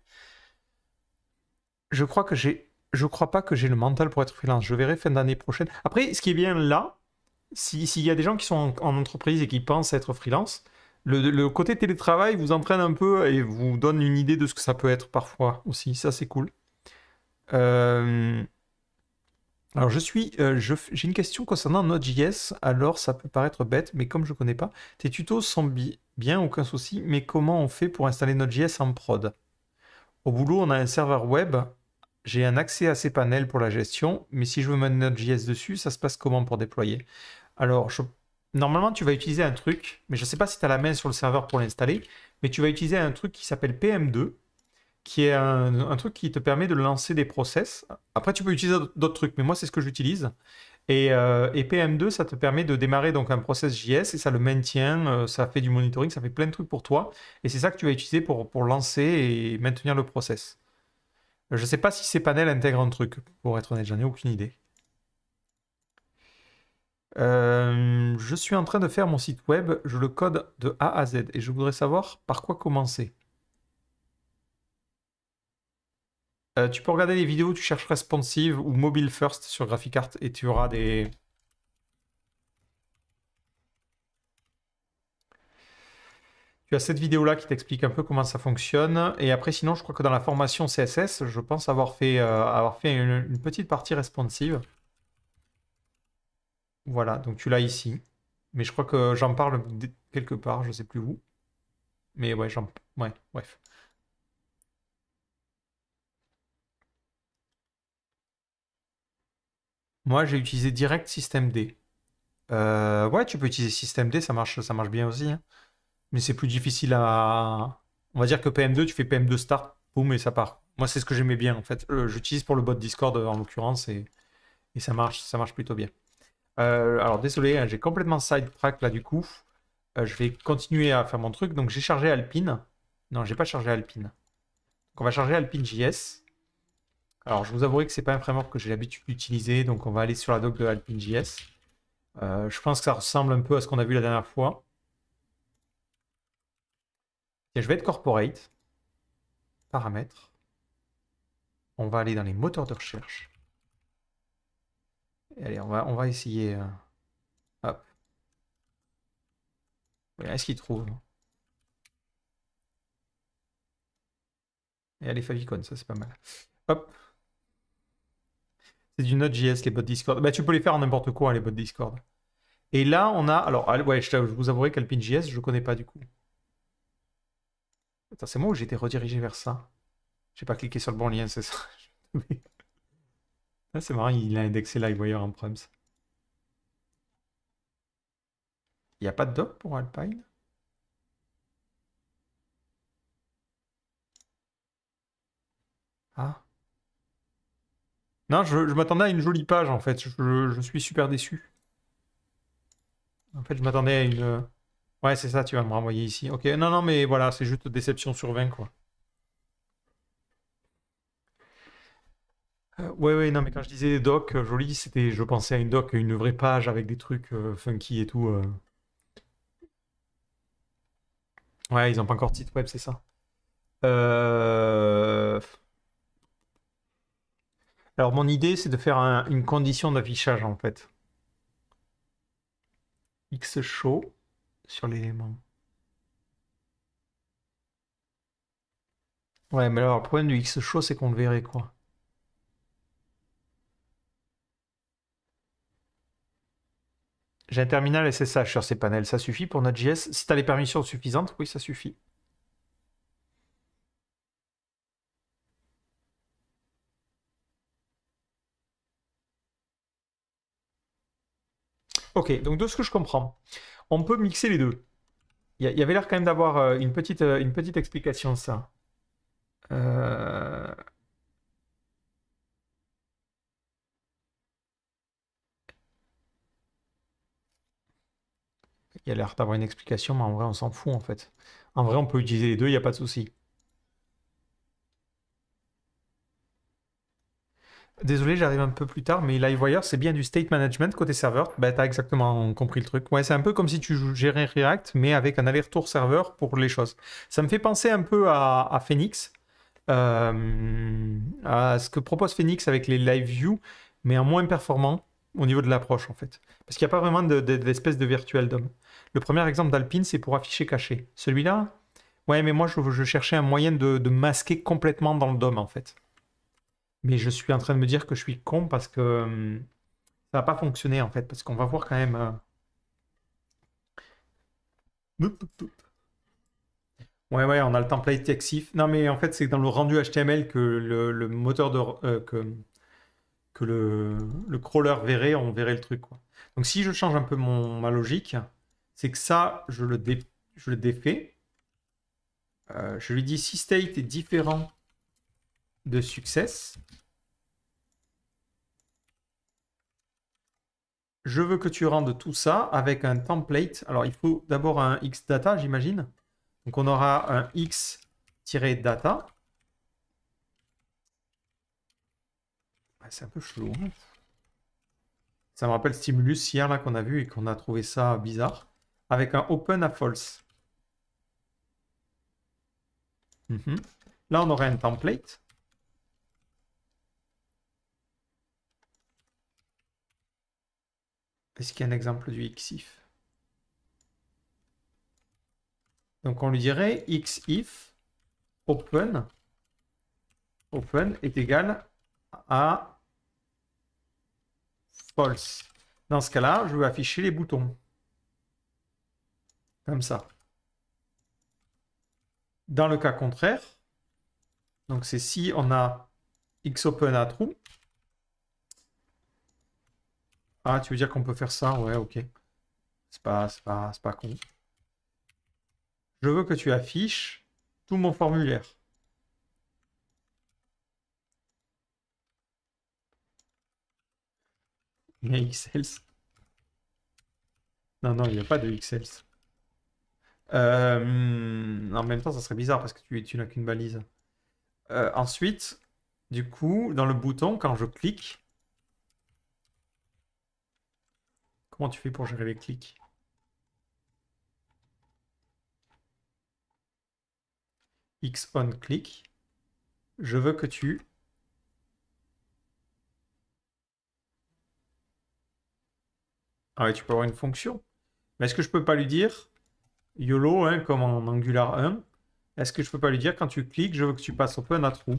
Je crois que j'ai, je crois pas que j'ai le mental pour être freelance. Je verrai fin d'année prochaine. Après, ce qui est bien là, s'il y a des gens qui sont en entreprise et qui pensent être freelance, le, côté télétravail vous entraîne un peu et vous donne une idée de ce que ça peut être parfois aussi. Ça, c'est cool. Euh, alors, je suis, euh, j'ai une question concernant Node.js. Alors, ça peut paraître bête, mais comme je ne connais pas, tes tutos sont bien, aucun souci. Mais comment on fait pour installer Node.js en prod Au boulot, on a un serveur web. J'ai un accès à ces panels pour la gestion, mais si je veux mettre Node.js dessus, ça se passe comment pour déployer Alors, je normalement, tu vas utiliser un truc, mais je ne sais pas si tu as la main sur le serveur pour l'installer, mais tu vas utiliser un truc qui s'appelle PM2, qui est un, truc qui te permet de lancer des process. Après, tu peux utiliser d'autres trucs, mais moi, c'est ce que j'utilise. Et, euh, PM2, ça te permet de démarrer donc un process JS et ça le maintient, euh, ça fait du monitoring, ça fait plein de trucs pour toi. Et c'est ça que tu vas utiliser pour, pour lancer et maintenir le process. Je ne sais pas si ces panels intègrent un truc, pour être honnête, j'en ai aucune idée. Euh, je suis en train de faire mon site web, je le code de A à Z et je voudrais savoir par quoi commencer. Euh, tu peux regarder les vidéos, tu cherches responsive ou mobile first sur GraphicArt et tu auras des... Tu as cette vidéo-là qui t'explique un peu comment ça fonctionne. Et après, sinon, je crois que dans la formation CSS, je pense avoir fait, euh, avoir fait une petite partie responsive. Voilà, donc tu l'as ici. Mais je crois que j'en parle quelque part, je ne sais plus où. Mais ouais, j'en... Ouais, bref. Moi, j'ai utilisé direct système D euh, ouais, tu peux utiliser D ça marche, ça marche bien aussi. Hein. Mais c'est plus difficile à... On va dire que PM2, tu fais PM2 start, boum, et ça part. Moi, c'est ce que j'aimais bien, en fait. Euh, j'utilise pour le bot Discord, en l'occurrence, et, et ça, marche, ça marche plutôt bien. Euh, alors désolé, hein, j'ai complètement sidetrack là du coup. Euh, je vais continuer à faire mon truc. Donc j'ai chargé Alpine. Non, j'ai pas chargé Alpine. Donc on va charger Alpine JS. Alors je vous avouerai que c'est pas un framework que j'ai l'habitude d'utiliser, donc on va aller sur la doc de Alpine JS. Euh, je pense que ça ressemble un peu à ce qu'on a vu la dernière fois. Et je vais être corporate. Paramètres. On va aller dans les moteurs de recherche. Allez, on va, on va essayer. Euh, hop. ce qu'il trouve Et allez, Favicon, ça c'est pas mal. Hop. C'est du Node.js, les bots Discord. Bah, tu peux les faire en n'importe quoi, les bots Discord. Et là, on a. Alors, ah, ouais, je, vous avouerai js je connais pas du coup. c'est moi où j'ai été redirigé vers ça J'ai pas cliqué sur le bon lien, c'est ça Ah, c'est marrant, il a indexé LiveWire en proms. Il n'y a pas de doc pour Alpine Ah. Non, je, m'attendais à une jolie page en fait. Je, je suis super déçu. En fait, je m'attendais à une. Euh, ouais, c'est ça, tu vas me renvoyer ici. Ok, non, non, mais voilà, c'est juste déception sur 20, quoi. Euh, ouais, ouais, non, mais quand je disais doc euh, joli c'était, je pensais à une doc, une vraie page avec des trucs euh, funky et tout. Ouais, ils n'ont pas encore de site web, c'est ça. Alors, mon idée, c'est de faire une condition d'affichage, en fait. X show sur l'élément. Ouais, mais alors, le problème du X show, c'est qu'on le verrait, quoi. J'ai un terminal SSH sur ces panels, ça suffit pour notre JS. Si tu as les permissions suffisantes, oui, ça suffit. Ok, donc de ce que je comprends, on peut mixer les deux. Il y, avait l'air quand même d'avoir euh, une petite, euh, une petite explication, ça. Euh... Il y a l'air d'avoir une explication, mais en vrai, on s'en fout en fait. En vrai, on peut utiliser les deux, il n'y a pas de souci. Désolé, j'arrive un peu plus tard, mais Livewire, c'est bien du state management côté serveur. Bah, t'as exactement compris le truc. Ouais, c'est un peu comme si tu gérais React, mais avec un aller-retour serveur pour les choses. Ça me fait penser un peu à, Phoenix, euh, à ce que propose Phoenix avec les Live View, mais en moins performant au niveau de l'approche en fait. Parce qu'il n'y a pas vraiment d'espèce de, virtuel d'om Le premier exemple d'Alpine, c'est pour afficher caché. Celui-là, ouais, mais moi je, cherchais un moyen de, masquer complètement dans le DOM en fait. Mais je suis en train de me dire que je suis con parce que hum, ça n'a pas fonctionné, en fait. Parce qu'on va voir quand même. Euh, ouais, ouais, on a le template textif. Non, mais en fait, c'est dans le rendu HTML que le, moteur de. Euh, que le, crawler verrait, on verrait le truc. Quoi. Donc si je change un peu mon, ma logique, c'est que ça, je le, je le défais. Euh, je lui dis si state est différent de success. Je veux que tu rendes tout ça avec un template. Alors il faut d'abord un x data, j'imagine. Donc on aura un x-data Ah, c'est un peu chelou. Hein. ça me rappelle Stimulus hier là qu'on a vu et qu'on a trouvé ça bizarre. Avec un open à false. Mhm. Là, on aurait un template. Est-ce qu'il y a un exemple du xif Donc on lui dirait xif open open est égal à false. Dans ce cas-là, je veux afficher les boutons. Comme ça. Dans le cas contraire, donc c'est si on a xopen à true. Ah, tu veux dire qu'on peut faire ça Ouais, ok. C'est pas, pas, pas con. Je veux que tu affiches tout mon formulaire. Il y Non, non, il n'y a pas de XLs. Euh, en même temps, ça serait bizarre parce que tu, n'as qu'une balise. Euh, ensuite, du coup, dans le bouton, quand je clique, comment tu fais pour gérer les clics X on click. Je veux que tu Ah oui, tu peux avoir une fonction. Mais est-ce que je peux pas lui dire YOLO, hein, comme en Angular 1, est-ce que je peux pas lui dire quand tu cliques, je veux que tu passes peu à trou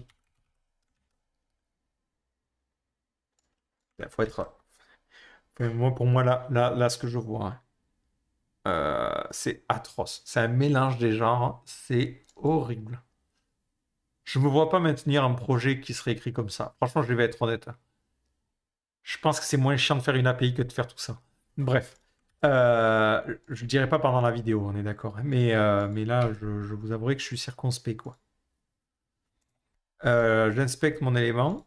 Il bah, faut être. Moi, pour moi, là, là, là, ce que je vois, hein, euh, c'est atroce. C'est un mélange des genres. C'est horrible. Je ne me vois pas maintenir un projet qui serait écrit comme ça. Franchement, je vais être honnête. Hein. Je pense que c'est moins chiant de faire une API que de faire tout ça. Bref. Euh, je ne dirai pas pendant la vidéo, on est d'accord. Hein, mais, euh, mais là, je, vous avouerai que je suis circonspect, quoi. Euh, j'inspecte mon élément.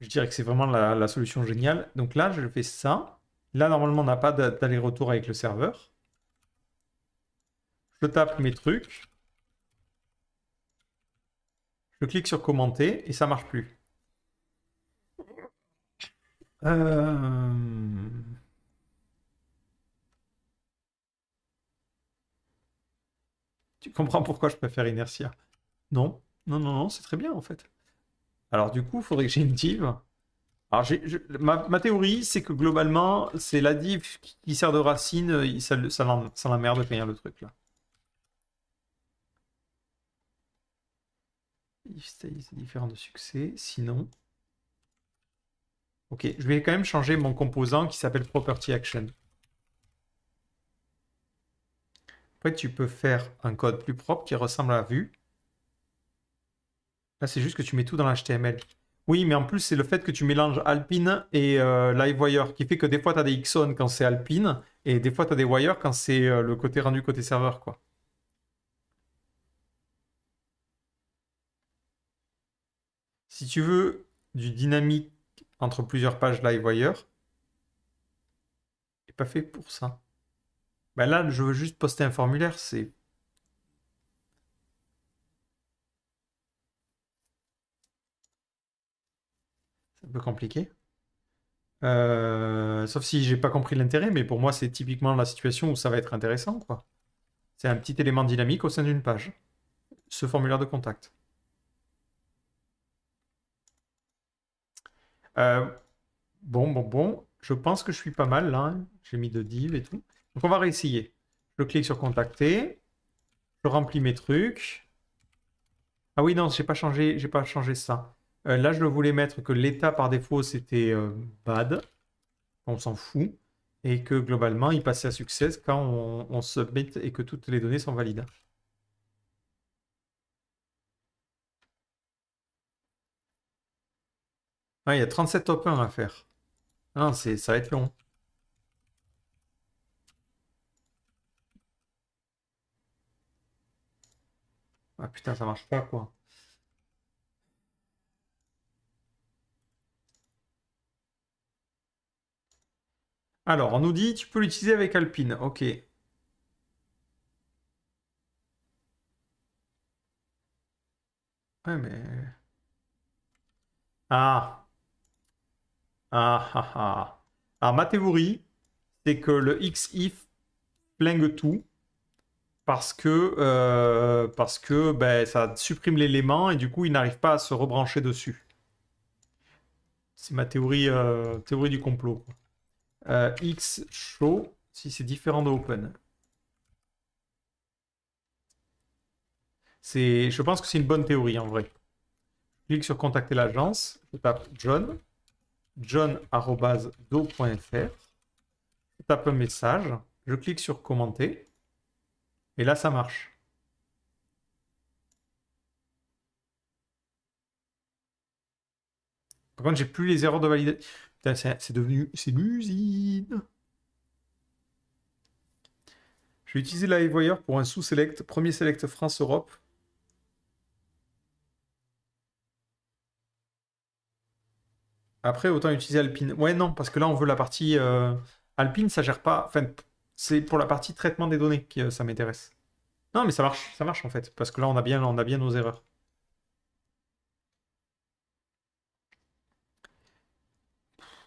Je dirais que c'est vraiment la, solution géniale. Donc là, je fais ça. Là, normalement, on n'a pas d'aller-retour avec le serveur. Je tape mes trucs. Je clique sur commenter et ça marche plus. Euh... comprends pourquoi je préfère Inertia. Non, non, non, non, c'est très bien en fait. Alors du coup, il faudrait que j'ai une div. Alors ma, théorie, c'est que globalement, c'est la div qui sert de racine, ça, ça, de l'emmerde le truc là. c'est différent de succès, sinon... Ok, je vais quand même changer mon composant qui s'appelle property action. Après, tu peux faire un code plus propre qui ressemble à la vue. Là, c'est juste que tu mets tout dans l'HTML. Oui, mais en plus, c'est le fait que tu mélanges Alpine et euh, LiveWire qui fait que des fois, tu as des Xon quand c'est Alpine et des fois, tu as des Wire quand c'est euh, le côté rendu côté serveur. quoi. Si tu veux du dynamique entre plusieurs pages LiveWire, n'est pas fait pour ça. Ben là, je veux juste poster un formulaire, c'est. un peu compliqué. Euh, sauf si j'ai pas compris l'intérêt, mais pour moi, c'est typiquement la situation où ça va être intéressant, quoi. C'est un petit élément dynamique au sein d'une page. Ce formulaire de contact. Euh, bon, bon, bon. Je pense que je suis pas mal là. Hein. J'ai mis de div et tout. Donc on va réessayer. Je clique sur contacter. Je remplis mes trucs. Ah oui, non, j'ai pas changé, pas changé ça. Euh, là, je voulais mettre que l'état par défaut c'était euh, bad. On s'en fout. Et que globalement, il passait à succès quand on, se submit et que toutes les données sont valides. Ah, il y a 37 top 1 à faire. Ah, ça va être long. Ah putain, ça marche pas quoi. Alors, on nous dit tu peux l'utiliser avec Alpine. Ok. Ouais, mais. Ah. Ah ah ah. Alors, ma théorie, c'est que le XIF flingue tout parce que, euh, parce que ben, ça supprime l'élément et du coup, il n'arrive pas à se rebrancher dessus. C'est ma théorie, euh, théorie du complot. Euh, X show, si c'est différent de open. Je pense que c'est une bonne théorie en vrai. Je clique sur contacter l'agence, je tape John, john.do.fr, je tape un message, je clique sur commenter. Et là, ça marche. Par contre, j'ai plus les erreurs de validation. Putain, c'est devenu... C'est l'usine Je vais utiliser la pour un sous-select. Premier select France-Europe. Après, autant utiliser Alpine. Ouais, non, parce que là, on veut la partie... Euh, Alpine, ça gère pas... Enfin, c'est pour la partie traitement des données que euh, ça m'intéresse. Non, mais ça marche, ça marche en fait, parce que là, on a bien, on a bien nos erreurs.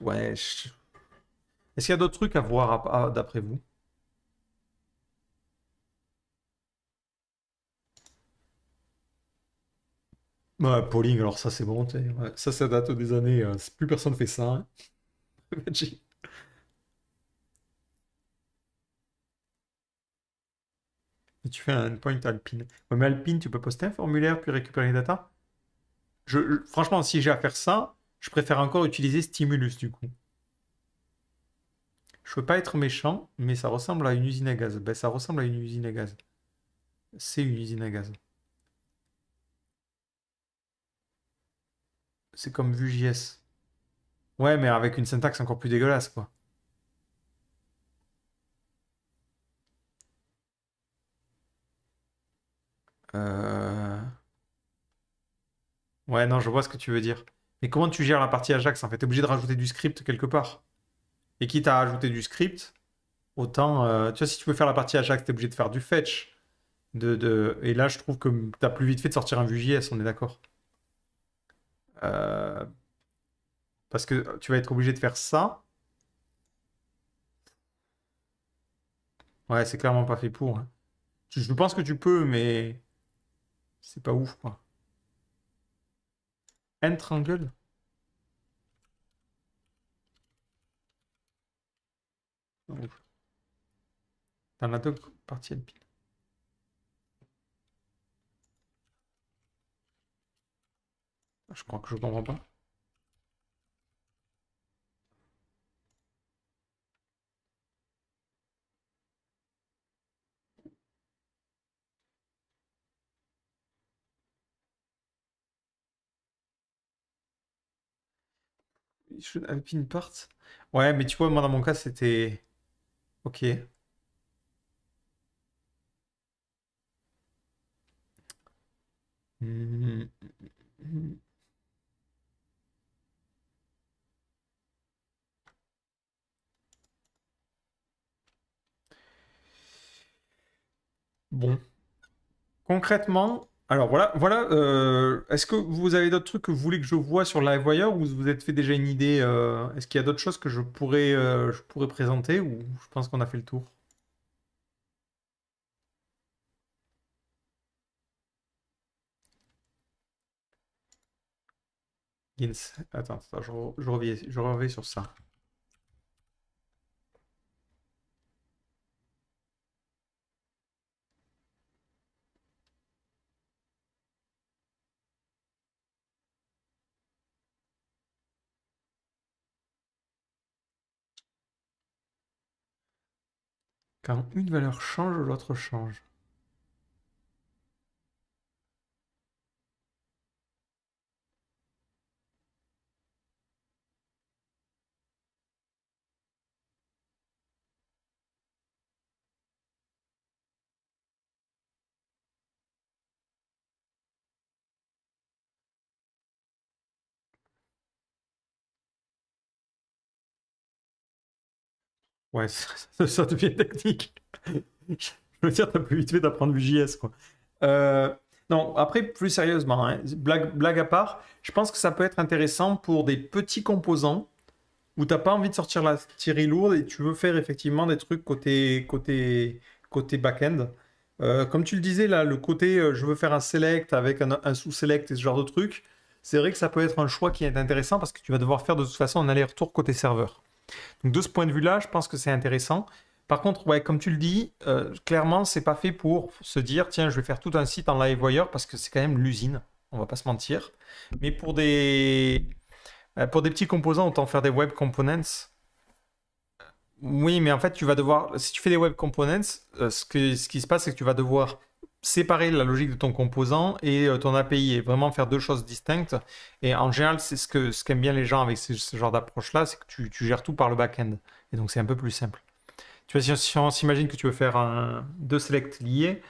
Ouais. Est-ce qu'il y a d'autres trucs à voir d'après vous Ouais, polling, alors ça c'est bon, ça ça date des années, euh, plus personne fait ça. Hein. tu fais un endpoint Alpine. mais Alpine, tu peux poster un formulaire puis récupérer les data. Je, franchement, si j'ai à faire ça, je préfère encore utiliser Stimulus du coup. Je peux pas être méchant, mais ça ressemble à une usine à gaz. Ben, ça ressemble à une usine à gaz. C'est une usine à gaz. C'est comme Vue.js. Ouais, mais avec une syntaxe encore plus dégueulasse, quoi. Euh. Ouais, non, je vois ce que tu veux dire. Mais comment tu gères la partie Ajax En fait, t'es obligé de rajouter du script quelque part. Et quitte à ajouter du script, autant. Euh, tu vois, si tu veux faire la partie Ajax, t'es obligé de faire du fetch. Et là, je trouve que t'as plus vite fait de sortir un VJS, on est d'accord. Euh, parce que tu vas être obligé de faire ça. Ouais, c'est clairement pas fait pour. Hein. Je pense que tu peux, mais c'est pas ouf, quoi. N-Triangle Dans la doc partie alpine. Ah, je crois que je comprends pas. should have been part. Ouais, mais tu vois, moi dans mon cas, c'était. Ok. Bon. Concrètement, alors voilà, voilà. Euh, est-ce que vous avez d'autres trucs que vous voulez que je vois sur LiveWire ou vous vous êtes fait déjà une idée euh, Est-ce qu'il y a d'autres choses que je pourrais, euh, je pourrais présenter ou je pense qu'on a fait le tour Gins, attends, je, je reviens sur ça. car une valeur change, l'autre change. Ouais, ça, devient technique. Je veux dire, t'as plus vite fait d'apprendre du JS, quoi. Euh, non, après, plus sérieusement, hein, blague, blague à part, je pense que ça peut être intéressant pour des petits composants où t'as pas envie de sortir la tirée lourde et tu veux faire effectivement des trucs côté, côté, côté back-end. Euh, comme tu le disais, là, le côté euh, je veux faire un select avec un, un sous-select et ce genre de truc, c'est vrai que ça peut être un choix qui est intéressant parce que tu vas devoir faire de toute façon un aller-retour côté serveur de ce point de vue-là, je pense que c'est intéressant. Par contre, ouais, comme tu le dis, euh, clairement, c'est pas fait pour se dire tiens, je vais faire tout un site en LiveWire parce que c'est quand même l'usine, on va pas se mentir. Mais pour des euh, pour des petits composants, autant faire des web components. Oui, mais en fait, tu vas devoir si tu fais des web components, euh, ce, ce qui se passe c'est que tu vas devoir séparer la logique de ton composant et euh, ton API et vraiment faire deux choses distinctes. Et en général, c'est ce que ce qu'aiment bien les gens avec ce, genre d'approche-là, c'est que tu, tu, gères tout par le back-end. Et donc, c'est un peu plus simple. Tu vois, si, si on s'imagine que tu veux faire un, deux selects liés,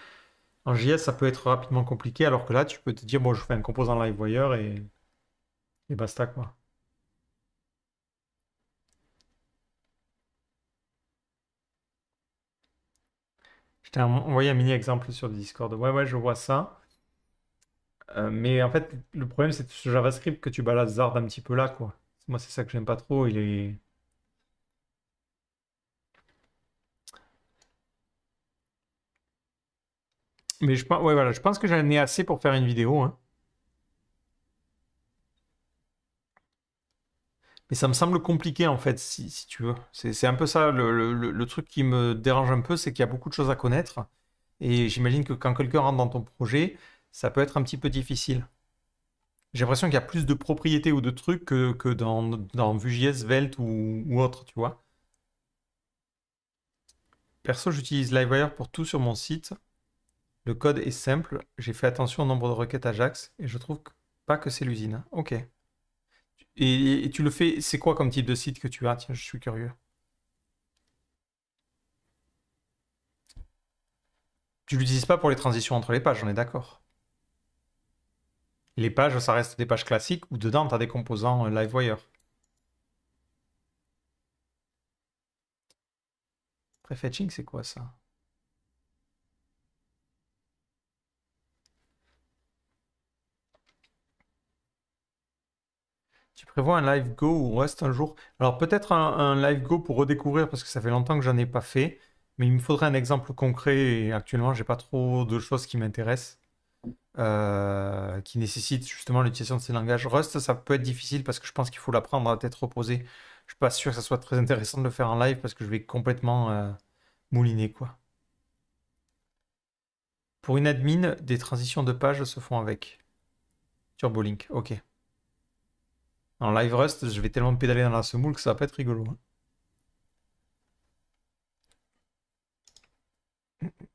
en JS, ça peut être rapidement compliqué, alors que là, tu peux te dire, bon, je fais un composant LiveWire et, et basta, quoi. On voyait un mini-exemple sur Discord. Ouais, ouais, je vois ça. Euh, mais en fait, le problème, c'est ce JavaScript que tu balazardes un petit peu là, quoi. Moi, c'est ça que j'aime pas trop. Il est. Mais je pense, ouais, voilà, je pense que j'en ai assez pour faire une vidéo. Hein. mais ça me semble compliqué en fait, si, tu veux. C'est un peu ça le, truc qui me dérange un peu, c'est qu'il y a beaucoup de choses à connaître. Et j'imagine que quand quelqu'un rentre dans ton projet, ça peut être un petit peu difficile. J'ai l'impression qu'il y a plus de propriétés ou de trucs que, dans, dans Vue.js, Velt ou, ou autre, tu vois. Perso, j'utilise Livewire pour tout sur mon site. Le code est simple, j'ai fait attention au nombre de requêtes Ajax et je trouve pas que c'est l'usine. Ok. Et, tu le fais, c'est quoi comme type de site que tu as Tiens, je suis curieux. Tu l'utilises pas pour les transitions entre les pages, on est d'accord. Les pages, ça reste des pages classiques où dedans, tu as des composants euh, LiveWire. Prefetching, c'est quoi ça Je prévois un live go ou rust un jour Alors peut-être un, live go pour redécouvrir parce que ça fait longtemps que j'en ai pas fait, mais il me faudrait un exemple concret et actuellement j'ai pas trop de choses qui m'intéressent. Euh, qui nécessitent justement l'utilisation de ces langages. Rust, ça peut être difficile parce que je pense qu'il faut l'apprendre à tête reposée. Je suis pas sûr que ça soit très intéressant de le faire en live parce que je vais complètement euh, mouliner quoi. Pour une admin, des transitions de pages se font avec. Turbolink, ok. En live Rust, je vais tellement pédaler dans la semoule que ça va pas être rigolo.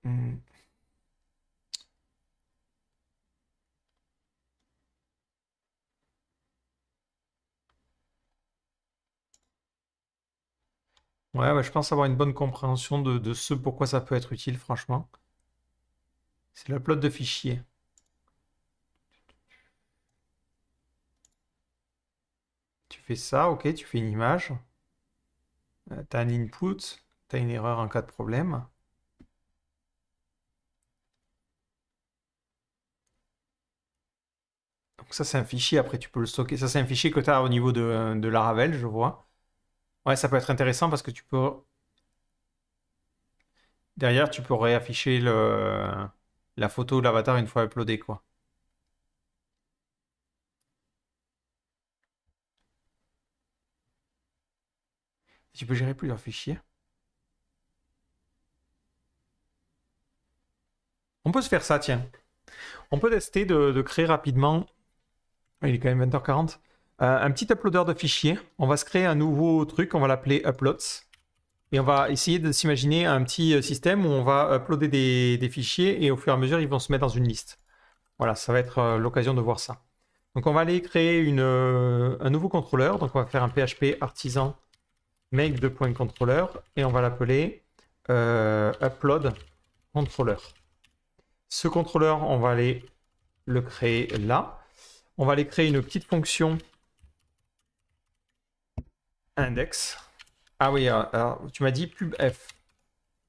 Hein. Ouais, je pense avoir une bonne compréhension de, ce pourquoi ça peut être utile, franchement. C'est la plot de fichiers. ça, ok, tu fais une image, euh, tu as un input, tu as une erreur en cas de problème. Donc ça c'est un fichier, après tu peux le stocker. Ça c'est un fichier que tu as au niveau de, la Laravel, je vois. Ouais, ça peut être intéressant parce que tu peux... Derrière, tu peux réafficher le... la photo de l'avatar une fois uploadé quoi. Tu peux gérer plusieurs fichiers. On peut se faire ça, tiens. On peut tester de, créer rapidement, il est quand même 20h40, euh, un petit uploader de fichiers. On va se créer un nouveau truc, on va l'appeler Uploads. Et on va essayer de s'imaginer un petit euh, système où on va uploader des, fichiers et au fur et à mesure, ils vont se mettre dans une liste. Voilà, ça va être euh, l'occasion de voir ça. Donc on va aller créer une, un nouveau contrôleur. Donc on va faire un PHP artisan make de point controller et on va l'appeler euh, upload controller. Ce contrôleur, on va aller le créer là. On va aller créer une petite fonction index. Ah oui, tu m'as dit pub f.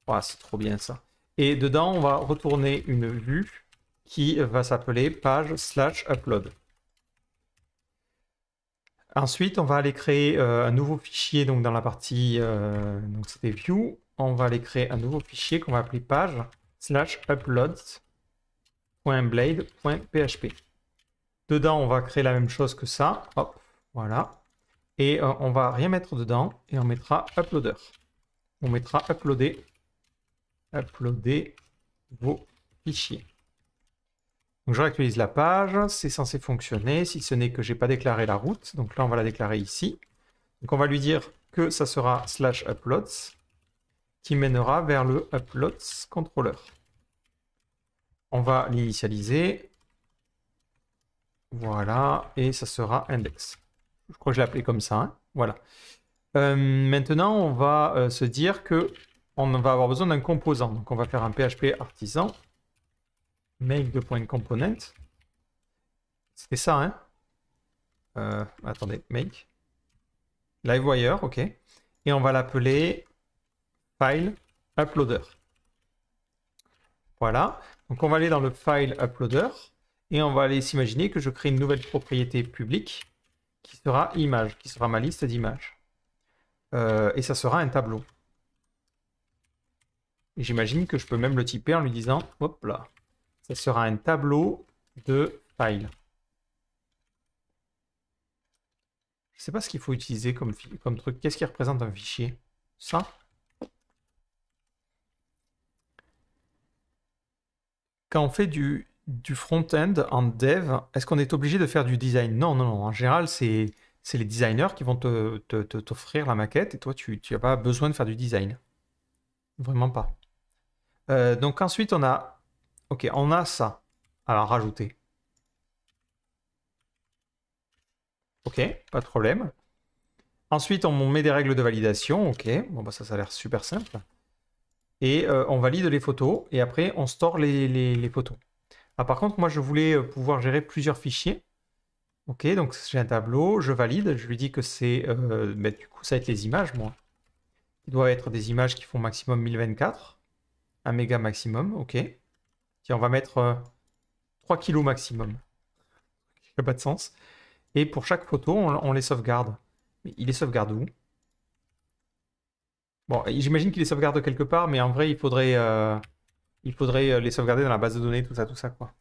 Ah, c'est trop bien ça. Et dedans, on va retourner une vue qui va s'appeler page slash upload. Ensuite, on va aller créer euh, un nouveau fichier donc dans la partie euh, donc c'était view. On va aller créer un nouveau fichier qu'on va appeler page slash uploads.blade.php. Dedans, on va créer la même chose que ça. Hop, voilà. Et euh, on va rien mettre dedans et on mettra uploader. On mettra uploader, uploader vos fichiers. Donc je réactualise la page, c'est censé fonctionner, si ce n'est que j'ai pas déclaré la route. Donc là, on va la déclarer ici. Donc on va lui dire que ça sera slash uploads qui mènera vers le uploads controller. On va l'initialiser. Voilà, et ça sera index. Je crois que je l'ai appelé comme ça. Hein. voilà. Euh, maintenant, on va euh, se dire que on va avoir besoin d'un composant. Donc on va faire un PHP artisan make de point component. C'était ça, hein euh, Attendez, make. Livewire, ok. Et on va l'appeler file uploader. Voilà. Donc on va aller dans le file uploader et on va aller s'imaginer que je crée une nouvelle propriété publique qui sera image, qui sera ma liste d'images. Euh, et ça sera un tableau. J'imagine que je peux même le typer en lui disant, hop là, ça sera un tableau de file. Je sais pas ce qu'il faut utiliser comme, comme truc. Qu'est-ce qui représente un fichier Ça Quand on fait du, du front-end en dev, est-ce qu'on est obligé de faire du design Non, non, non. En général, c'est les designers qui vont t'offrir te, te, la maquette et toi, tu n'as pas besoin de faire du design. Vraiment pas. Euh, donc ensuite, on a Ok, on a ça à rajouter. Ok, pas de problème. Ensuite, on met des règles de validation. Ok, bon bah ça, ça a l'air super simple. Et euh, on valide les photos et après on store les, photos. Ah, par contre, moi je voulais euh, pouvoir gérer plusieurs fichiers. Ok, donc j'ai un tableau, je valide, je lui dis que c'est... Euh, bah, du coup, ça va être les images, moi. Il doit être des images qui font maximum 1024. Un méga maximum, ok on va mettre 3 euh, kilos maximum. Ça n'a pas de sens. Et pour chaque photo, on, les sauvegarde. Mais il les sauvegarde où Bon, j'imagine qu'il les sauvegarde quelque part, mais en vrai, il faudrait, euh, il faudrait euh, les sauvegarder dans la base de données, tout ça, tout ça, quoi.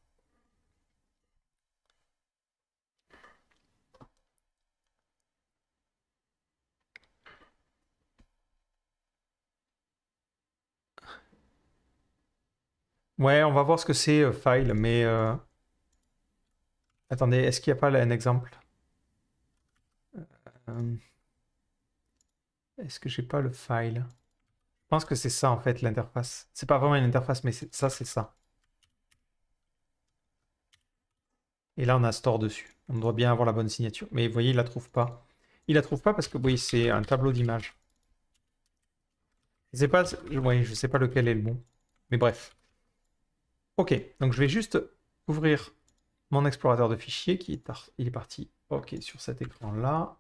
Ouais, on va voir ce que c'est euh, file, mais... Euh, attendez, est-ce qu'il n'y a pas un exemple euh, Est-ce que j'ai pas le file Je pense que c'est ça en fait l'interface. C'est pas vraiment une interface, mais ça c'est ça. Et là on a store dessus. On doit bien avoir la bonne signature. Mais vous voyez, il la trouve pas. Il la trouve pas parce que oui, c'est un tableau d'image Je pas, je sais pas lequel est le bon. Mais bref. Ok, donc je vais juste ouvrir mon explorateur de fichiers qui est, parti ok, sur cet écran-là.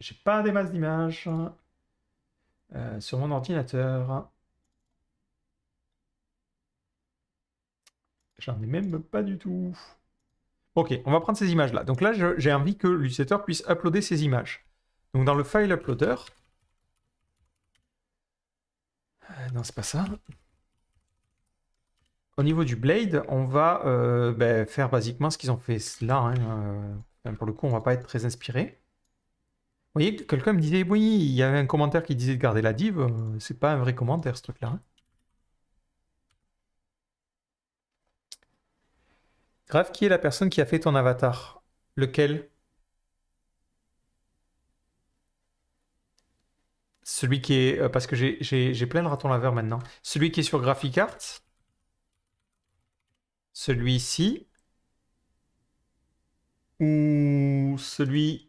J'ai pas des masses d'images euh, sur mon ordinateur. J'en ai même pas du tout. Ok, on va prendre ces images-là. Donc là, j'ai envie que l'utilisateur puisse uploader ces images. Donc dans le file uploader, euh, non, c'est pas ça. Au niveau du blade, on va euh, ben, faire basiquement ce qu'ils ont fait là. Hein, euh, pour le coup, on va pas être très inspiré. Vous voyez, quelqu'un me disait, oui, il y avait un commentaire qui disait de garder la div. C'est pas un vrai commentaire, ce truc-là. Grave, hein. qui est la personne qui a fait ton avatar Lequel Celui qui est... Euh, parce que j'ai plein de ratons laveurs maintenant. Celui qui est sur Graphic Art. Celui-ci. Ou celui...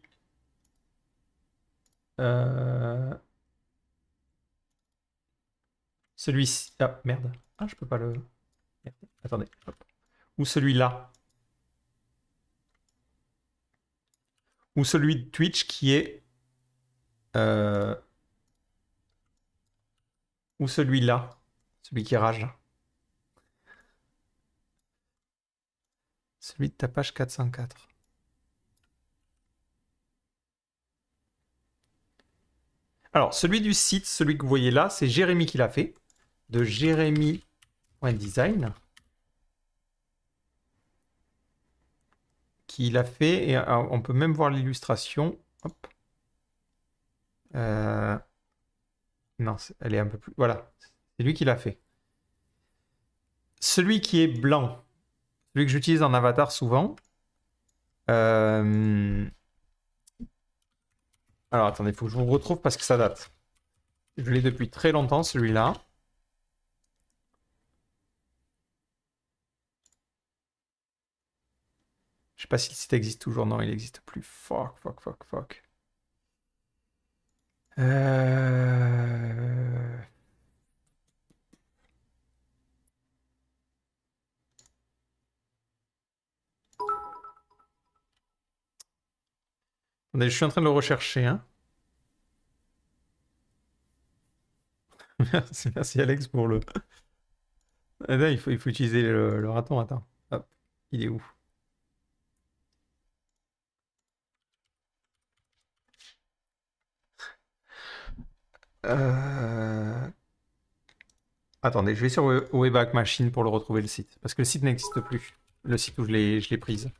Euh... Celui-ci. Ah, merde. Ah, je peux pas le... Attendez. Ou celui-là. Ou celui de Twitch qui est... Euh... Ou celui-là, celui qui rage. Celui de ta page 404. Alors, celui du site, celui que vous voyez là, c'est Jérémy qui l'a fait, de Jérémy.design. Qui l'a fait, et euh, on peut même voir l'illustration. Euh, non, elle est un peu plus. Voilà. C'est lui qui l'a fait. Celui qui est blanc, celui que j'utilise en avatar souvent. Euh, alors attendez, il faut que je vous retrouve parce que ça date. Je l'ai depuis très longtemps, celui-là. Je sais pas si le site existe toujours. Non, il n'existe plus. Fuck, fuck, fuck, fuck. Euh, je suis en train de le rechercher. Hein. merci, merci Alex pour le. Ah, il, faut, il faut utiliser le, raton. Attends. il est où Euh, attendez, je vais sur Wayback Machine pour le retrouver le site. Parce que le site n'existe plus. Le site où je l'ai prise.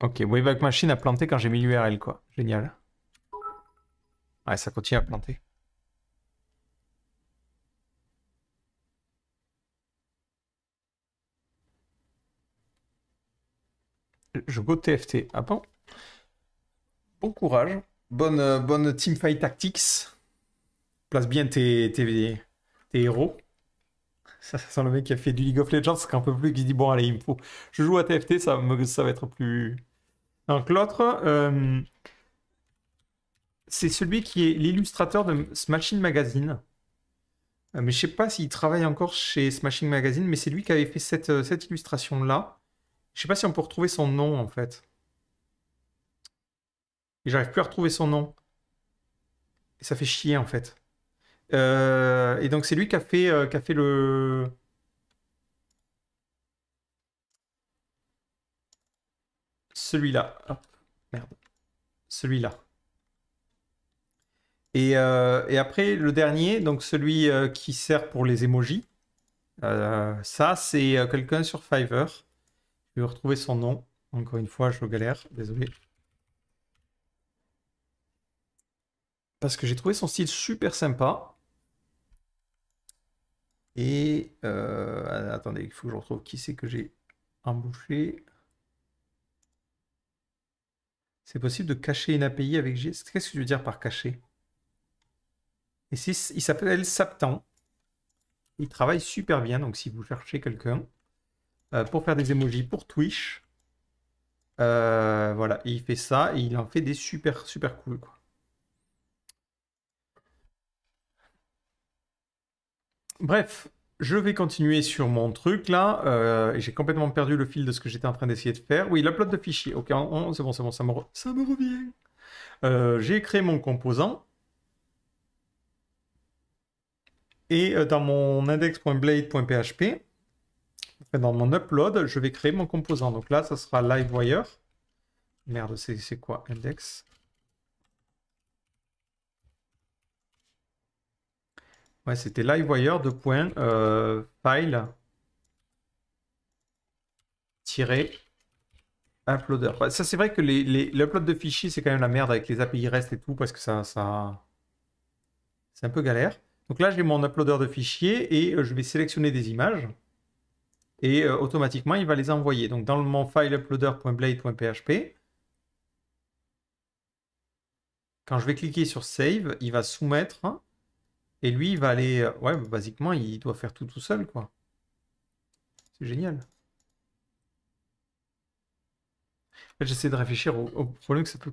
Ok, Wayback Machine a planté quand j'ai mis l'URL, quoi. Génial. Ouais, ça continue à planter. je go TFT. Ah bon Bon courage. Bonne, euh, bonne teamfight tactics. Place bien tes, tes, tes héros. Ça, ça sent le mec qui a fait du League of Legends, C'est en peu plus, qui dit Bon, allez, il me faut. Je joue à TFT, ça, me, ça va être plus. Donc, l'autre, euh, c'est celui qui est l'illustrateur de Smashing Magazine. Euh, mais je sais pas s'il travaille encore chez Smashing Magazine, mais c'est lui qui avait fait cette, cette illustration-là. Je sais pas si on peut retrouver son nom en fait. j'arrive plus à retrouver son nom. Et ça fait chier en fait. Euh, et donc c'est lui qui a fait, euh, le... Celui-là. merde. Celui-là. Euh, et, après, le dernier, donc celui qui sert pour les emojis. ça, c'est quelqu'un sur Fiverr retrouver son nom. Encore une fois, je galère, désolé. Parce que j'ai trouvé son style super sympa. Et euh, attendez, il faut que je retrouve qui c'est que j'ai embauché. C'est possible de cacher une API avec G. Qu'est-ce que je veux dire par cacher Et s'il il s'appelle Saptan. Il travaille super bien, donc si vous cherchez quelqu'un, euh, pour faire des emojis pour Twitch. Euh, voilà, il fait ça et il en fait des super super cool quoi. Bref, je vais continuer sur mon truc là. Euh, j'ai complètement perdu le fil de ce que j'étais en train d'essayer de faire. Oui, l'upload de fichiers. Ok, c'est bon, c'est bon, ça me, ça me revient. J'ai créé mon composant. Et dans mon index.blade.php, dans mon upload, je vais créer mon composant. Donc là, ça sera LiveWire. Merde, c'est quoi Index. Ouais, c'était LiveWire de point euh, file uploader. ça, c'est vrai que l'upload les, de fichiers, c'est quand même la merde avec les API REST et tout parce que ça, ça... c'est un peu galère. Donc là, j'ai mon uploader de fichiers et euh, je vais sélectionner des images et euh, automatiquement il va les envoyer. Donc dans mon file uploader.blade.php, quand je vais cliquer sur save, il va soumettre et lui il va aller. Euh, ouais, basiquement il doit faire tout tout seul quoi. C'est génial. J'essaie de réfléchir au, problème que ça peut.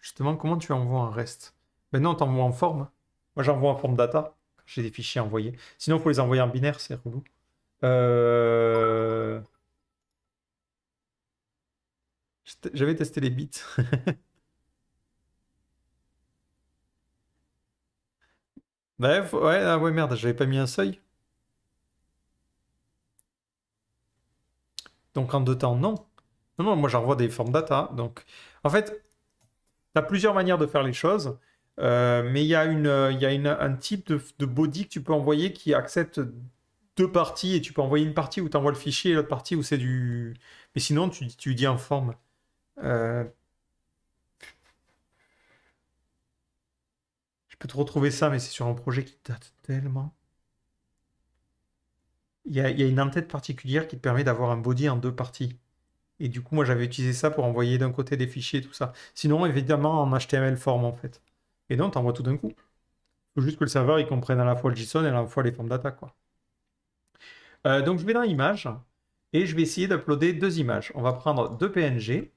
Justement, comment tu envoies un reste Maintenant, on t'envoie en forme. Moi, j'envoie en forme data j'ai des fichiers envoyés. Sinon, il faut les envoyer en binaire, c'est relou. Euh, j'avais testé les bits. Bref, ouais, ah ouais, merde, j'avais pas mis un seuil. Donc en deux temps, non. Non, moi j'envoie des formes data. Donc, en fait, tu as plusieurs manières de faire les choses, euh, mais il y a, une, euh, y a un type de, de, body que tu peux envoyer qui accepte deux parties et tu peux envoyer une partie où tu envoies le fichier et l'autre partie où c'est du. Mais sinon, tu, dis en forme. Euh, je peux te retrouver ça, mais c'est sur un projet qui date tellement. Il y a, y une entête particulière qui te permet d'avoir un body en deux parties. Et du coup, moi, j'avais utilisé ça pour envoyer d'un côté des fichiers, et tout ça. Sinon, évidemment, en HTML form, en fait. Et donc, envoies tout d'un coup. Il faut juste que le serveur, il comprenne à la fois le JSON et à la fois les formes d'attaque, quoi. Euh, donc je vais dans Images et je vais essayer d'uploader deux images. On va prendre deux PNG,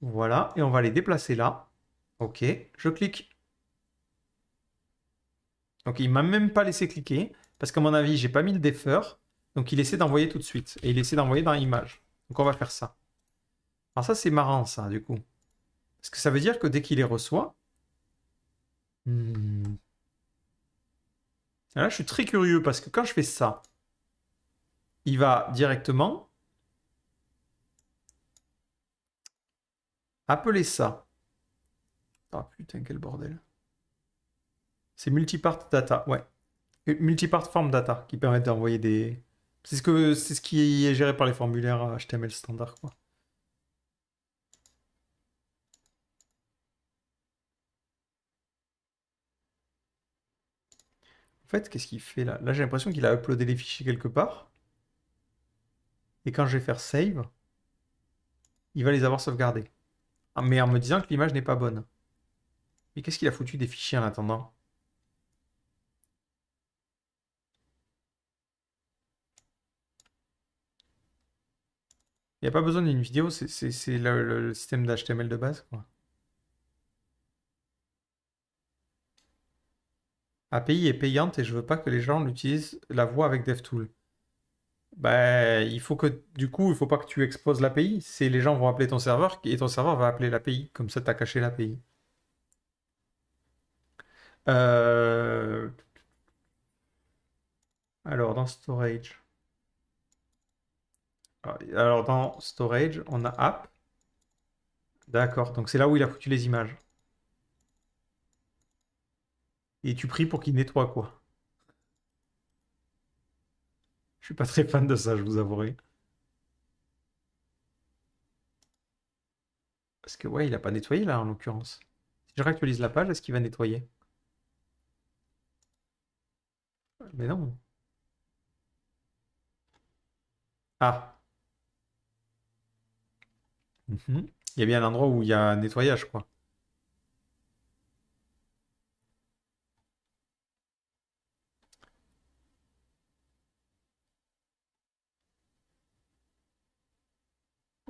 voilà, et on va les déplacer là. Ok, je clique. Donc il m'a même pas laissé cliquer parce qu'à mon avis j'ai pas mis le defer, donc il essaie d'envoyer tout de suite et il essaie d'envoyer dans Images. Donc on va faire ça. Alors ça c'est marrant ça du coup, parce que ça veut dire que dès qu'il les reçoit, hmm. Là, je suis très curieux parce que quand je fais ça, il va directement appeler ça. Ah putain, quel bordel. C'est multipart data, ouais. Multipart form data qui permet d'envoyer des. C'est ce, c'est ce qui est géré par les formulaires HTML standard, quoi. En fait, qu'est-ce qu'il fait là Là, j'ai l'impression qu'il a uploadé les fichiers quelque part. Et quand je vais faire save, il va les avoir sauvegardés. Ah, mais en me disant que l'image n'est pas bonne. Mais qu'est-ce qu'il a foutu des fichiers en attendant Il n'y a pas besoin d'une vidéo, c'est le, système d'HTML de base. Quoi. API est payante et je veux pas que les gens l'utilisent la voix avec DevTool bah, il faut que du coup, il faut pas que tu exposes l'API. C'est les gens vont appeler ton serveur et ton serveur va appeler l'API. Comme ça, tu as caché l'API. Euh, alors, dans storage. Ah, alors, dans storage, on a app. D'accord. Donc, c'est là où il a foutu les images. Et tu pries pour qu'il nettoie quoi. Je suis pas très fan de ça, je vous avouerai. Parce que ouais, il a pas nettoyé là en l'occurrence. Si je réactualise la page, est-ce qu'il va nettoyer Mais non. Ah. Mhm. Il y a bien un endroit où il y a un nettoyage, quoi.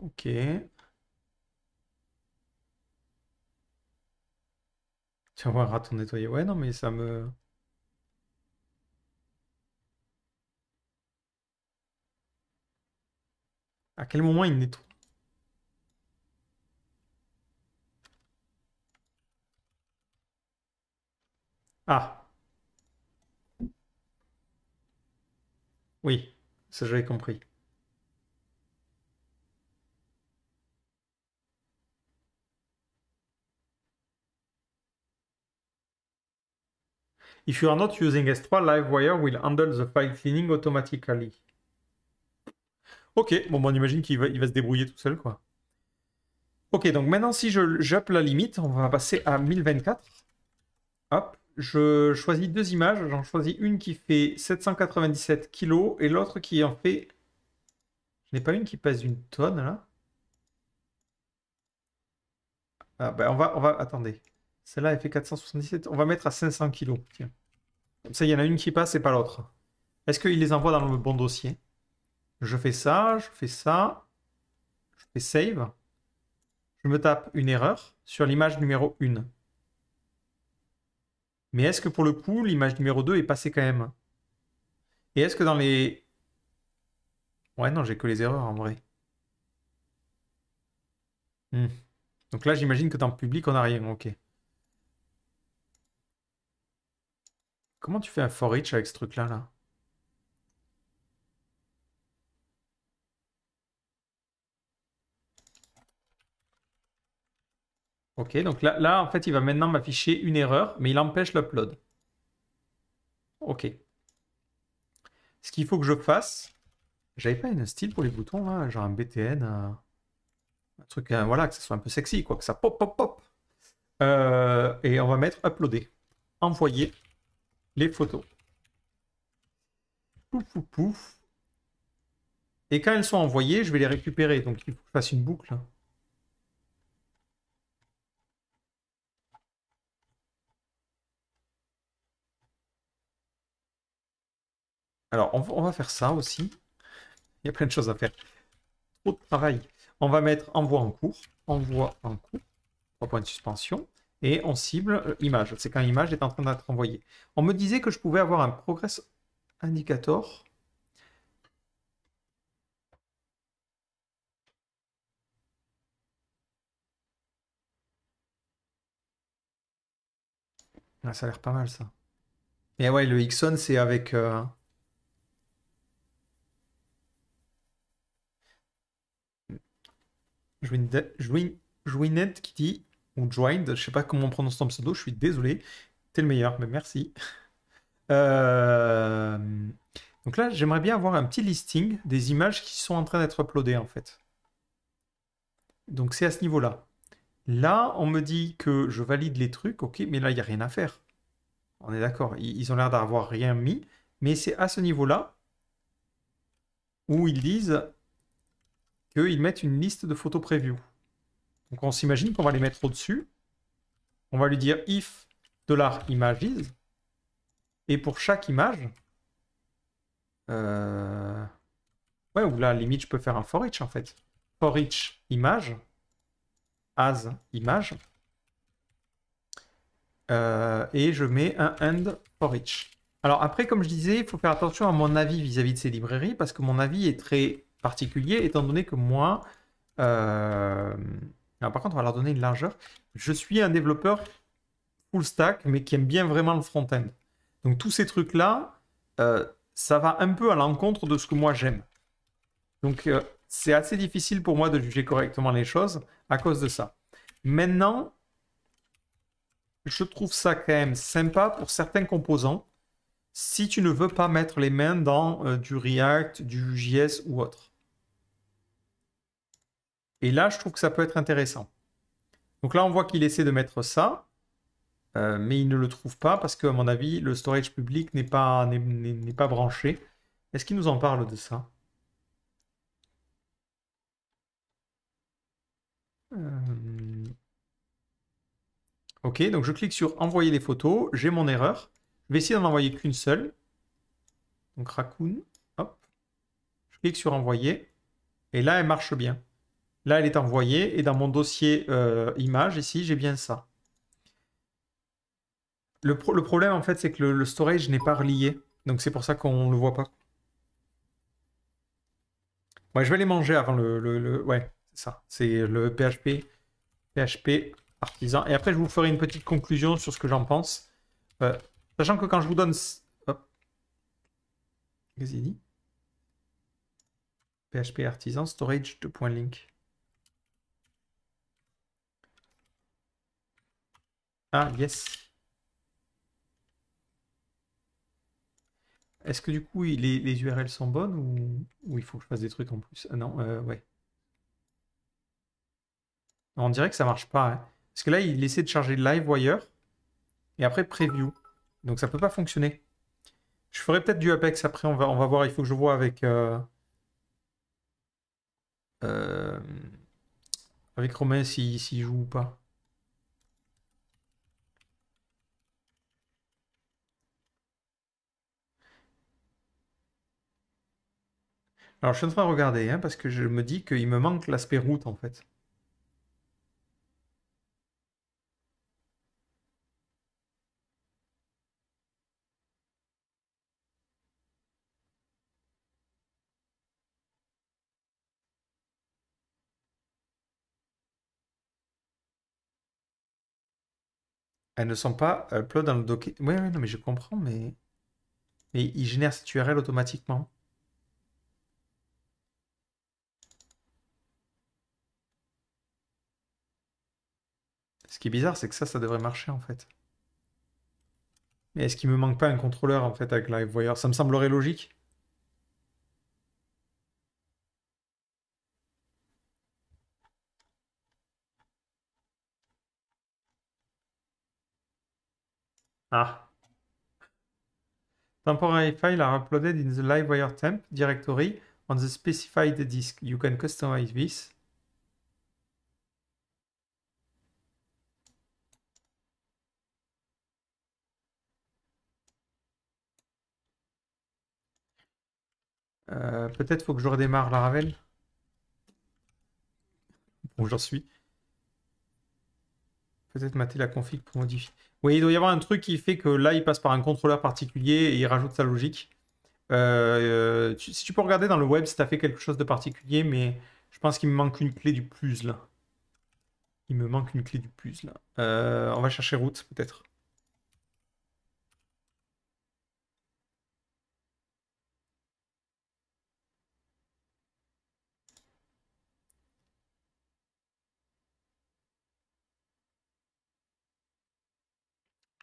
Ok. Tu vas un raton nettoyer. Ouais, non, mais ça me... À quel moment il nettoie Ah. Oui, ça j'avais compris. If you are not using S3, LiveWire will handle the file cleaning automatically. Ok, bon, ben, on imagine qu'il va, il va se débrouiller tout seul, quoi. Ok, donc maintenant, si je j'up la limite, on va passer à 1024. Hop, je choisis deux images. J'en choisis une qui fait 797 kg et l'autre qui en fait... Je n'ai pas une qui pèse une tonne, là. Ah, ben, on va... On va... Attendez. Celle-là, elle fait 477. On va mettre à 500 kilos. Comme ça, il y en a une qui passe et pas l'autre. Est-ce qu'il les envoie dans le bon dossier Je fais ça, je fais ça. Je fais save. Je me tape une erreur sur l'image numéro 1. Mais est-ce que pour le coup, l'image numéro 2 est passée quand même Et est-ce que dans les... Ouais, non, j'ai que les erreurs en vrai. Hmm. Donc là, j'imagine que dans le public, on n'a rien. Ok. Comment tu fais un for each avec ce truc-là, là, Ok, donc là, là, en fait, il va maintenant m'afficher une erreur, mais il empêche l'upload. Ok. Ce qu'il faut que je fasse, j'avais pas une style pour les boutons, là, genre un BTN, un, truc, voilà, que ce soit un peu sexy, quoi, que ça pop, pop, pop. Euh, et on va mettre uploader, envoyer les photos. Pouf, pouf, pouf. Et quand elles sont envoyées, je vais les récupérer. Donc il faut que je fasse une boucle. Hein. Alors, on va faire ça aussi. Il y a plein de choses à faire. Trop On va mettre envoi en cours. Envoi en cours. Trois points de suspension et on cible euh, image. C'est quand l'image est en train d'être envoyée. On me disait que je pouvais avoir un progress indicator. Ah, ça a l'air pas mal ça. Mais ouais, le Xon, c'est avec. Euh... Jouinette qui dit Joined, je sais pas comment on prononce ton pseudo, je suis désolé, t'es le meilleur, mais merci. Euh, donc là, j'aimerais bien avoir un petit listing des images qui sont en train d'être uploadées en fait. Donc c'est à ce niveau-là. Là, on me dit que je valide les trucs, ok, mais là, il n'y a rien à faire. On est d'accord, ils ont l'air d'avoir rien mis, mais c'est à ce niveau-là où ils disent qu'ils mettent une liste de photos preview. Donc on s'imagine qu'on va les mettre au-dessus. On va lui dire if $images. Et pour chaque image... Euh, ouais, ou là, limite, je peux faire un for each, en fait. For each image, as image. Euh, et je mets un end for each. Alors après, comme je disais, il faut faire attention à mon avis vis-à-vis de ces librairies, parce que mon avis est très particulier, étant donné que moi, euh, par contre, on va leur donner une largeur. Je suis un développeur full stack, mais qui aime bien vraiment le front-end. Donc tous ces trucs-là, euh, ça va un peu à l'encontre de ce que moi j'aime. Donc euh, c'est assez difficile pour moi de juger correctement les choses à cause de ça. Maintenant, je trouve ça quand même sympa pour certains composants si tu ne veux pas mettre les mains dans euh, du React, du JS ou autre. Et là, je trouve que ça peut être intéressant. Donc là, on voit qu'il essaie de mettre ça, euh, mais il ne le trouve pas parce qu'à mon avis, le storage public n'est pas, n'est pas branché. Est-ce qu'il nous en parle de ça euh, Ok, donc je clique sur envoyer les photos, j'ai mon erreur. Je vais essayer d'en envoyer qu'une seule. Donc Raccoon, hop. Je clique sur envoyer. Et là, elle marche bien. Là, elle est envoyée. Et dans mon dossier euh, image, ici, j'ai bien ça. Le, problème, en fait, c'est que le, storage n'est pas relié. Donc, c'est pour ça qu'on ne le voit pas. Ouais, je vais les manger avant le... Ouais, c'est ça. C'est le PHP, PHP artisan. Et après, je vous ferai une petite conclusion sur ce que j'en pense. Euh, sachant que quand je vous donne... Qu'est-ce dit PHP artisan storage link Ah, yes. Est-ce que du coup, les, les, URL sont bonnes ou, il faut que je fasse des trucs en plus Ah non, euh, ouais. On dirait que ça marche pas. Hein. Parce que là, il essaie de charger live LiveWire et après Preview. Donc ça peut pas fonctionner. Je ferai peut-être du Apex après, on va, on va voir. Il faut que je vois avec... Euh, euh, avec Romain s'il joue ou pas. Alors je suis en train de regarder, hein, parce que je me dis qu'il me manque l'aspect route en fait. Elles ne sont pas upload euh, dans le docket. Oui, oui, non, mais je comprends, mais. Mais il génère cette URL automatiquement. bizarre, c'est que ça, ça devrait marcher en fait. Mais est-ce qu'il me manque pas un contrôleur en fait avec Live wire Ça me semblerait logique. Ah. Temporary file are uploaded in the wire temp directory on the specified disk. You can customize this. Euh, peut-être faut que je redémarre la Ravel. Bon, j'en suis. Peut-être mater la config pour modifier. Oui, il doit y avoir un truc qui fait que là, il passe par un contrôleur particulier et il rajoute sa logique. Euh, euh, si tu peux regarder dans le web si tu fait quelque chose de particulier, mais je pense qu'il me manque une clé du puzzle. Il me manque une clé du puzzle. là. on va chercher route, peut-être.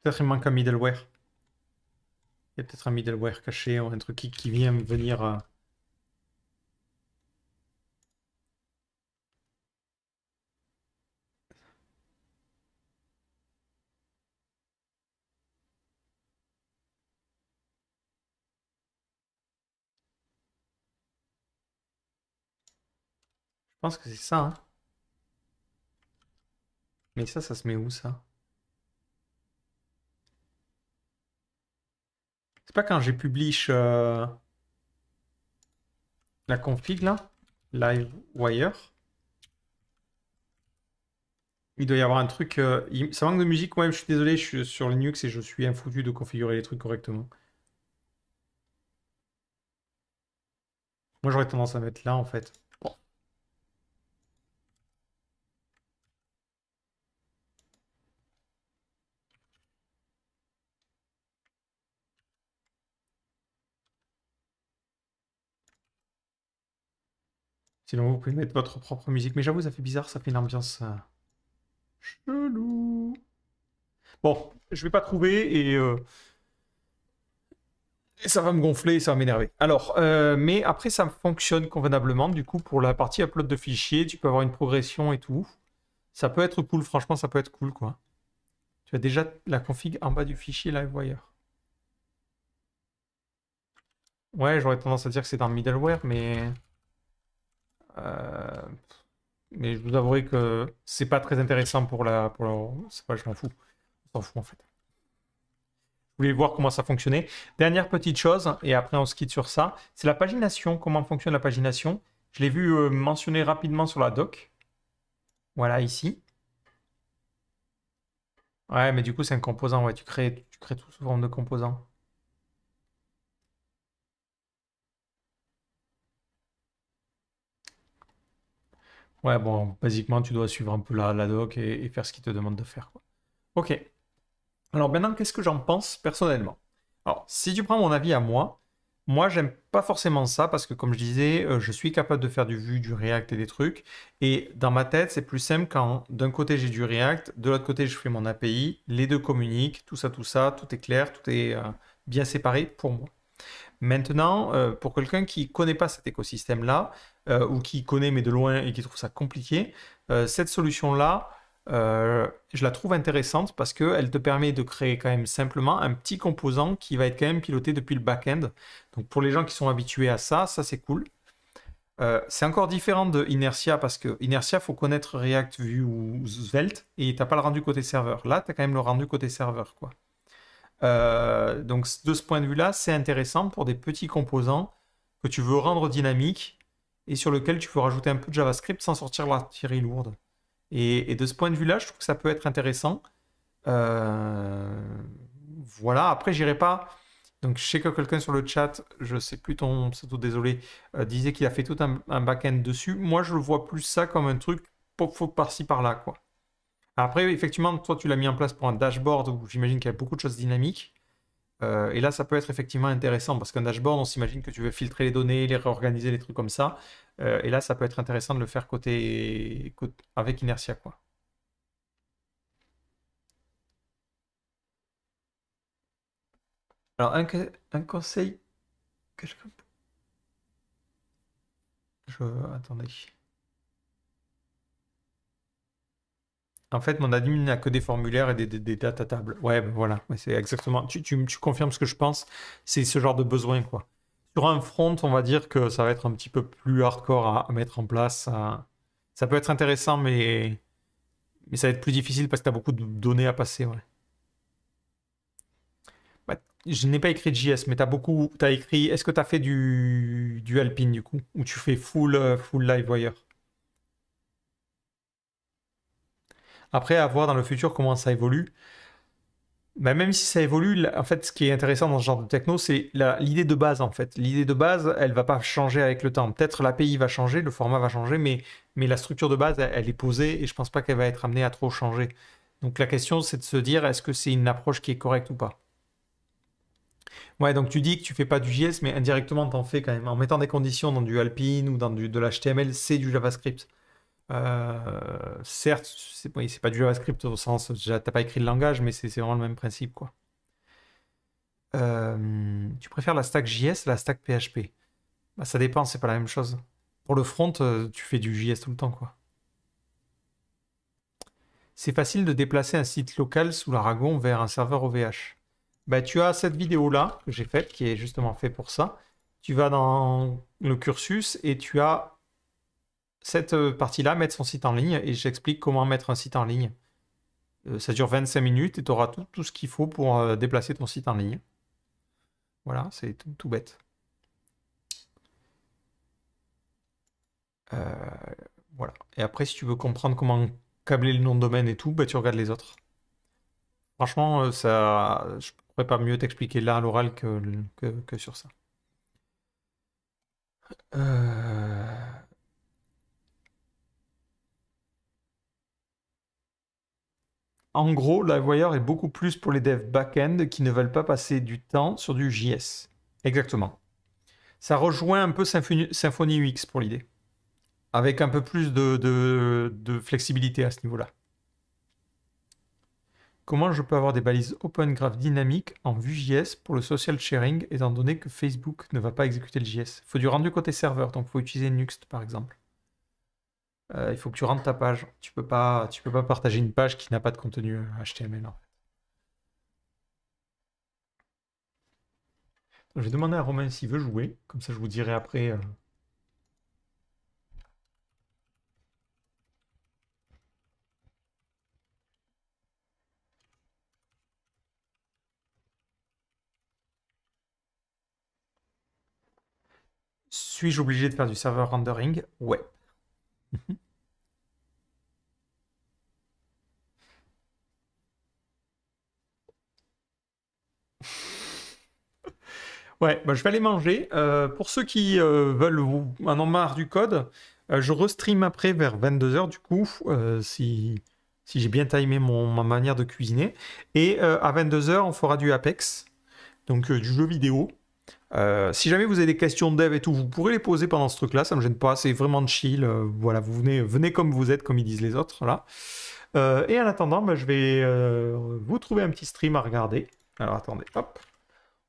Peut-être il manque un middleware. Il y a peut-être un middleware caché ou un truc qui, qui vient venir... Euh, Je pense que c'est ça. Hein. Mais ça, ça se met où ça C'est pas quand j'ai publish euh, la config là, Live Wire. Il doit y avoir un truc. Euh, ça manque de musique, même. je suis désolé, je suis sur Linux et je suis un foutu de configurer les trucs correctement. Moi j'aurais tendance à mettre là en fait. Sinon, vous pouvez mettre votre propre musique. Mais j'avoue, ça fait bizarre, ça fait une ambiance euh, chelou. Bon, je vais pas trouver euh, et, ça va me gonfler, et ça va m'énerver. Alors, euh, mais après, ça fonctionne convenablement. Du coup, pour la partie upload de fichiers, tu peux avoir une progression et tout. Ça peut être cool, franchement, ça peut être cool, quoi. Tu as déjà la config en bas du fichier LiveWire. Ouais, j'aurais tendance à dire que c'est un middleware, mais... Euh, mais je vous avouerai que c'est pas très intéressant pour la. Pour C'est pas, je m'en fous. On s'en fout en fait. Je voulais voir comment ça fonctionnait. Dernière petite chose, et après on se quitte sur ça, c'est la pagination. Comment fonctionne la pagination Je l'ai vu euh, mentionné rapidement sur la doc. Voilà, ici. Ouais, mais du coup, c'est un composant. Ouais, tu crées, tu crées tout sous forme de composant. Ouais, bon, basiquement, tu dois suivre un peu la, la doc et, faire ce qu'il te demande de faire. Ok. Alors maintenant, qu'est-ce que j'en pense personnellement Alors, si tu prends mon avis à moi, moi, j'aime pas forcément ça parce que, comme je disais, euh, je suis capable de faire du Vue, du React et des trucs. Et dans ma tête, c'est plus simple quand d'un côté j'ai du React, de l'autre côté je fais mon API, les deux communiquent, tout ça, tout ça, tout est clair, tout est euh, bien séparé pour moi. Maintenant, euh, pour quelqu'un qui connaît pas cet écosystème-là, euh, ou qui connaît mais de loin et qui trouve ça compliqué, euh, cette solution-là, euh, je la trouve intéressante parce qu'elle te permet de créer quand même simplement un petit composant qui va être quand même piloté depuis le back-end. Donc pour les gens qui sont habitués à ça, ça c'est cool. c'est encore différent de Inertia parce que Inertia, faut connaître React, Vue ou Svelte et tu n'as pas le rendu côté serveur. Là, tu as quand même le rendu côté serveur. quoi. donc de ce point de vue-là, c'est intéressant pour des petits composants que tu veux rendre dynamiques et sur lequel tu peux rajouter un peu de JavaScript sans sortir la l'artillerie lourde. Et, de ce point de vue-là, je trouve que ça peut être intéressant. Euh, voilà, après, j'irai pas. Donc, je sais que quelqu'un sur le chat, je sais plus ton tout désolé, euh, disait qu'il a fait tout un, back-end dessus. Moi, je le vois plus ça comme un truc pop par-ci par-là, quoi. Après, effectivement, toi, tu l'as mis en place pour un dashboard où j'imagine qu'il y a beaucoup de choses dynamiques. Euh, et là, ça peut être effectivement intéressant parce qu'un dashboard, on s'imagine que tu veux filtrer les données, les réorganiser, les trucs comme ça. Euh, et là, ça peut être intéressant de le faire côté, avec Inertia, quoi. Alors, un, conseil que je... je... Attendez. En fait, mon admin n'a que des formulaires et des, des, à data tables. Ouais, ben voilà, c'est exactement. Tu, confirmes ce que je pense. C'est ce genre de besoin, quoi. Sur un front, on va dire que ça va être un petit peu plus hardcore à, mettre en place. Ça peut être intéressant, mais... mais ça va être plus difficile parce que tu as beaucoup de données à passer. Ouais. Bah, je n'ai pas écrit JS, mais tu as beaucoup. Tu as écrit. Est-ce que tu as fait du... du Alpine, du coup Ou tu fais full, euh, full live wire Après, à voir dans le futur comment ça évolue. mais bah, même si ça évolue, en fait, ce qui est intéressant dans ce genre de techno, c'est l'idée de base, en fait. L'idée de base, elle va pas changer avec le temps. Peut-être l'API va changer, le format va changer, mais, mais la structure de base, elle, est posée et je pense pas qu'elle va être amenée à trop changer. Donc la question, c'est de se dire, est-ce que c'est une approche qui est correcte ou pas Ouais, donc tu dis que tu fais pas du JS, mais indirectement, t'en fais quand même. En mettant des conditions dans du Alpine ou dans de l'HTML, c'est du JavaScript. Euh, certes, c'est pas du JavaScript au sens, t'as pas écrit le langage, mais c'est vraiment le même principe. quoi. Euh, tu préfères la stack JS, la stack PHP bah, Ça dépend, c'est pas la même chose. Pour le front, euh, tu fais du JS tout le temps. quoi. C'est facile de déplacer un site local sous l'Aragon vers un serveur OVH. Bah, tu as cette vidéo-là que j'ai faite, qui est justement faite pour ça. Tu vas dans le cursus et tu as cette euh, partie-là, mettre son site en ligne, et j'explique comment mettre un site en ligne. Euh, ça dure 25 minutes et tu auras tout, tout ce qu'il faut pour euh, déplacer ton site en ligne. Voilà, c'est tout, bête. voilà. Et après, si tu veux comprendre comment câbler le nom de domaine et tout, bah, tu regardes les autres. Franchement, ça, je pourrais pas mieux t'expliquer là à l'oral que, que, sur ça. Euh... En gros, LiveWire est beaucoup plus pour les devs back-end qui ne veulent pas passer du temps sur du JS. Exactement. Ça rejoint un peu Symfony UX pour l'idée. Avec un peu plus de, flexibilité à ce niveau-là. Comment je peux avoir des balises Open Graph dynamiques en vue JS pour le social sharing étant donné que Facebook ne va pas exécuter le JS Il Faut du rendu côté serveur, donc faut utiliser Nuxt par exemple. Euh, il faut que tu rentres ta page. Tu peux pas, tu peux pas partager une page qui n'a pas de contenu HTML. Euh, je vais demander à Romain s'il veut jouer, comme ça je vous dirai après. Euh. Suis-je obligé de faire du serveur rendering Ouais. Mhm. Ouais, bah, je vais aller manger. Euh, pour ceux qui euh, veulent vous, en ont marre du code, euh, je restream après vers 22h du coup, si, si j'ai bien timé mon, ma manière de cuisiner. Et à 22h, on fera du Apex, donc du jeu vidéo. Euh, si jamais vous avez des questions de dev et tout, vous pourrez les poser pendant ce truc-là, ça me gêne pas, c'est vraiment chill. Euh, voilà, vous venez, venez comme vous êtes, comme ils disent les autres. là. Euh, et en attendant, bah, je vais vous trouver un petit stream à regarder. Alors attendez, hop,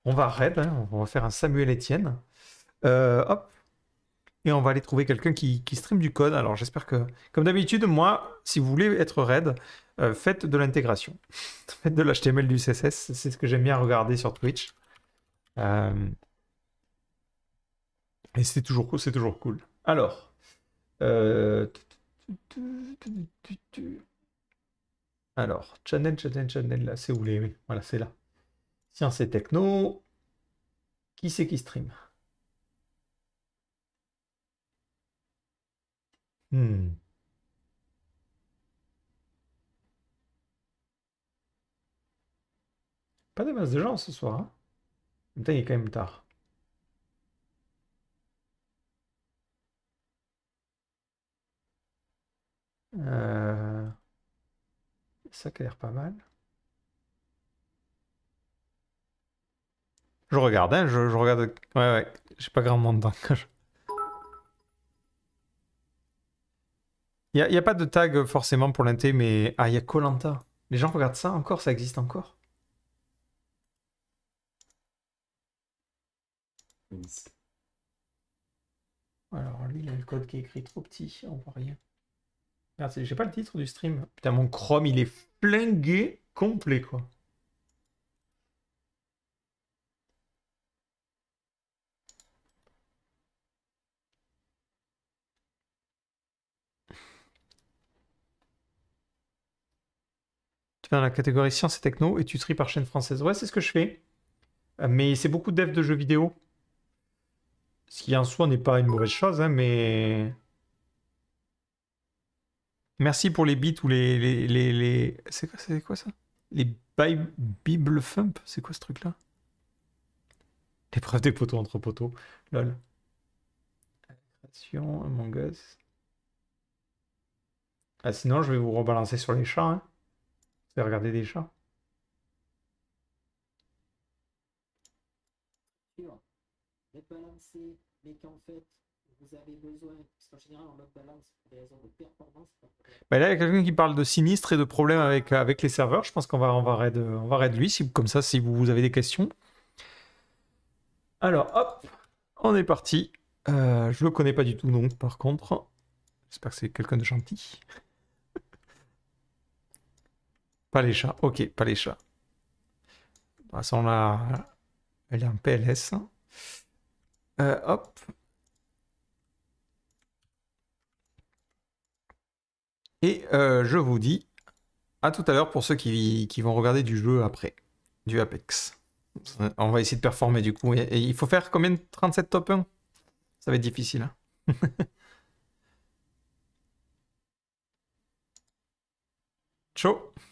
on va raid, hein, on va faire un Samuel Etienne. hop, et on va aller trouver quelqu'un qui, qui, stream du code. Alors j'espère que, comme d'habitude, moi, si vous voulez être raid, faites de l'intégration, faites de l'HTML du CSS, c'est ce que j'aime bien regarder sur Twitch. Euh, et c'est toujours, cool, c'est toujours cool. Alors. Euh, Alors, channel, channel, channel, là, c'est où les. Voilà, c'est là. Tiens, c'est techno. Qui c'est qui stream hmm. Pas de masses de gens ce soir. Hein il est quand même tard. Euh, ça a l'air pas mal. Je regarde, hein, je, regarde. Ouais, ouais, j'ai pas grand monde dans Il n'y a, a, pas de tag forcément pour l'inté, mais. Ah, il y a Colanta. Les gens regardent ça encore, ça existe encore. Alors lui, il a le code qui est écrit trop petit, on voit rien. Merci. j'ai pas le titre du stream. Putain, mon Chrome, il est flingué complet, quoi. Tu vas dans la catégorie sciences et techno et tu tries par chaîne française. Ouais, c'est ce que je fais. Euh, mais c'est beaucoup de devs de jeux vidéo. Ce qui en soi n'est pas une mauvaise chose, hein, mais... Merci pour les bits ou les... les, les, C'est quoi, ça Les Bible Fump C'est quoi ce truc-là L'épreuve des poteaux entre poteaux. Lol. Création, mon gosse. Ah, sinon, je vais vous rebalancer sur les chats. Hein. Vous regarder des chats. mais là, il y a quelqu'un qui parle de sinistre et de problèmes avec, euh, avec les serveurs. Je pense qu'on va, on va, raid, on va lui, comme ça, si vous, avez des questions. Alors, hop, on est parti. Euh, je le connais pas du tout, donc, par contre. J'espère que c'est quelqu'un de gentil. pas les chats, ok, pas les chats. De toute façon, là, elle est en PLS. Euh, hop. Et euh, je vous dis à tout à l'heure pour ceux qui, qui, vont regarder du jeu après, du Apex. On va essayer de performer du coup. Et, il faut faire combien de 37 top 1 Ça va être difficile. Hein Ciao